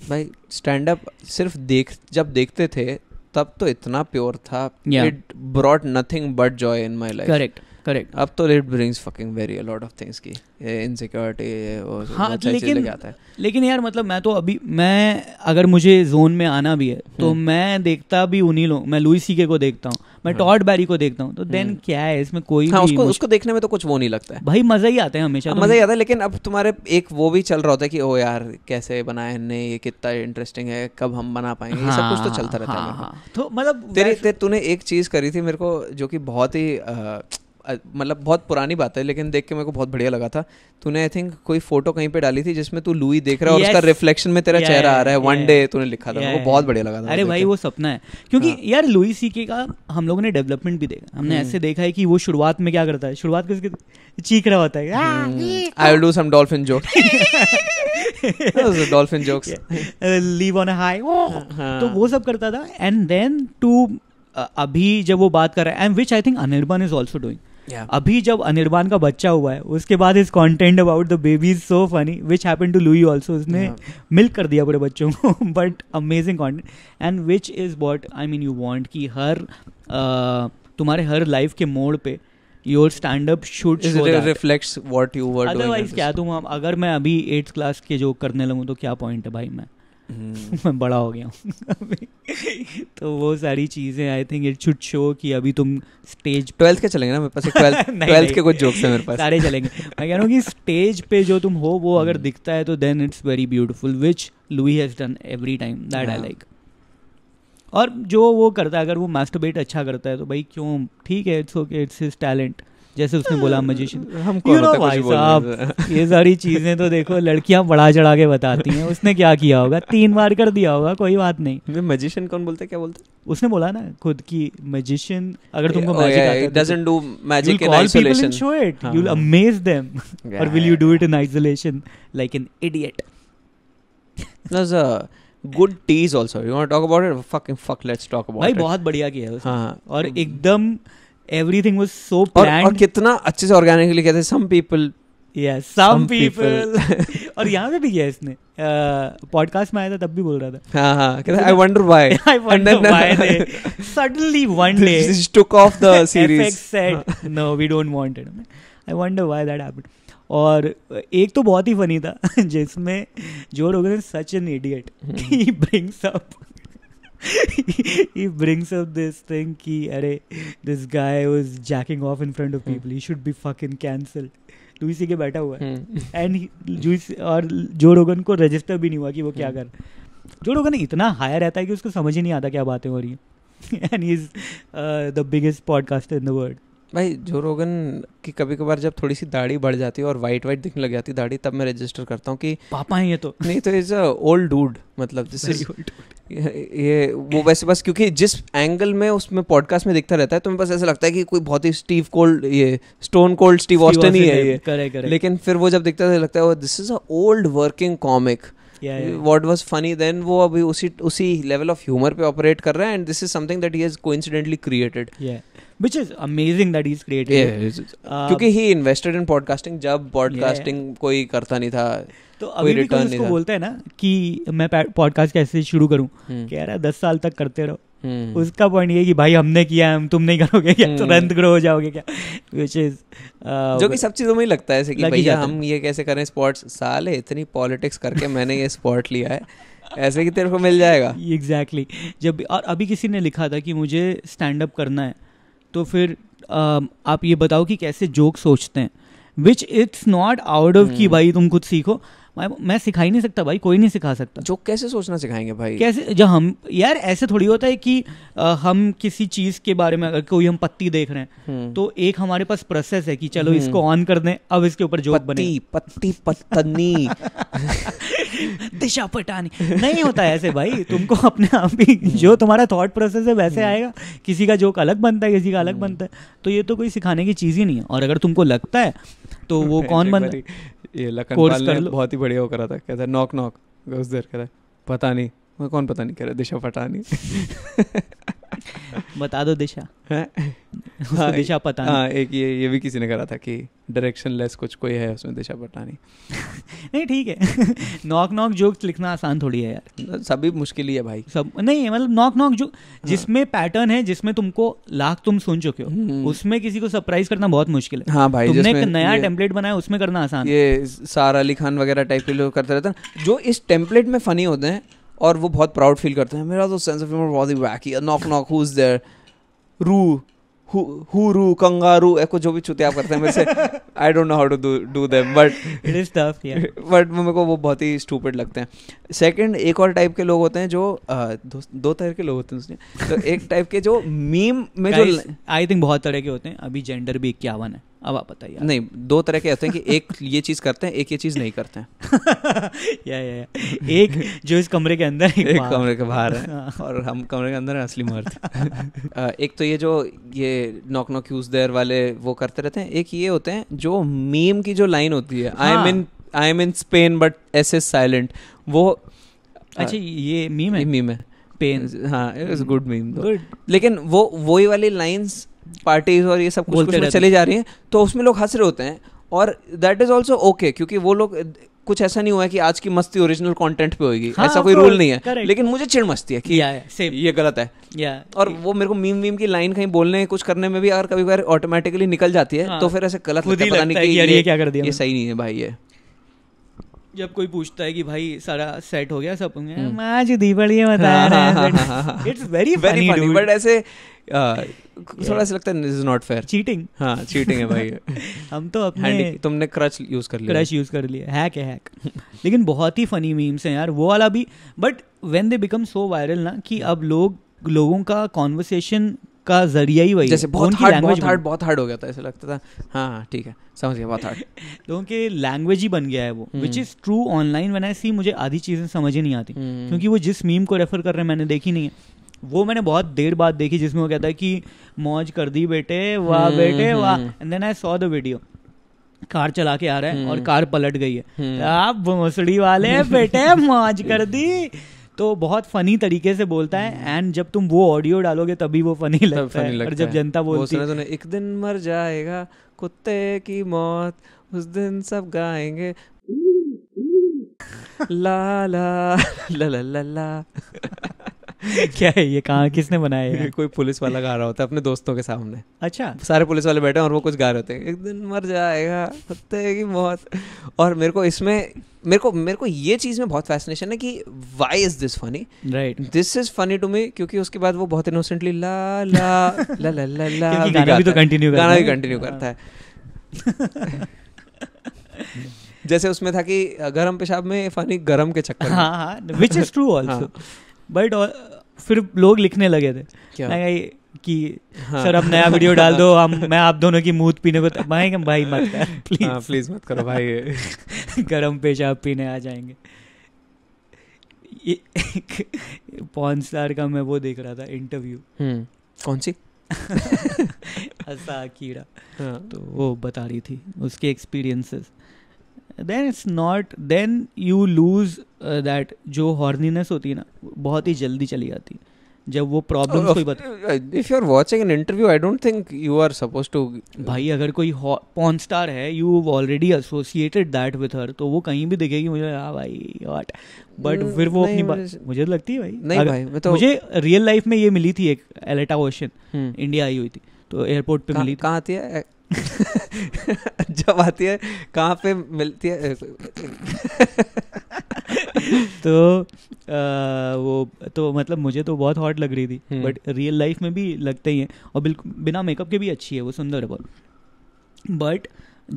भाई स्टैंड अप सिर्फ देख जब देखते थे तब तो इतना प्योर था it brought nothing but joy in my life correct correct अब तो it brings fucking very lot of things की इनसिक्योरिटी और हाँ लेकिन आता है लेकिन यार मतलब मैं तो अभी मैं अगर मुझे जोन में आना भी है तो हम्म। मैं देखता भी उन्हीं लोग मैं लुई सीके को देखता हूँ मैं टॉड हम्म। बैरी को देखता हूँ तो देन हम्म। क्या है इसमें कोई हाँ, उसको उसको देखने में तो कुछ वो नहीं लगता है भाई मजा ही आता है हमेशा हाँ, तो मजा ही आता है लेकिन अब तुम्हारे एक वो भी चल रहा होता है कि ओ यार कैसे बनाए हमने ये कितना इंटरेस्टिंग है कब हम बना पाएंगे ये सब कुछ तो हाँ, चलता रहता है हाँ, तो मतलब तेरे तूने एक चीज करी थी मेरे को जो कि बहुत ही मतलब बहुत पुरानी बात है लेकिन देख के मेरे को बहुत बढ़िया लगा था तूने आई थिंक कोई फोटो कहीं पे डाली थी जिसमें तू लुई देख रहा है yes. और उसका रिफ्लेक्शन में तेरा yeah, चेहरा आ रहा है वन डे तूने लिखा था yeah, बहुत बढ़िया लगा था अरे भाई वो सपना है क्योंकि हाँ. यार लुई सीके का हम लोगों ने डेवलपमेंट भी देखा हमने हम्म। ऐसे देखा है कि वो शुरुआत में क्या करता है शुरुआत करके चीख रहा होता है I will do some dolphin joke dolphin jokes leave on high तो वो सब करता था एंड देन टू अभी जब वो बात कर रहा है and which I think Anirban is also doing yeah. अभी जब अनिर्बान का बच्चा हुआ है उसके बाद is content about the baby is so funny which happen to Louie also उसने yeah. मिल्क कर दिया पूरे बच्चों को but amazing content and which is what I mean you want कि हर uh, तुम्हारे हर लाइफ के मोड़ पे your stand up should reflects what you otherwise क्या तुम अगर मैं अभी एट्थ क्लास के जो करने लगूँ तो क्या पॉइंट है भाई मैं मैं बड़ा हो गया हूँ तो वो सारी चीज़ें I think it should show कि अभी तुम स्टेज ट्वेल्थ के चलेंगे ना मेरे पास ट्वेल्थ के कुछ जोक्स हैं मेरे पास सारे चलेंगे मैं कह रहा हूँ कि स्टेज पे जो तुम हो वो अगर हम्म। दिखता है तो then it's very beautiful which Louie has done every time that I like और जो वो करता है अगर वो मास्टरबेट अच्छा करता है तो भाई क्यों ठीक है it's okay it's his talent जैसे उसने बोला मजिशियन यू नो भाई साहब ये सारी चीजें तो देखो लड़कियां बढ़ा चढ़ा के बताती हैं उसने क्या किया होगा तीन बार कर दिया होगा कोई बात नहीं मजिशियन कौन बोलते क्या बोलते उसने बोला ना खुद की मजिशियन अगर तुमको मैजिक आता है you will amaze them it in isolation like an idiot there's a good tease also you want to talk about it fucking fuck भाई बहुत बढ़िया किया है हाँ, और एकदम एवरीथिंग वाज सो प्लान्ड और कितना अच्छे से ऑर्गेनिकली कहते some people yes some people और यहाँ पे भी किया इसने पॉडकास्ट uh, में आया था तब भी बोल रहा था हाँ हाँ I wonder why I wonder why suddenly one day this took off the series FX said no we don't want it I wonder why that happened और एक तो बहुत ही फनी था जिसमें जो लोग such an idiot he brings up he brings up this thing ki, Are, this guy was jacking off in front of hmm. people. He should be fucking cancelled. Louie तो के बैठा हुआ है एंड hmm. जूस और जो रोगन को register भी नहीं हुआ कि वो क्या hmm. कर जो रोगन इतना हायर रहता है कि उसको समझ ही नहीं आता क्या बातें हो रही हैं and he is the biggest podcaster in the world भाई जो रोगन की कभी कभार जब थोड़ी सी दाढ़ी बढ़ जाती है और वाइट वाइट दिखने लग जाती है दाढ़ी तब मैं रजिस्टर करता हूँ कि पापा हैं ये तो नहीं तो इज अ ओल्ड डूड मतलब दिस ये वो वैसे बस क्योंकि जिस एंगल में उसमें पॉडकास्ट में दिखता रहता है तो मैं बस ऐसा लगता है कि कोई बहुत ही स्टीव कोल्ड ये स्टोन कोल्ड स्टीव ऑस्टन ही है ये लेकिन फिर वो जब दिखता है तो लगता है this is a old working comic what was funny then वो अभी उसी उसी लेवल ऑफ ह्यूमर पे ऑपरेट कर रहा है and this is something that he has coincidentally created which is amazing that is created क्योंकि ही इन्वेस्टेड इन पॉडकास्टिंग जब पॉडकास्टिंग yeah, कोई करता नहीं था तो अभी भी तो उसको बोलते हैं ना कि मैं पॉडकास्ट कैसे शुरू करूं hmm. कह रहा है दस साल तक करते रहो Hmm. उसका पॉइंट ये कि भाई हमने किया है तुम नहीं करोगे क्या hmm. तुरंत ग्रो हो जाओगे क्या विच इज uh, जो कि सब चीज़ों में ही लगता है ऐसे कि भैया हम ये कैसे करें स्पोर्ट्स साल है इतनी पॉलिटिक्स करके मैंने ये स्पॉट लिया है ऐसे कि तेरे को मिल जाएगा एग्जैक्टली exactly. जब और अभी किसी ने लिखा था कि मुझे स्टैंड अप करना है तो फिर आ, आप ये बताओ कि कैसे जोक सोचते हैं which it's not out of कि हम्म। भाई तुम कुछ सीखो मैं मैं सिखा ही नहीं सकता भाई कोई नहीं सिखा सकता जो कैसे सोचना सिखाएंगे भाई कैसे जब हम यार ऐसे थोड़ी होता है कि आ, हम किसी चीज़ के बारे में अगर कोई हम पत्ती देख रहे हैं हम्म। तो एक हमारे पास प्रोसेस है कि चलो हम्म। इसको ऑन कर दें अब इसके ऊपर जो बने पत्ती पत्तनी दिशा पटानी नहीं होता ऐसे भाई तुमको अपने आप ही हम्म। जो तुम्हारा थॉट प्रोसेस है वैसे आएगा किसी का जोक अलग बनता है किसी का अलग बनता है तो ये तो कोई सिखाने की चीज़ ही नहीं है और अगर तुमको लगता है तो वो कौन बनता है ये लखनपाल बहुत ही बढ़िया वो करा था कहता है नॉक नॉक उस देर कह रहा है पता नहीं मैं कौन पता नहीं कह रहा दिशा पटानी बता दो दिशा हाँ, दिशा पता हाँ एक ये ये भी किसी ने करा था कि डायरेक्शन लेस कुछ कोई है उसमें दिशा पता नहीं ठीक है नॉक नॉक जोक्स लिखना आसान थोड़ी है यार सभी मुश्किल ही है भाई सब नहीं मतलब नॉक नॉक जो जिसमें पैटर्न है जिसमें तुमको लाख तुम सुन चुके हो हम्म। उसमें किसी को सरप्राइज करना बहुत मुश्किल है हाँ भाई तुमने एक नया टेम्पलेट बनाया उसमें करना आसान ये सारा अली खान वगैरह टाइप के लोग करते रहते हैं जो इस टेम्पलेट में फनी होते हैं और वो बहुत प्राउड फील करते हैं मेरा तो सेंस ऑफ ह्यूमर बहुत ही wacky knock knock who is there roo who roo kangaroo echo जो भी चुते आप करते हैं मेरे से I don't know how to do them but it is tough but मेरे को वो बहुत ही स्टूपिड लगते हैं सेकंड एक और टाइप के लोग होते हैं जो दो, दो तरह के लोग होते हैं उसने तो एक टाइप के जो मीम में Guys, जो आई थिंक बहुत तरह के होते हैं अभी जेंडर भी इक्यावन है अब आप बताइए नहीं दो तरह के होते हैं कि एक ये चीज़ करते हैं एक ये चीज़ नहीं करते हैं या, या, या एक जो इस कमरे के अंदर एक, एक कमरे के बाहर है हाँ। और हम कमरे के अंदर है असली मर्द एक तो ये जो ये नॉक नॉक यूज देर वाले वो करते रहते हैं एक ये होते हैं जो मीम की जो लाइन होती है I am in I am in Spain but S is silent वो अच्छा ये मीम है मीम है पेन हाँ it is good meme good लेकिन वो वही वाली लाइंस पार्टीज और ये सब कुछ कुछ में चली जा रही है तो उसमें लोग हंस रहे होते हैं और दैट इज ऑल्सो ओके क्योंकि वो लोग कुछ ऐसा नहीं हुआ है कि आज की मस्ती ओरिजिनल कंटेंट पे होगी हाँ, ऐसा कोई रूल नहीं है correct. लेकिन मुझे चिड़ मस्ती है कि yeah, ये गलत है yeah, और yeah. वो मेरे को मीम वीम की लाइन कहीं बोलने कुछ करने में भी अगर कभी कभार ऑटोमेटिकली निकल जाती है हाँ, तो फिर ऐसे गलत लगता, लगता है नहीं कि ये, ये क्या कर दिया ये सही नहीं है भाई ये जब कोई पूछता है कि भाई सारा सेट हो गया सब हम्म। आज दीपड़ी बता it's very very funny but ऐसे थोड़ा सा लगता है इज नॉट फेयर चीटिंग हाँ चीटिंग है भाई हम तो अपने तुमने क्रच यूज कर लिया क्रच यूज कर लिया हैक है हैक लेकिन बहुत ही फनी मीम्स हैं यार वो वाला भी but when they become so viral ना कि अब लोग लोगों का कॉन्वर्सेशन का जरिया ही वही जैसे बहुत हार्ड बहुत हार्ड बहुत हार्ड हो गया था ऐसे लगता था हाँ, हाँ ठीक है समझ गया बहुत हार्ड लोगों के लैंग्वेज ही बन गया है वो which is true online one I see मुझे आधी चीज़ें समझ ही नहीं आती हम्म। क्योंकि वो जिस मीम को रेफर कर रहे हैं मैंने देखी नहीं है वो मैंने बहुत देर बाद देखी जिसमें वो कहता है कि मौज कर दी बेटे वाह हम्म, बेटे हम्म। वाह and then I saw the video car चला के आ रहा है और कार पलट गई है आप भोसड़ी वाले बेटे मौज कर दी तो बहुत फनी तरीके से बोलता है एंड हम्म। जब तुम वो ऑडियो डालोगे तभी वो फनी लगता है और जब जनता बोलती है एक दिन मर जाएगा कुत्ते की मौत उस दिन सब गाएंगे ला ला ला ला ला क्या है ये कहाँ किसने बनाया है कोई पुलिस वाला गा रहा होता है अपने दोस्तों के सामने अच्छा सारे पुलिस वाले बैठे हैं और वो कुछ गा रहे होते हैं एक दिन मर जाएगा कुत्ते की मौत और मेरे को इसमें मेरे को मेरे को ये चीज़ में बहुत फैसिनेशन है कि why is this funny right this is funny to me क्योंकि उसके बाद वो बहुत इनोसेंटली ला ला ला ला ला ला गाना भी तो कंटिन्यू गाना भी कंटिन्यू करता है जैसे उसमें था कि गरम पेशाब में फनी गरम के चक्कर हाँ हाँ which is true also but फिर लोग लिखने लगे थे क्या? कि हाँ, सर अब नया वीडियो डाल दो हम मैं आप दोनों की मूत पीने को भाई मत भाई मत कर प्लीज हाँ, प्लीज मत करो भाई गरम पेशाब पीने आ जाएंगे पॉन स्टार का मैं वो देख रहा था इंटरव्यू हम्म, कौन सी असा कीड़ा हाँ. तो वो बता रही थी उसके experiences then it's not then you lose that जो हॉर्नीनेस होती है ना बहुत ही जल्दी चली जाती है जब वो प्रॉब्लम oh, कोई बता if you are watching an interview I don't think you are suppose to भाई अगर कोई पॉन स्टार है you already associated that with her तो वो कहीं भी दिखेगी मुझे हाँ भाई व्हाट बट mm, फिर वो अपनी बात मुझे तो लगती है भाई नहीं भाई मैं तो मुझे रियल लाइफ में ये मिली थी एक एलेटा ओशन इंडिया आई हुई थी तो एयरपोर्ट पे मिली कहाँ आती है जब आती है कहाँ पे मिलती है तो आ, वो तो मतलब मुझे तो बहुत हॉट लग रही थी बट रियल लाइफ में भी लगते ही हैं और बिल्कुल बिना मेकअप के भी अच्छी है वो सुंदर है बहुत बट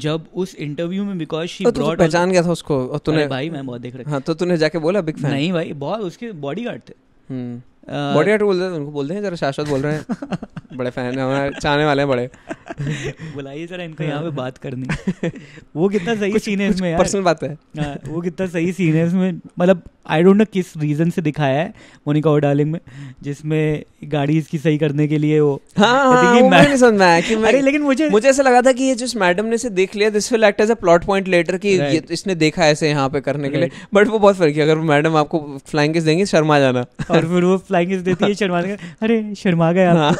जब उस इंटरव्यू में बिकॉज शी तो, तो पहचान गया था उसको और तूने भाई मैं बहुत देख रहा हाँ तो तूने जाके बोला बिग फैन नहीं भाई बहुत उसके बॉडी गार्ड थे हम्म। बढ़िया टूल है उनको बोलते हैं जरा शाश्वत बोल रहे हैं बड़े फैन है हमारे चाहने वाले हैं बड़े बुलाइए जरा इनको यहाँ पे बात करनी वो कितना सही सीन है इसमें पर्सनल बात है हाँ, वो कितना सही सीन है इसमें मतलब आई डोंट नो किस रीज़न से दिखाया है मोनिका और डार्लिंग में जिसमें गाड़ी इसकी सही करने के लिए वो हाँ, हाँ, हाँ वो मैं कि अरे लेकिन मुझे मुझे ऐसा लगा था कि ये जिस मैडम ने इसे देख लिया this will act as a plot point later कि ये इसने देखा ऐसे यहाँ पे करने के लिए बट वो बहुत फर्क है अगर मैडम आपको फ्लाइंग किस देंगे शर्मा जाना और फिर वो लाइंग्स देती है शर्मा अरे शर्मा गए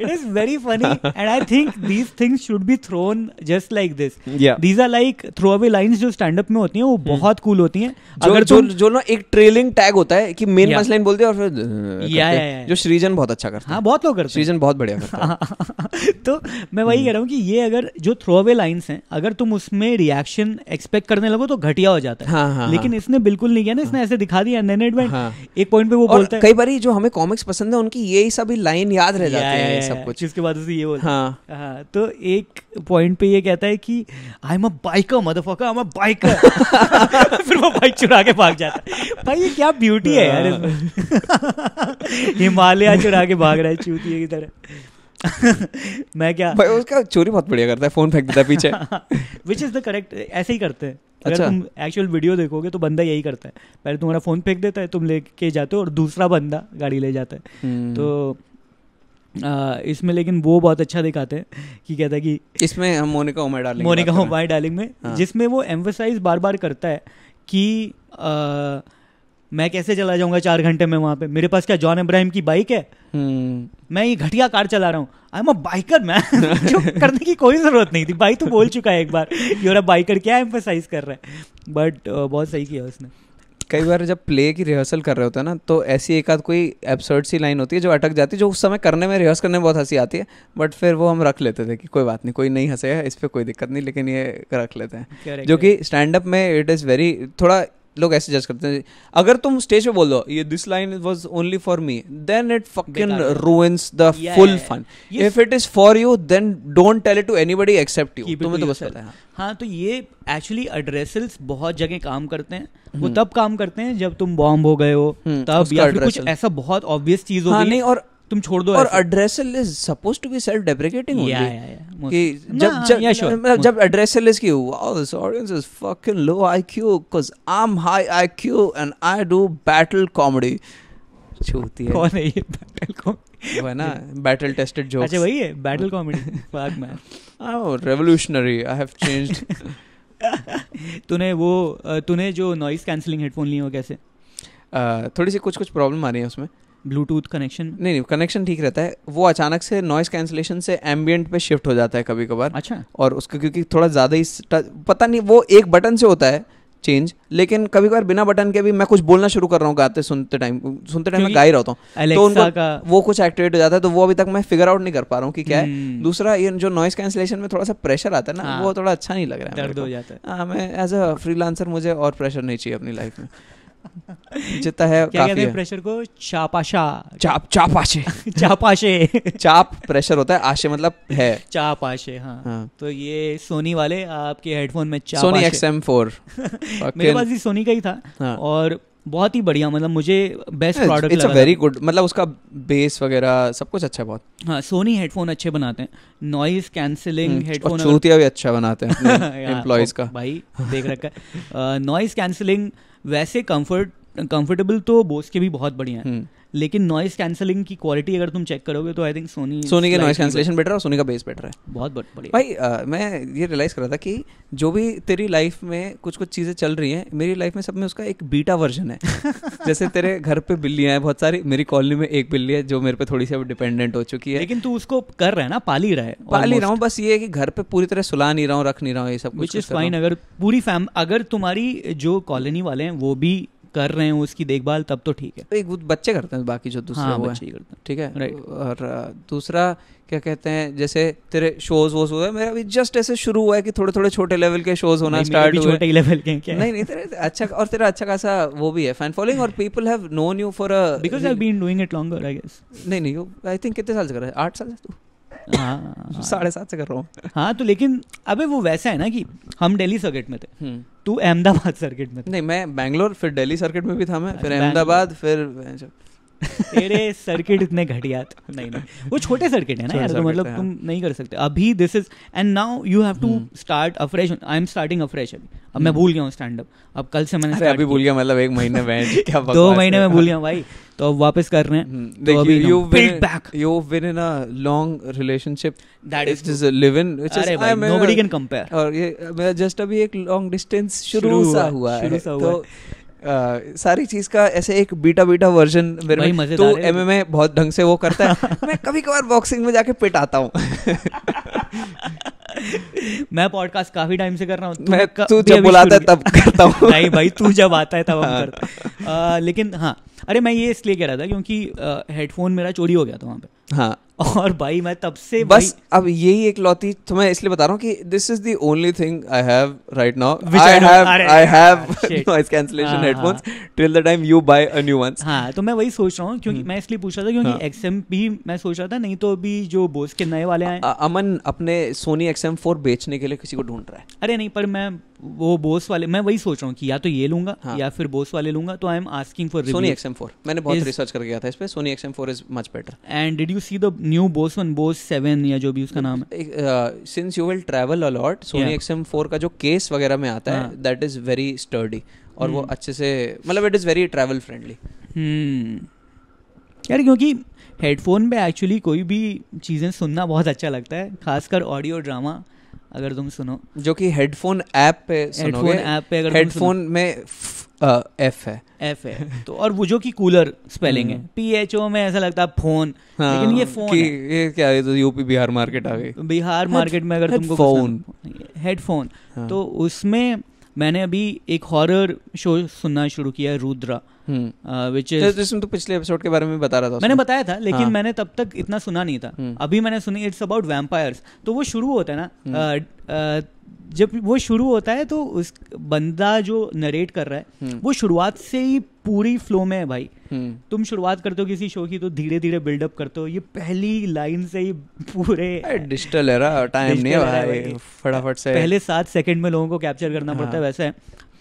it is very funny and I think these things should be thrown just like this these are like throw away lines जो स्टैंड अप में होती हैं वो hmm. बहुत कूल होती हैं अगर जो जो ना एक ट्रेलिंग टैग होता है कि मेन मस्ट लाइन बोलते हैं और फिर या, uh, या, जो श्रीजन बहुत अच्छा करता है हाँ, बहुत लोग करते हैं श्रीजन बहुत बढ़िया करता है तो मैं वही hmm. कह रहा हूँ कि ये अगर जो थ्रो अवे लाइंस हैं अगर तुम उसमें रिएक्शन एक्सपेक्ट करने लगो तो घटिया हो जाता है हाँ, हाँ, लेकिन इसने बिल्कुल नहीं किया ना इसने ऐसे दिखा दिया नेट में एक पॉइंट पे वो बोलता है कई बार जो हमें कॉमिक्स पसंद है उनकी ये सभी लाइन याद रह जाती है सब कुछ इसके बाद उसे ये बोल हाँ हाँ तो एक पॉइंट पे ये कहता है कि I am a biker motherfucker I am a biker फिर वो बाइक चुरा के भाग जाता है भाई ये क्या ब्यूटी है यार हाँ। हिमालय चुरा के भाग रहा है चूतिए की तरह मैं क्या भाई उसका चोरी बहुत बढ़िया करता है फोन फेंक देता है पीछे विच इज़ द करेक्ट ऐसे ही करते हैं अगर अच्छा। तुम एक्चुअल वीडियो देखोगे तो बंदा यही करता है पहले तुम्हारा फ़ोन फेंक देता है तुम लेके जाते हो और दूसरा बंदा गाड़ी ले जाता है हम्म। तो इसमें लेकिन वो बहुत अच्छा दिखाते हैं कि कहता है कि इसमें हम Monica oh my darling Monica oh my darling में हाँ। जिसमें वो एम्फोसाइज बार बार करता है कि आ, मैं कैसे चला जाऊंगा चार घंटे में वहां पे मेरे पास क्या जॉन इब्राहिम की बाइक है हम्म। मैं ये घटिया कार चला रहा हूँ I am a biker man जो करने की कोई जरूरत नहीं थी भाई तो बोल चुका है एक बार योर अ बाइकर क्या एम्फोसाइज कर रहा है बट uh, बहुत सही किया उसने कई बार जब प्ले की रिहर्सल कर रहे होते हैं ना तो ऐसी एक आध कोई एब्सर्ड सी लाइन होती है जो अटक जाती है जो उस समय करने में रिहर्स करने में बहुत हंसी आती है बट फिर वो हम रख लेते थे कि कोई बात नहीं कोई नहीं है इस पर कोई दिक्कत नहीं लेकिन ये रख लेते हैं जो कि स्टैंड अप में इट इज़ वेरी थोड़ा लोग ऐसे जज करते हैं अगर तुम स्टेज पे बोल दो ये this line was only for me then it fucking ruins the full fun if it is for you then don't tell it to anybody except you तुम्हें तो बस पता है हाँ, हाँ तो ये एक्चुअली एड्रेसल्स बहुत जगह काम करते हैं वो हम्म। तब काम करते हैं जब तुम बॉम्ब हो गए हो हम्म, तब या फिर कुछ ऐसा बहुत ऑब्वियस चीज हो हाँ, गई और तुम छोड़ दो और addressal is suppose to be self deprecating कि जब जब addressal is wow this audience is fucking low IQ cuz I am high IQ and I do battle comedy छूती है कौन है ये बैटल कॉमेडी वो है ना बैटल टेस्टेड जोक्स अच्छा वही है battle comedy fuck man I am revolutionary I have changed तूने वो तूने जो नॉइस कैंसलिंग हेडफोन लिए हो कैसे थोड़ी सी कुछ कुछ प्रॉब्लम आ रही है उसमें ब्लूटूथ कनेक्शन नहीं नहीं कनेक्शन ठीक रहता है वो अचानक से नॉइस कैंसिलेशन से एम्बियंट पे शिफ्ट हो जाता है कभी कभार अच्छा और उसका क्योंकि थोड़ा ज़्यादा ही पता नहीं वो एक बटन से होता है चेंज लेकिन कभी कभार बिना बटन के भी मैं कुछ बोलना शुरू कर रहा हूँ गाते सुनते टाइम सुनते टाइम मैं गा ही रहता हूँ तो उनका वो कुछ एक्टिवेट हो जाता है तो वो अभी तक मैं फिगर आउट नहीं कर पा रहा हूँ कि क्या है हम्म। दूसरा ये जो नॉइस कैंसिलेशन में थोड़ा सा प्रेशर आता है ना हाँ। वो थोड़ा अच्छा नहीं लग रहा है हाँ, मैं एज अ फ्री मुझे और प्रेशर नहीं चाहिए अपनी लाइफ में जितना है क्या कहते हैं प्रेशर को चापाशा चाप चापाशे चापाशे चाप प्रेशर होता है आशे मतलब है चापाशे हाँ, हाँ तो ये सोनी वाले आपके हेडफोन में चाप सोनी एक्स एम फोर मेरे पास ये सोनी का ही था हाँ। और बहुत ही बढ़िया मतलब मुझे best product it's a very good मतलब उसका बेस वगैरह सब कुछ अच्छा है बहुत हाँ सोनी हेडफोन अच्छे बनाते हैं नॉइज कैंसिलिंग हेडफोन चूतिया भी अच्छा बनाते हैं एम्प्लॉयज हाँ, का भाई देख रखा है नॉइज कैंसिलिंग वैसे कंफर्ट कंफर्टेबल तो बोस के भी बहुत बढ़िया है हम्म। लेकिन नॉइस कैंसलिंग की क्वालिटी अगर तुम चेक करोगे तो आई थिंक सोनी सोनी के नॉइस कैंसलेशन बेटर और सोनी का बेस बेटर है बहुत बढ़िया भाई आ, मैं ये रियलाइज़ कर रहा था कि जो भी तेरी लाइफ में कुछ कुछ चीज़ें चल रही हैं मेरी लाइफ में सब में उसका एक बीटा वर्जन है जैसे तेरे घर पे बिल्लियां हैं बहुत सारी मेरी कॉलोनी में एक बिल्ली है जो मेरे पे थोड़ी सी अब डिपेंडेंट हो चुकी है लेकिन तू उसको कर रहा है ना पाली रहा है पाली रहा हूँ बस ये है कि घर पे पूरी तरह सुला नहीं रहा हूँ रख नहीं रहा हूँ ये सब कुछ फाइन अगर पूरी फैम अगर तुम्हारी जो कॉलोनी वाले हैं वो भी कर रहे हो उसकी देखभाल तब तो ठीक है तो एक बच्चे करते हैं बाकी जो दूसरा हाँ, बच्चे ही करते हैं ठीक है राइट और दूसरा क्या कहते हैं जैसे तेरे शोज वोज हुए मेरा अभी जस्ट ऐसे शुरू हुआ है कि थोड़े थोड़े छोटे लेवल के शोज होना स्टार्ट हुए छोटे लेवल के क्या नहीं नहीं तेरे अच्छा और तेरा अच्छा खासा वो भी है फैन फॉलोइंग और people have known you for a because I have been doing it longer I guess नहीं नहीं आई थिंक कितने साल से कर रहा है 8 साल से तू हाँ, हाँ साढ़े सात से कर रहा हूँ हाँ तो लेकिन अबे वो वैसा है ना कि हम दिल्ली सर्किट में थे हम्म। तू अहमदाबाद सर्किट में नहीं मैं बैंगलोर फिर दिल्ली सर्किट में भी था मैं अच्छा, फिर अहमदाबाद फिर तेरे सर्किट इतने घटिया तो नहीं नहीं वो छोटे सर्किट है ना यार तो मतलब तुम नहीं कर सकते अभी this is and now you have to start afresh I am starting afresh अभी अब मैं हम्म। भूल गया हूँ स्टैंड अप अब कल से मैंने अभी भूल गया मतलब एक महीने में क्या दो महीने में भूल गया भाई तो अब वापस कर रहे हैं हम्म, तो अभी you build back you been in a long relationship that is just live in which is I nobody can compare और ये मेरा जस्ट अभी एक लॉन्ग डिस्टेंस शुरू सा हुआ है तो Uh, सारी चीज का ऐसे एक बीटा बीटा वर्जन मेरे में तो एमएमए तो। बहुत ढंग से वो करता है मैं कभी कभार बॉक्सिंग में जाके पिट आता हूँ मैं पॉडकास्ट काफी टाइम से कर रहा हूँ तू जब बुलाता है तब करता हूँ नहीं भाई तू जब आता है तब हम हाँ। करते लेकिन हाँ अरे मैं ये इसलिए कह रहा था क्योंकि हेडफोन मेरा चोरी हो गया था वहाँ पे हाँ और भाई मैं तब से बस अब यही एक लौती तो मैं इसलिए बता रहा हूँ कि this is the only thing I have right now I have I have noise cancellation headphones till the time you buy a new ones हां तो मैं वही सोच रहा हूँ क्योंकि हम्म। मैं इसलिए पूछ रहा था क्योंकि एक्सएम हाँ। भी मैं सोच रहा था नहीं तो अभी जो बोस के नए वाले आए अमन अपने सोनी एक्सएम 4 बेचने के लिए किसी को ढूंढ रहा है अरे नहीं पर मैं वो बोस वाले मैं वही सोच रहा हूँ कि या तो ये लूंगा हाँ. या फिर बोस वाले लूंगा तो I am asking for Sony X M four मैंने बहुत रिसर्च करके गया था इस पे Sony X M four is much better and did you see the new Bose one Bose seven या जो भी उसका नाम है since you will travel a lot Sony X M four का जो केस वगैरह में आता हाँ. है दैट इज वेरी स्टर्डी और वो hmm. अच्छे से मतलब it is very travel friendly यार क्योंकि हेडफोन पे एक्चुअली कोई भी चीज़ें सुनना बहुत अच्छा लगता है खासकर ऑडियो ड्रामा अगर तुम सुनो जो कि हेडफोन ऐप पे हेडफोन ऐप पे अगर हेडफोन में एफ है एफ है तो और वो जो कि कूलर स्पेलिंग है पी एच ओ में ऐसा लगता है फोन हाँ, लेकिन ये फोन है। ये क्या है तो यूपी बिहार मार्केट आ गई बिहार मार्केट में अगर तुमको फोन हेडफोन हाँ। तो उसमें मैंने अभी एक हॉरर शो सुनना शुरू किया है रुद्रा विच हम्म। uh, तो- तो इज तो पिछले एपिसोड के बारे में बता रहा था मैंने बताया था लेकिन हाँ. मैंने तब तक इतना सुना नहीं था हम्म। अभी मैंने सुनी इट्स अबाउट वैम्पायर्स तो वो शुरू होता है ना आ, हम्म। आ, uh, uh, जब वो शुरू होता है तो उस बंदा जो नरेट कर रहा है वो शुरुआत से ही पूरी फ्लो में है भाई तुम शुरुआत करते हो किसी शो की तो धीरे धीरे बिल्डअप करते हो ये पहली लाइन से ही पूरे डिजिटल है टाइम नहीं भाई फटाफट से पहले सात सेकंड में लोगों को कैप्चर करना हाँ। पड़ता है वैसे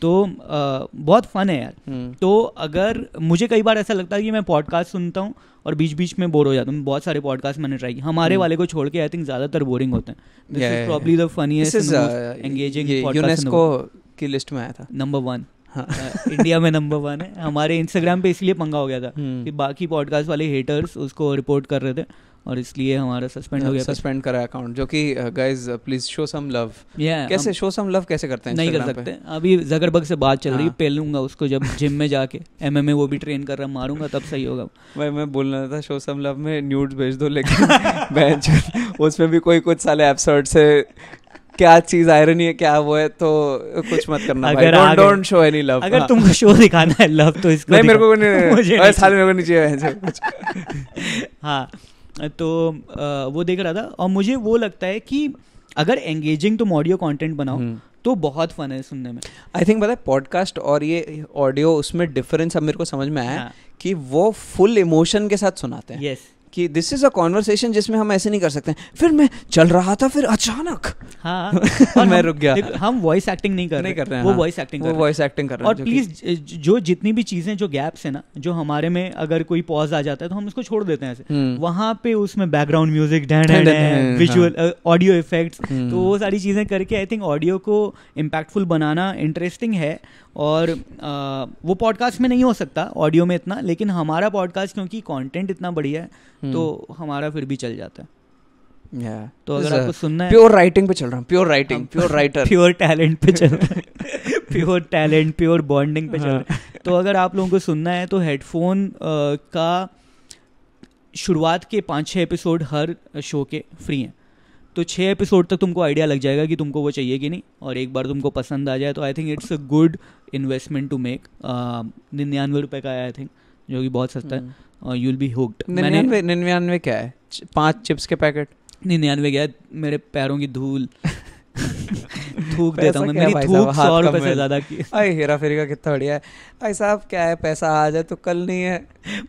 तो आ, बहुत फन है यार हम्म। तो अगर मुझे कई बार ऐसा लगता है कि मैं पॉडकास्ट सुनता हूँ और बीच बीच में बोर हो जाता हूँ बहुत सारे पॉडकास्ट मैंने ट्राई किए हमारे हम्म। वाले को छोड़ के आई थिंक ज्यादातर बोरिंग होते हैं this is probably engaging UNESCO की लिस्ट में आया था नंबर वन इंडिया में नंबर वन है हमारे इंस्टाग्राम पे इसलिए पंगा हो गया था हम्म। कि बाकी पॉडकास्ट वाले हेटर्स उसको रिपोर्ट कर रहे थे और इसलिए हमारा सस्पेंड हो गया सस्पेंड करा अकाउंट जो कि guys please show some love yeah, कैसे शो सम लव कैसे करते हैं नहीं कर सकते अभी जगरबग से बात चल रही है हाँ। पहलूंगा उसको जब जिम में जाके एमएमए वो भी ट्रेन कर रहा मारूंगा तब सही होगा भाई मैं बोल रहा था शो सम लव में न्यूड्स भेज दो लेकिन उसमें भी कोई कुछ साले एब्सर्ड से क्या चीज आयरन है क्या वो है तो कुछ मत करना अगर भाई डोंट शो एनी लव अगर हाँ। तुमको शो दिखाना है लव तो इसको नहीं मेरे को नहीं, मुझे साले मेरे को नहीं चाहिए हां तो वो देख रहा था और मुझे वो लगता है कि अगर एंगेजिंग तुम ऑडियो कॉन्टेंट बनाओ हम्म। तो बहुत फन है सुनने में आई थिंक पता पॉडकास्ट और ये ऑडियो उसमें डिफरेंस अब मेरे को समझ में आया हाँ. कि वो फुल इमोशन के साथ सुनाते हैं yes. कि दिस इज़ अ कॉन्वर्सेशन जिसमें हम ऐसे नहीं कर सकते फिर मैं चल रहा था फिर अचानक हाँ मैं रुक गया हम वॉइस एक्टिंग नहीं कर नहीं कर रहे हैं वो वॉइस एक्टिंग वॉइस एक्टिंग कर रहे हैं और प्लीज जो जितनी भी चीज़ें जो गैप्स है ना जो हमारे में अगर कोई पॉज आ जाता है तो हम उसको छोड़ देते हैं हम्म। वहां पे उसमें background music visual audio effects तो हम्म। वो सारी चीज़ें करके आई थिंक ऑडियो को इम्पैक्टफुल बनाना इंटरेस्टिंग है और आ, वो पॉडकास्ट में नहीं हो सकता ऑडियो में इतना लेकिन हमारा पॉडकास्ट क्योंकि कंटेंट इतना बढ़िया है तो हम्म। हमारा फिर भी चल जाता है Yeah. तो अगर आपको सुनना है प्योर राइटिंग पे चल रहा हूँ pure writing pure writer pure talent पे चल रहा है प्योर टैलेंट प्योर बॉन्डिंग पे चल रहा है हाँ। तो अगर आप लोगों को सुनना है तो हेडफोन का शुरुआत के पाँच छः एपिसोड हर शो के फ्री हैं तो छः एपिसोड तक तुमको आइडिया लग जाएगा कि तुमको वो चाहिए कि नहीं और एक बार तुमको पसंद आ जाए तो I think it's a good investment to make निन्यानवे रुपये का आई थिंक जो कि बहुत सस्ता है हम्म। और यू विल बी हुक्ड निन्यानवे निन्यानवे क्या है पांच चिप्स के पैकेट निन्यानवे क्या है मेरे पैरों की धूल थूक देता हूँ मेरी थूक सौ रुपए से ज़्यादा की अरे हेरा फेरी का कितना बढ़िया है आई साहब क्या है पैसा आ जाए तो कल नहीं है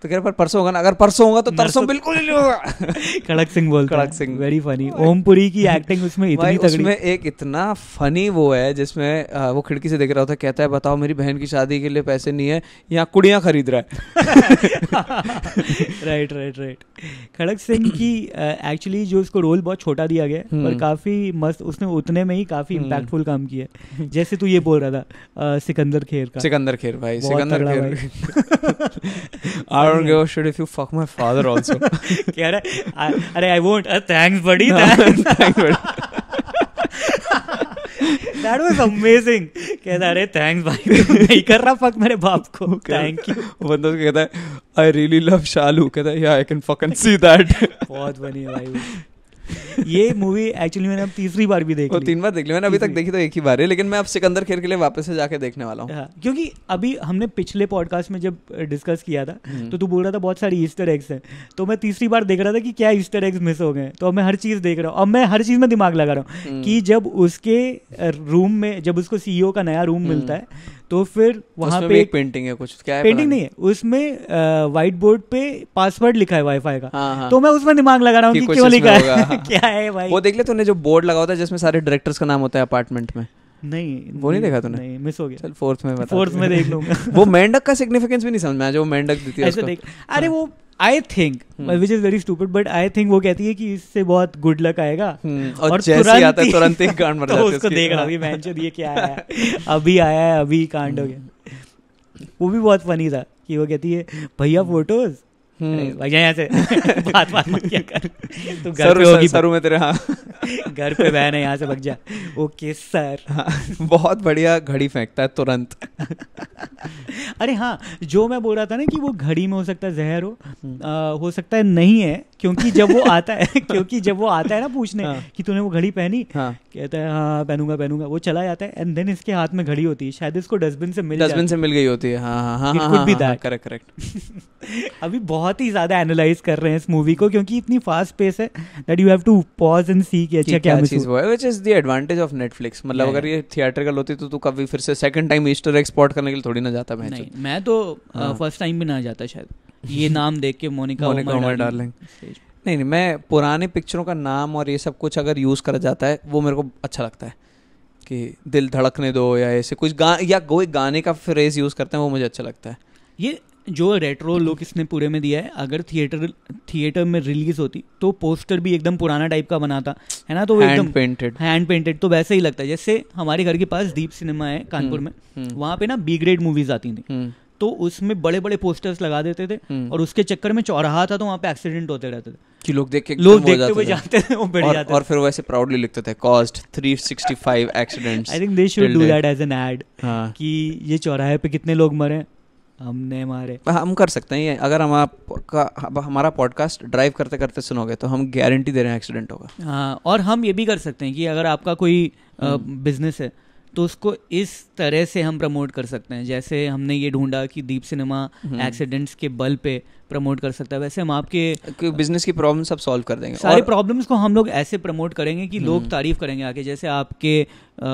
तो कह रहे पर परसों होगा ना अगर परसों होगा तो तरसों बिल्कुल नहीं होगा कड़क सिंह बोल कड़क सिंह वेरी फनी ओमपुरी की एक्टिंग उसमें इतनी तगड़ी उसमें एक इतना फनी वो है जिसमें वो खिड़की से देख रहा होता कहता है बताओ मेरी बहन की शादी के लिए पैसे नहीं है यहाँ कुड़ियाँ खरीद रहा है right right right Khadak Singh की एक्चुअली जो उसको रोल बहुत छोटा दिया गया पर हम्म। काफी मस्त उसने उतना लिखने में ही काफी इम्पैक्टफुल हम्म। काम किया जैसे तू ये बोल रहा था सिकंदर खेर का सिकंदर खेर भाई Sikandar Kher I don't give a shit if you fuck my father also कह रहा है अरे आई वोंट थैंक्स बड़ी थैंक्स बड़ी दैट वाज अमेजिंग कहता अरे थैंक्स भाई तो नहीं कर रहा फक मेरे बाप को थैंक यू बंदा कहता है आई रियली लव शालू कहता है या I can fucking see that बहुत बनी है भाई ये मूवी एक्चुअली मैंने अब तीसरी बार भी देखी तीन बार देख ली मैंने अभी तक देखी तो एक ही बार है लेकिन मैं अब सिकंदर खेर के लिए वापस से जाके देखने वाला हूँ हाँ, क्योंकि अभी हमने पिछले पॉडकास्ट में जब डिस्कस किया था हम्म। तो तू बोल रहा था बहुत सारी ईस्टर एग्स है तो मैं तीसरी बार देख रहा था कि क्या ईस्टर एग्स मिस हो गए तो अब मैं हर चीज़ देख रहा हूँ अब मैं हर चीज़ में दिमाग लगा रहा हूँ हम्म। कि जब उसके रूम में जब उसको सीईओ का नया रूम मिलता हम्म। है तो फिर वहाँ पे एक पेंटिंग है कुछ क्या है पेंटिंग नहीं है उसमें व्हाइट बोर्ड पे पासवर्ड लिखा है वाईफाई का हाँ, हाँ। तो मैं उसमें दिमाग लगा रहा हूँ कि, क्यों लिखा है क्या है भाई वो देख ले तूने जो बोर्ड लगा होता है जिसमें सारे डायरेक्टर्स का नाम होता है अपार्टमेंट में नहीं वो नहीं, देखा तूने नहीं मिस हो गया चल फोर्थ में बता फोर्थ में देख लूंगा वो मेंढक का सिग्निफिकेंस भी नहीं समझ में आया जो मेंढक देती है अरे वो I think which is very stupid but I think वो कहती है कि इससे बहुत गुड लक आएगा hmm. और, और जैसे आता तुरंत ही कांड मर तो जाता है उसको देख रहा मैं ये क्या आया है अभी आया है अभी कांड हो hmm. गया वो भी बहुत फनी था कि वो कहती है भैया फोटोज हम्म। से बात बात मत क्या कर तू घर पे होगी सरू में तेरे हाँ घर पे बहन है यहाँ से भग जा ओके सर हाँ, बहुत बढ़िया घड़ी फेंकता है तुरंत अरे हाँ जो मैं बोल रहा था ना कि वो घड़ी में हो सकता है जहर हो हम्म। आ, हो सकता है नहीं है क्योंकि जब वो आता है क्योंकि जब वो आता है ना पूछने हाँ। कि तूने वो घड़ी पहनी हाँ। कहता है हाँ पहनूंगा पहनूंगा वो चला जाता है एंड देन इसके हाथ में घड़ी होती है शायद इसको डस्टबिन से मिल डस्टबिन से मिल गई होती है हाँ हाँ हाँ करेक्ट करेक्ट हाँ, हाँ, अभी बहुत बहुत ही ज़्यादा एनालाइज कर रहे हैं इस मूवी को क्योंकि इतनी फास्ट पेस है that you have to pause and see कि अच्छा क्या चीज़ हुआ which is the advantage of Netflix मतलब अगर ये थिएट्रिकल होती तो तू कभी फिर से सेकंड टाइम ईस्टर एक्सपोर्ट करने के लिए थोड़ी ना जाता मैं नहीं तो। मैं तो फर्स्ट uh, टाइम हाँ। भी ना जाता शायद ये नाम देख के मोनिका मोनिका डार्लिंग नहीं नहीं मैं पुराने पिक्चरों का नाम और ये सब कुछ अगर यूज़ करा जाता है वो मेरे को अच्छा लगता है कि दिल धड़कने दो या ऐसे कुछ गा या कोई गाने का फ्रेज यूज़ करते हैं वो मुझे अच्छा लगता है ये जो रेट्रो लुक इसने पूरे में दिया है अगर थिएटर थिएटर में रिलीज होती तो पोस्टर भी एकदम पुराना टाइप का बना था है ना तो एकदम पेंटेड हैंड पेंटेड तो वैसे ही लगता है जैसे हमारे घर के पास दीप सिनेमा है कानपुर हम्म, में हम्म। वहाँ पे ना बी ग्रेड मूवीज आती थी हम्म। तो उसमें बड़े बड़े पोस्टर्स लगा देते थे और उसके चक्कर में चौराहा था तो वहाँ पे एक्सीडेंट होते रहते थे कि लोग देख के लोग देखते हुए जाते थे वो बढ़ जाते और फिर वैसे प्राउडली लिखते थे cost 365 accidents I think they should do that as an ad कि ये चौराहे पे कितने लोग मरे हमने मारे हाँ, हम कर सकते हैं ये अगर हम आपका हमारा पॉडकास्ट ड्राइव करते करते सुनोगे तो हम गारंटी दे रहे हैं एक्सीडेंट होगा हाँ और हम ये भी कर सकते हैं कि अगर आपका कोई बिजनेस हम्म। है तो उसको इस तरह से हम प्रमोट कर सकते हैं जैसे हमने ये ढूंढा कि दीप सिनेमा एक्सीडेंट्स हम्म। के बल पे प्रमोट कर सकता है वैसे हम आपके बिजनेस की प्रॉब्लम्स सब सॉल्व कर देंगे सारे प्रॉब्लम्स को हम लोग ऐसे प्रमोट करेंगे कि लोग हम्म। तारीफ करेंगे आके जैसे आपके आ,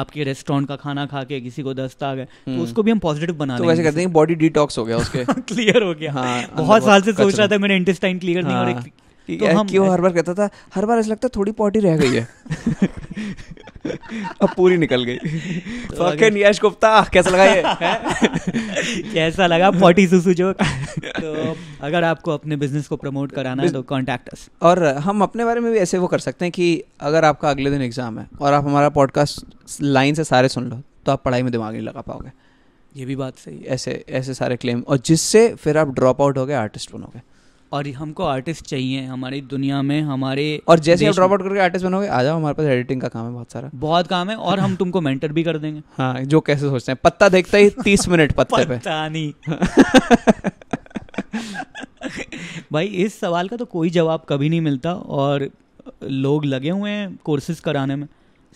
आपके रेस्टोरेंट का खाना खा के किसी को दस्त आ गए तो हम्म। उसको भी हम पॉजिटिव बना तो वैसे करते हैं बॉडी डिटॉक्स हो गया उसके क्लियर हो गया हाँ, तो बहुत साल से सोच रहा था मेरे इंटेस्टाइन क्लियर नहीं हो रहा हाँ। तो हम क्यों हर बार कहता था हर बार ऐसा लगता थोड़ी पॉटी रह गई है अब पूरी निकल गई फकिंग तो यश गुप्ता कैसा लगा ये कैसा लगा पॉटी सुसु जो तो अगर आपको अपने बिजनेस को प्रमोट कराना है तो कॉन्टैक्ट अस और हम अपने बारे में भी ऐसे वो कर सकते हैं कि अगर आपका अगले दिन एग्जाम है और आप हमारा पॉडकास्ट लाइन से सारे सुन लो तो आप पढ़ाई में दिमाग नहीं लगा पाओगे ये भी बात सही ऐसे ऐसे सारे क्लेम और जिससे फिर आप ड्रॉप आउट हो गए आर्टिस्ट बनोगे और हमको आर्टिस्ट चाहिए हमारी दुनिया में हमारे और जैसे आप ड्रॉप आउट करके आर्टिस्ट बनोगे आ जाओ हमारे पास एडिटिंग का काम है बहुत सारा बहुत काम है और हम तुमको मेंटर भी कर देंगे हाँ जो कैसे सोचते हैं पत्ता देखते ही तीस मिनट पत्ते पे नहीं भाई इस सवाल का तो कोई जवाब कभी नहीं मिलता और लोग लगे हुए हैं कोर्सेज कराने में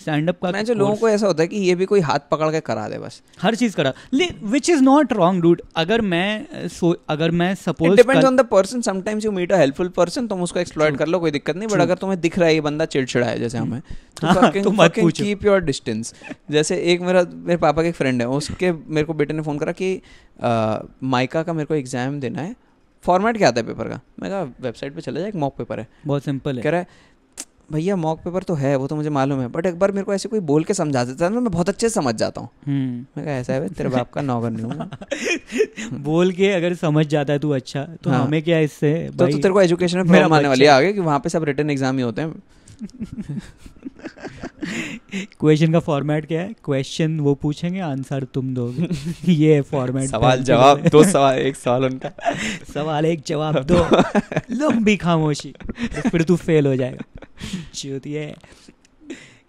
स्टैंड अप का मैं जो लोगों को ऐसा होता है कि ये भी कोई हाथ पकड़ के करा दे बस हर चीज करा ले which is not wrong dude अगर मैं सो अगर मैं suppose depends on the person sometimes you meet a helpful person तुम उसको एक्सप्लॉइट कर लो कोई दिक्कत नहीं बट अगर तुम्हें दिख रहा है ये बंदा चिड़चिड़ा है जैसे हमें तो, हाँ, तो मत कीप योर डिस्टेंस जैसे एक मेरा मेरे पापा का एक फ्रेंड है उसके मेरे को बेटे ने फोन करा कि माइका का मेरे को एग्जाम देना है फॉर्मेट क्या आता है पेपर का मैं कहा वेबसाइट पे चला जाए एक मॉक पेपर है बहुत सिंपल है कह रहा है भैया मॉक पेपर तो है वो तो मुझे मालूम है बट एक बार मेरे को ऐसे कोई बोल के समझा देता है ना मैं बहुत अच्छे से समझ जाता हूँ हम्म। मैं कहा ऐसा है तेरे बाप का नौकर नहीं हूँ बोल के अगर समझ जाता है तू अच्छा तो हाँ। हमें क्या इससे तो, तो तेरे को एजुकेशन में प्रॉब्लम आने वाली आगे कि वहाँ पे सब रिटर्न एग्जाम ही होते हैं क्वेश्चन का फॉर्मेट क्या है क्वेश्चन वो पूछेंगे आंसर तुम दोगे ये फॉर्मेट सवाल जवाब दो सवाल एक सवाल उनका सवाल एक जवाब दो लंबी खामोशी तो फिर तू फेल हो जाएगा है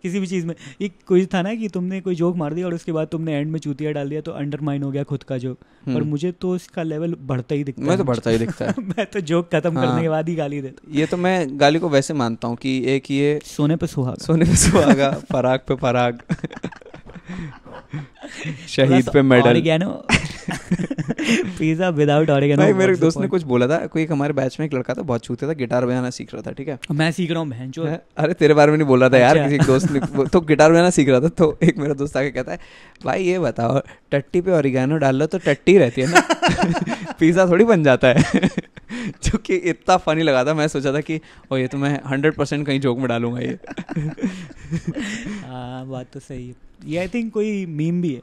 किसी भी चीज़ में एक कोई था ना कि तुमने कोई जोक मार दिया और उसके बाद तुमने एंड में चूतिया डाल दिया तो अंडरमाइन हो गया खुद का जोक हम्म। पर मुझे तो इसका लेवल बढ़ता ही दिखता मैं तो बढ़ता ही दिखता है मैं तो जोक खत्म हाँ। करने के बाद ही गाली देता ये तो मैं गाली को वैसे मानता हूँ कि एक ये सोने पर सुहागा सोने पे सुहागा फराग पे फराग शहीद पे मेडल पिज्जा विदाउट ऑरिगेनो भाई मेरे दोस्त ने कुछ बोला था कोई एक हमारे बैच में एक लड़का था बहुत छूते था गिटार बजाना सीख रहा था ठीक है मैं सीख रहा हूँ बहन जो अरे तेरे बारे में नहीं बोल रहा था यार अच्छा। किसी दोस्त ने तो गिटार बजाना सीख रहा था तो एक मेरा दोस्त आके कहता है भाई ये बताओ टट्टी पे ऑरिगेनो डाल लो तो टट्टी रहती है ना पिज्जा थोड़ी बन जाता है जो कि इतना फनी लगा था मैं सोचा था कि ओ ये तो मैं हंड्रेड परसेंट कहीं जोक में डालूंगा ये हाँ बात तो सही है ये आई थिंक कोई मीम भी है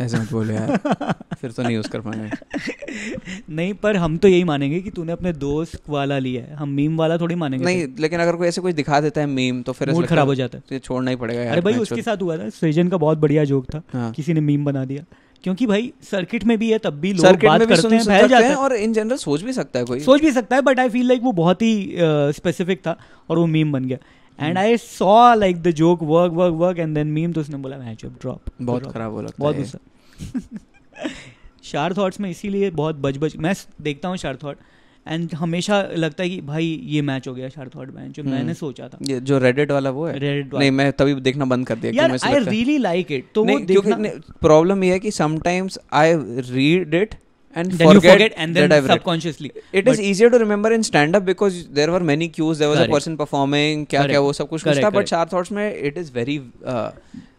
ऐसे मत बोले यार फिर तो नहीं यूज़ कर पाएंगे नहीं पर हम तो यही मानेंगे कि तूने अपने दोस्त वाला लिया है हम मीम वाला थोड़ी मानेंगे नहीं लेकिन अगर कोई ऐसे कुछ दिखा देता है मीम तो फिर मूड खराब हो जाता है तो छोड़ना ही पड़ेगा यार अरे भाई उसके साथ हुआ था सृजन का बहुत बढ़िया जोक था हाँ। किसी ने मीम बना दिया क्योंकि भाई सर्किट में भी है तब भी लोग बात भी करते हैं बहल जाते हैं और इन जनरल सोच भी सकता है कोई सोच भी सकता है बट आई फील लाइक वो बहुत ही स्पेसिफिक uh, था और वो मीम बन गया and I saw like the joke work work work and then meme तो उसने बोला मैच जब ड्रॉप बहुत खराब बोला बहुत गुस्सा शार थॉट्स में इसीलिए बहुत बज बज मैं देखता हूँ शार थॉट एंड हमेशा लगता है कि भाई ये मैच हो गया शायद थर्ड मैच जो मैंने सोचा था ये जो रेडिट वाला वो है रेडिट नहीं मैं तभी देखना बंद कर दिया यार आई रियली लाइक इट तो वो देखना प्रॉब्लम ये है कि sometimes I read it and then forget, you forget and then subconsciously it but is easier to remember in stand up because there were many cues there was correct. a person performing क्या क्या वो सब कुछ कुछ था but चार thoughts में it is very uh,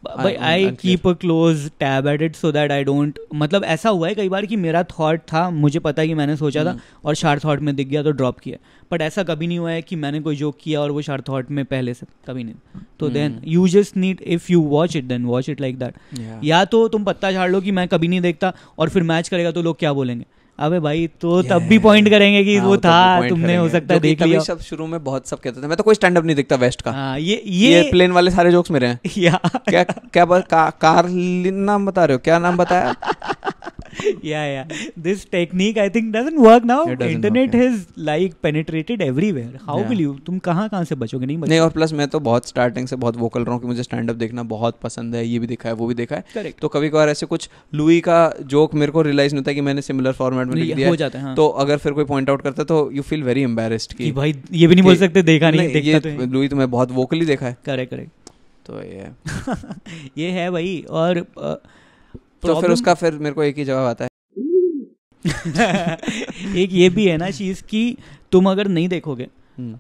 भाई I keep a close tab at it so that I don't मतलब ऐसा हुआ है कई बार कि मेरा थॉट था मुझे पता है कि मैंने सोचा था हम्म। और शार्प थॉट में दिख गया तो ड्रॉप किया बट ऐसा कभी नहीं हुआ है कि मैंने कोई जोक किया और वो शार्प थॉट में पहले से कभी नहीं तो then you just need if you watch it then watch it like that या तो तुम पत्ता झाड़ लो कि मैं कभी नहीं देखता और फिर मैच करेगा तो लोग क्या बोलेंगे अबे भाई तो तब भी पॉइंट करेंगे कि हाँ, वो था तुमने हो सकता है देख लिया सब शुरू में बहुत सब कहते थे मैं तो कोई स्टैंड अप नहीं दिखता वेस्ट का हाँ, ये ये एयरप्लेन वाले सारे जोक्स मेरे हैं या क्या क्या कार नाम बता रहे हो क्या नाम बताया yeah, yeah. This technique I think doesn't work now. Doesn't Internet work, yeah. has like penetrated everywhere. How yeah. will you? तुम कहाँ कहाँ से बचोगे नहीं बचोगे? नहीं और प्लस मैं तो बहुत स्टार्टिंग से बहुत वोकल रहा हूँ कि मुझे स्टैंड अप देखना बहुत पसंद है ये भी देखा है वो भी देखा है Correct. तो कभी कभार ऐसे कुछ लुई का जोक मेरे को रियलाइज नहीं होता कि मैंने सिमिलर फॉर्मेट में लिख दिया हो जाता है हाँ. तो अगर फिर कोई पॉइंट आउट करता तो यू फील वेरी एम्बेरेस्ड कि भाई ये भी नहीं बोल सकते देखा नहीं देखता लुई तो, तो मैं बहुत वोकली देखा है करेक्ट करेक्ट तो ये ये है भाई और तो फिर उसका फिर मेरे को एक ही जवाब आता है एक ये भी है ना चीज़ कि तुम अगर नहीं देखोगे हम्म।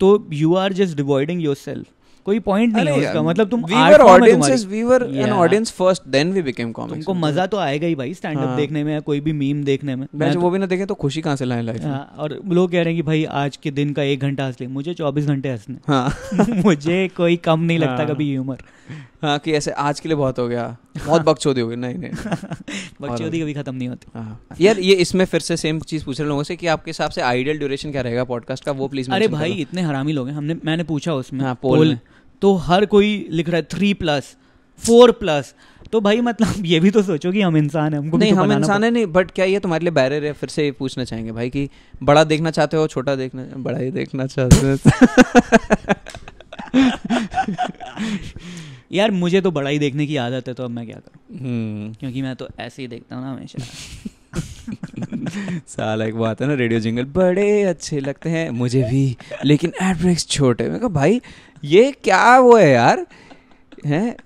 तो you are just dividing yourself कोई पॉइंट नहीं है उसका मतलब तुम viewer audiences we were an audience first then we became comics तुमको मजा तो आएगा ही भाई स्टैंड अप हाँ। देखने में या कोई भी मीम देखने में मैं तो- वो भी ना देखे तो खुशी कहां से लाएं लाइफ में हाँ, और लोग कह रहे हैं कि भाई आज के दिन का एक घंटा हंस ले मुझे 24 घंटे हंसने हाँ। मुझे कोई कम नहीं लगता कभी ह्यूमर हाँ कि ऐसे आज के लिए बहुत हो गया बहुत बकचोदी हो गई नहीं नहीं बकचोदी कभी खत्म नहीं होती हाँ। यार ये इसमें फिर से सेम चीज पूछ रहे लोगों से कि आपके हिसाब से आइडियल ड्यूरेशन क्या रहेगा पॉडकास्ट का वो प्लीज अरे भाई इतने हरामी लोग हैं हमने मैंने पूछा उसमें हाँ, पोल तो हर कोई लिख रहा है थ्री प्लस फोर प्लस तो भाई मतलब ये भी तो सोचो कि हम इंसान हैं हमको नहीं तो हम इंसान है नहीं बट क्या ये तुम्हारे लिए बैरियर है फिर से ये पूछना चाहेंगे भाई कि बड़ा देखना चाहते हो छोटा देखना बड़ा ही देखना चाहते हो यार मुझे तो बड़ा ही देखने की आदत है तो अब मैं क्या करूँ हम्म। क्योंकि मैं तो ऐसे ही देखता हूँ ना हमेशा साला एक बात है ना रेडियो जिंगल बड़े अच्छे लगते हैं मुझे भी लेकिन एड्रेस छोटे मैं कहा भाई ये क्या वो है यार हैं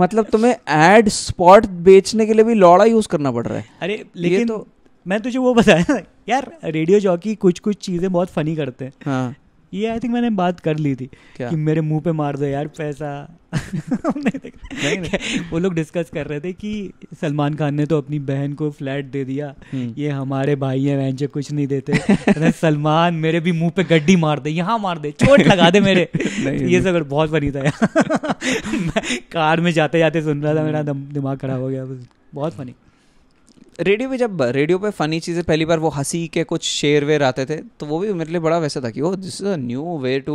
मतलब तुम्हें एड स्पॉट बेचने के लिए भी लौड़ा यूज करना पड़ रहा है अरे लेकिन तो मैं तुझे वो बताया यार रेडियो जॉकी कुछ कुछ चीज़ें बहुत फनी करते हैं हाँ ये आई थिंक मैंने बात कर ली थी क्या? कि मेरे मुंह पे मार दो यार पैसा नहीं नहीं, नहीं। वो लोग डिस्कस कर रहे थे कि सलमान खान ने तो अपनी बहन को फ्लैट दे दिया हम्म। ये हमारे भाई हैं बहन कुछ नहीं देते सलमान मेरे भी मुंह पे गड्डी मार दे यहाँ मार दे चोट लगा दे मेरे ये सब बहुत फनी था यार कार में जाते जाते सुन रहा था मेरा दिमाग खराब हो गया बहुत फनी रेडियो पे जब रेडियो पे फनी चीज़ें पहली बार वो हंसी के कुछ शेर वेर आते थे तो वो भी मेरे लिए बड़ा वैसा था कि वो this is a new way to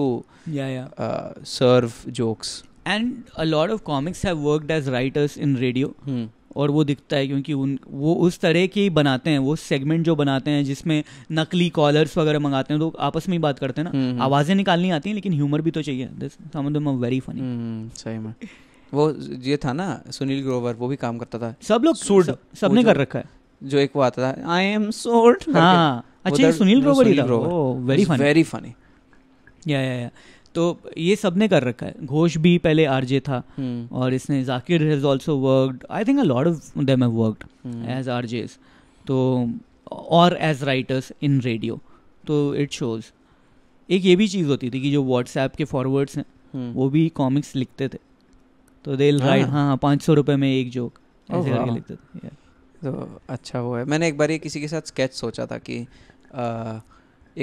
serve jokes and a lot of comics have worked as writers in radio और वो दिखता है क्योंकि उन वो उस तरह के ही बनाते हैं वो सेगमेंट जो बनाते हैं जिसमें नकली कॉलर्स वगैरह मंगाते हैं तो आपस में ही बात करते हैं ना हम्म, हम्म। आवाज़ें निकालनी आती हैं लेकिन ह्यूमर भी तो चाहिए this some of very funny सही में वो ये था ना सुनील ग्रोवर वो भी काम करता था सब लोग सूट सबने कर रखा है जो एक वो आता था आई एम सोट हाँ अच्छा सुनील ग्रोवर ही था वेरी फनी वेरी फनी या या या तो ये सब ने कर रखा है घोष भी पहले आरजे था हम्म। और इसने Zakir has also worked I think a lot of them have worked as RJs तो और एज राइटर्स इन रेडियो तो इट शोज एक ये भी चीज़ होती थी कि जो व्हाट्सएप के फॉरवर्ड्स हैं हम्म। वो भी कॉमिक्स लिखते थे तो दे राइट हाँ हाँ पाँच सौ रुपये में एक जोक oh, ऐसे करके लिखते थे तो अच्छा वो है मैंने एक बार ये किसी के साथ स्केच सोचा था कि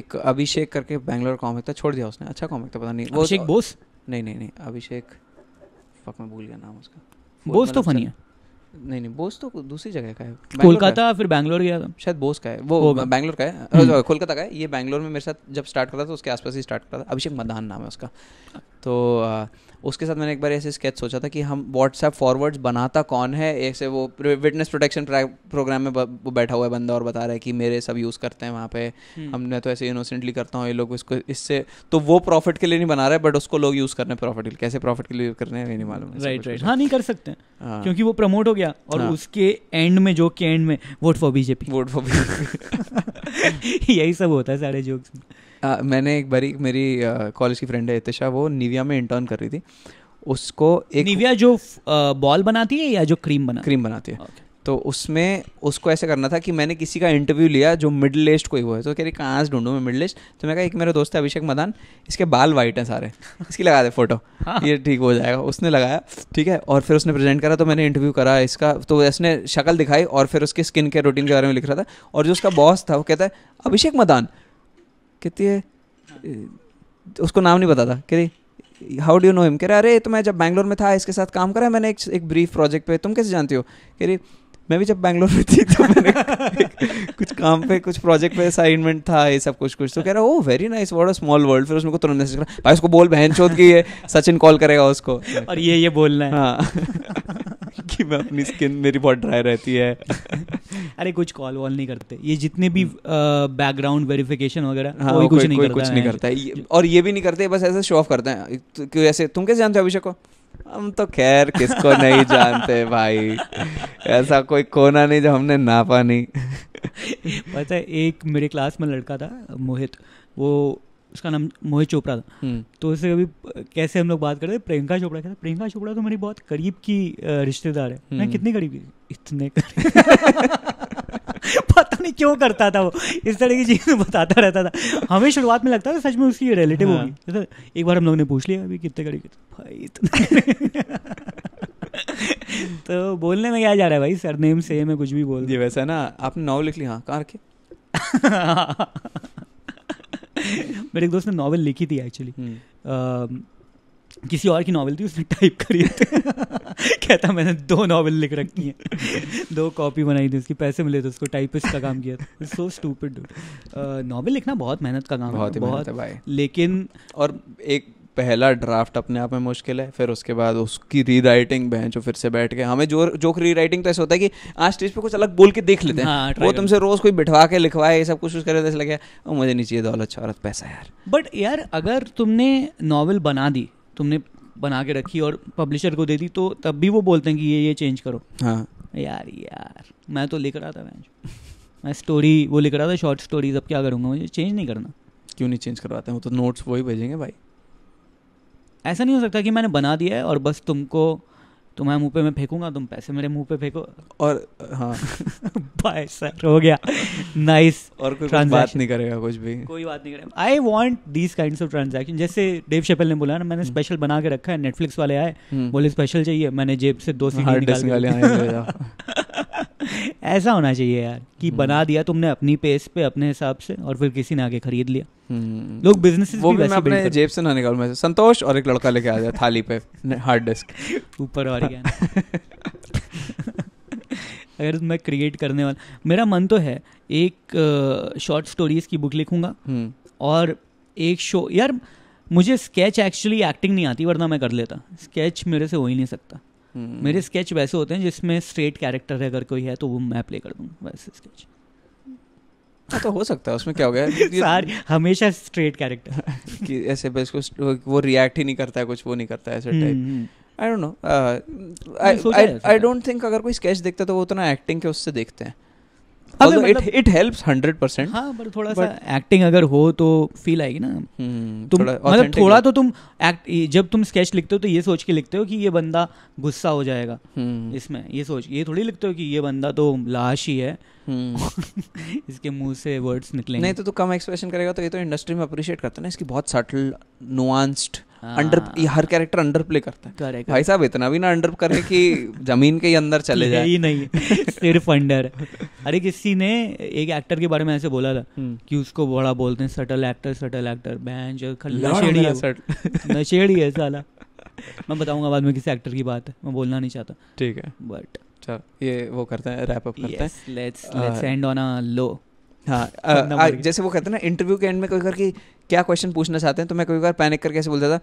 एक अभिषेक करके बैंगलोर कॉमिक था छोड़ दिया उसने अच्छा कॉमिक था पता नहीं अभिषेक बोस नहीं नहीं नहीं अभिषेक फक मैं भूल गया नाम उसका बोस तो फनी मतलब है नहीं नहीं बोस तो दूसरी जगह का है कोलकाता फिर बैंगलोर गया था शायद बोस का है वो बैंगलोर का है हम्म। अच्छा, कोलकाता का है ये बैंगलोर में मेरे साथ जब स्टार्ट करा था उसके आसपास ही स्टार्ट करा था अभिषेक मदान नाम है उसका तो उसके साथ मैंने एक बार ऐसे स्केच सोचा था कि हम व्हाट्सएप फॉरवर्ड्स बनाता कौन है ऐसे वो विटनेस प्रोटेक्शन प्रोग्राम में वो बैठा हुआ है बंदा और बता रहा है कि मेरे सब यूज़ करते हैं वहाँ पे हमने हम्म। तो ऐसे इनोसेंटली करता हूँ ये लोग इसको इससे तो वो प्रॉफिट के लिए नहीं बना रहे बट उसको लोग यूज़ करने प्रॉफिट कैसे प्रॉफिट के लिए यूज़ करने नहीं मालूम राइट राइट हाँ नहीं कर सकते हाँ। क्योंकि वो प्रमोट हो गया गया और हाँ। उसके एंड में जो के एंड में vote for BJP vote for BJP यही सब होता है सारे जोक्स में आ, मैंने एक बारी मेरी कॉलेज की फ्रेंड है इतिशा वो निविया में इंटर्न कर रही थी उसको एक निविया जो बॉल बनाती है या जो क्रीम बना क्रीम बनाती है okay. तो उसमें उसको ऐसे करना था कि मैंने किसी का इंटरव्यू लिया जो मिडिल एज कोई हुआ है तो कह रही कहाँ से ढूंढूँ मैं मिडिल एज तो मैं कहा एक मेरा दोस्त है अभिषेक मदान इसके बाल वाइट हैं सारे इसकी लगा दे फोटो हाँ। ये ठीक हो जाएगा उसने लगाया ठीक है और फिर उसने प्रेजेंट करा तो मैंने इंटरव्यू करा इसका तो इसने शक्ल दिखाई और फिर उसकी स्किन केयर रूटीन के बारे में लिख रहा था और जो उसका बॉस था वो कहता है अभिषेक मदान कहती है उसको नाम नहीं पता था कह रही हाउ डू नो हिम कह रहा अरे तो मैं जब बैंगलोर में था इसके साथ काम करा मैंने एक ब्रीफ प्रोजेक्ट पे तुम कैसे जानती हो कह रही मैं भी जब बैंगलोर में थी तो मैंने कुछ काम पे कुछ प्रोजेक्ट पे असाइनमेंट था ये सब कुछ कुछ तो कह रहा oh very nice what a small world फिर उसमें को तुरंत मैसेज करा भाई उसको बोल बहन चोद की है सचिन कॉल करेगा उसको और ये ये बोलना है हाँ कि मैं अपनी स्किन मेरी बहुत ड्राई रहती है अरे कुछ कॉल वॉल नहीं करते ये जितने भी बैकग्राउंड हम्म। वेरिफिकेशन वगैरह हाँ, कोई कुछ नहीं करता कुछ नहीं करता है और ये भी नहीं करते बस ऐसे शो ऑफ करते हैं तो ऐसे तुम कैसे जानते हो अभिषेक को हम तो खैर किसको नहीं जानते भाई ऐसा कोई कोना नहीं जो हमने नापा नहीं पता है एक मेरे क्लास में लड़का था मोहित वो उसका नाम मोहित चोपड़ा था हम्म। तो उससे कभी कैसे हम लोग बात करते प्रियंका चोपड़ा कहते प्रियंका चोपड़ा तो मेरी बहुत करीब की रिश्तेदार है मैं हम्म। कितने करीब की इतने पता नहीं क्यों करता था वो इस तरह की चीज बताता रहता था हमें शुरुआत में लगता था सच में उसकी रिलेटिव हाँ। होगी तो एक बार हम लोग ने पूछ लिया अभी कितने करीब भाई तो बोलने में क्या जा रहा है भाई सर नेम से मैं कुछ भी बोल दिया वैसा ना आपने नाव लिख लिया हाँ कहाँ रखे मेरे एक दोस्त ने नॉवल लिखी थी एक्चुअली हम्म. किसी और की नावल थी उसने टाइप करी कहता मैंने दो नावल लिख रखी हैं दो कॉपी बनाई थी उसकी पैसे मिले थे उसको टाइपिस्ट का काम किया था सो स्टूपिड नावल लिखना बहुत मेहनत का काम बहुत है बहुत, है भाई लेकिन और एक पहला ड्राफ्ट अपने आप में मुश्किल है फिर उसके बाद उसकी री राइटिंग बहन जो फिर से बैठ के हमें जो जोक री राइटिंग तो ऐसा होता है कि आज स्टेज पे कुछ अलग बोल के देख लेते हैं हाँ, वो तुमसे रोज कोई बिठवा के लिखवाए ये सब कुछ कुछ करे ऐसे लगे मुझे नहीं चाहिए दौलत शौरत पैसा यार बट यार अगर तुमने नॉवल बना दी तुमने बना के रखी और पब्लिशर को दे दी तो तब भी वो बोलते हैं कि ये ये चेंज करो हाँ यार यार मैं तो लिख रहा था मैं मैं स्टोरी वो लिख रहा था शॉर्ट स्टोरीज अब क्या करूँगा मुझे चेंज नहीं करना क्यों नहीं चेंज करवाते हैं वो तो नोट्स वही भेजेंगे भाई ऐसा नहीं हो सकता कि मैंने बना दिया है और बस तुमको तुम्हारे मुंह पे मैं फेंकूंगा तुम पैसे मेरे मुंह पे फेंको और हाँ बाय सर हो गया नाइस nice और कोई कुछ बात नहीं करेगा कुछ भी कोई बात नहीं करेगा I want these kind of transaction जैसे डेव शेपल ने बोला ना मैंने स्पेशल हम्म। बना के रखा है नेटफ्लिक्स वाले आए हम्म। बोले स्पेशल चाहिए मैंने जेब से दो सीडी ऐसा होना चाहिए यार कि हम्म। बना दिया तुमने अपनी पेस पे अपने हिसाब से और फिर किसी ने आके खरीद लिया हम्म। लोग बिजनेस वो भी, भी मैं अपने जेब से ना निकालू मैं संतोष और एक लड़का लेके आ जाए थाली पे हार्ड डिस्क ऊपर और क्या अगर मैं क्रिएट करने वाला मेरा मन तो है एक शॉर्ट स्टोरीज की बुक लिखूंगा हम्म। और एक शो यार मुझे स्केच एक्चुअली एक्टिंग नहीं आती वरना मैं कर लेता स्केच मेरे से हो ही नहीं सकता हम्म। मेरे स्केच वैसे होते हैं जिसमें स्ट्रेट कैरेक्टर है अगर कोई है तो वो मैं प्ले कर दूंगा वैसे स्केच हाँ, तो हो सकता है उसमें क्या हो गया हमेशा स्ट्रेट कैरेक्टर कि ऐसे बस को वो रिएक्ट ही नहीं करता है कुछ वो नहीं करता है ऐसे type I don't know I don't think अगर कोई स्केच देखता है तो वो उतना एक्टिंग के उससे देखते हैं इट मतलब- हाँ, सा एक्टिंग अगर हो तो फील आएगी ना हम्म, तुम मतलब थोड़ा तो तुम जब तुम स्केच लिखते हो तो ये सोच के लिखते हो कि ये बंदा गुस्सा हो जाएगा हम्म। इसमें ये सोच ये थोड़ी लिखते हो कि ये बंदा तो लाश ही है हम्म। इसके मुंह से वर्ड्स निकले नहीं तो तू कम एक्सप्रेशन करेगा तो ये तो इंडस्ट्री में अप्रिशिएट करता है ना इसकी बहुत सटल नुआंस्ड अंडर हाँ। हर कैरेक्टर अंडर प्ले करता है करेक्ट भाई साहब इतना भी ना अंडर करे कि जमीन के अंदर चले जाए ही नहीं सिर्फ अंडर अरे किसी ने एक एक्टर के बारे में ऐसे बोला था हम्म। कि उसको बड़ा बोलते हैं सटल एक्टर सटल एक्टर बैंच नशेड़ी है सट नशेड़ी है साला मैं बताऊंगा बाद में किसी एक्टर की बात है मैं बोलना नहीं चाहता ठीक है बट चल ये वो करते हैं रैप अप करते हैं let's let's end on a low हाँ जैसे वो कहते हैं ना इंटरव्यू के एंड में कोई करके क्या क्वेश्चन पूछना चाहते हैं तो मैं कई बार पैनिक करके ऐसे बोलता था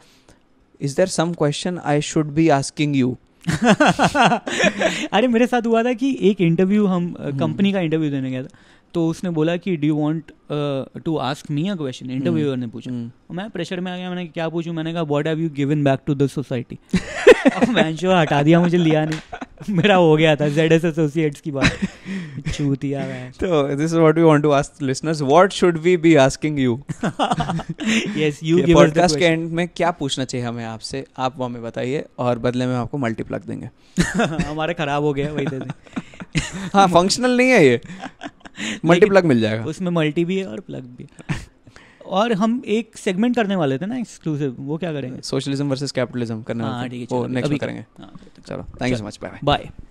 is there some question I should be asking you अरे मेरे साथ हुआ था कि एक इंटरव्यू हम कंपनी हम्म। का इंटरव्यू देने गया था तो उसने बोला कि do want to ask me a question interviewer ने पूछा हम्म। और मैं प्रेशर में आ गया मैंने क्या पूछू मैंने कहा what have you given back to the society मैं जो हटा दिया मुझे लिया नहीं मेरा हो गया था जेड एस एसोसिएट्स की बात चूतिया तो this is what we want to ask listeners what should we be asking you yes you give के एंड में क्या पूछना चाहिए हमें आपसे आप वो हमें बताइए और बदले में आपको मल्टीप्लग देंगे हमारे खराब हो गया वही दे हाँ फंक्शनल नहीं है ये मल्टी प्लग मिल जाएगा उसमें मल्टी भी है और प्लग भी और हम एक सेगमेंट करने वाले थे ना एक्सक्लूसिव वो क्या करेंगे सोशलिज्म वर्सेस कैपिटलिज्म करने हाँ, वाले हाँ ठीक है नेक्स्ट करेंगे हाँ, चलो thank you so much bye bye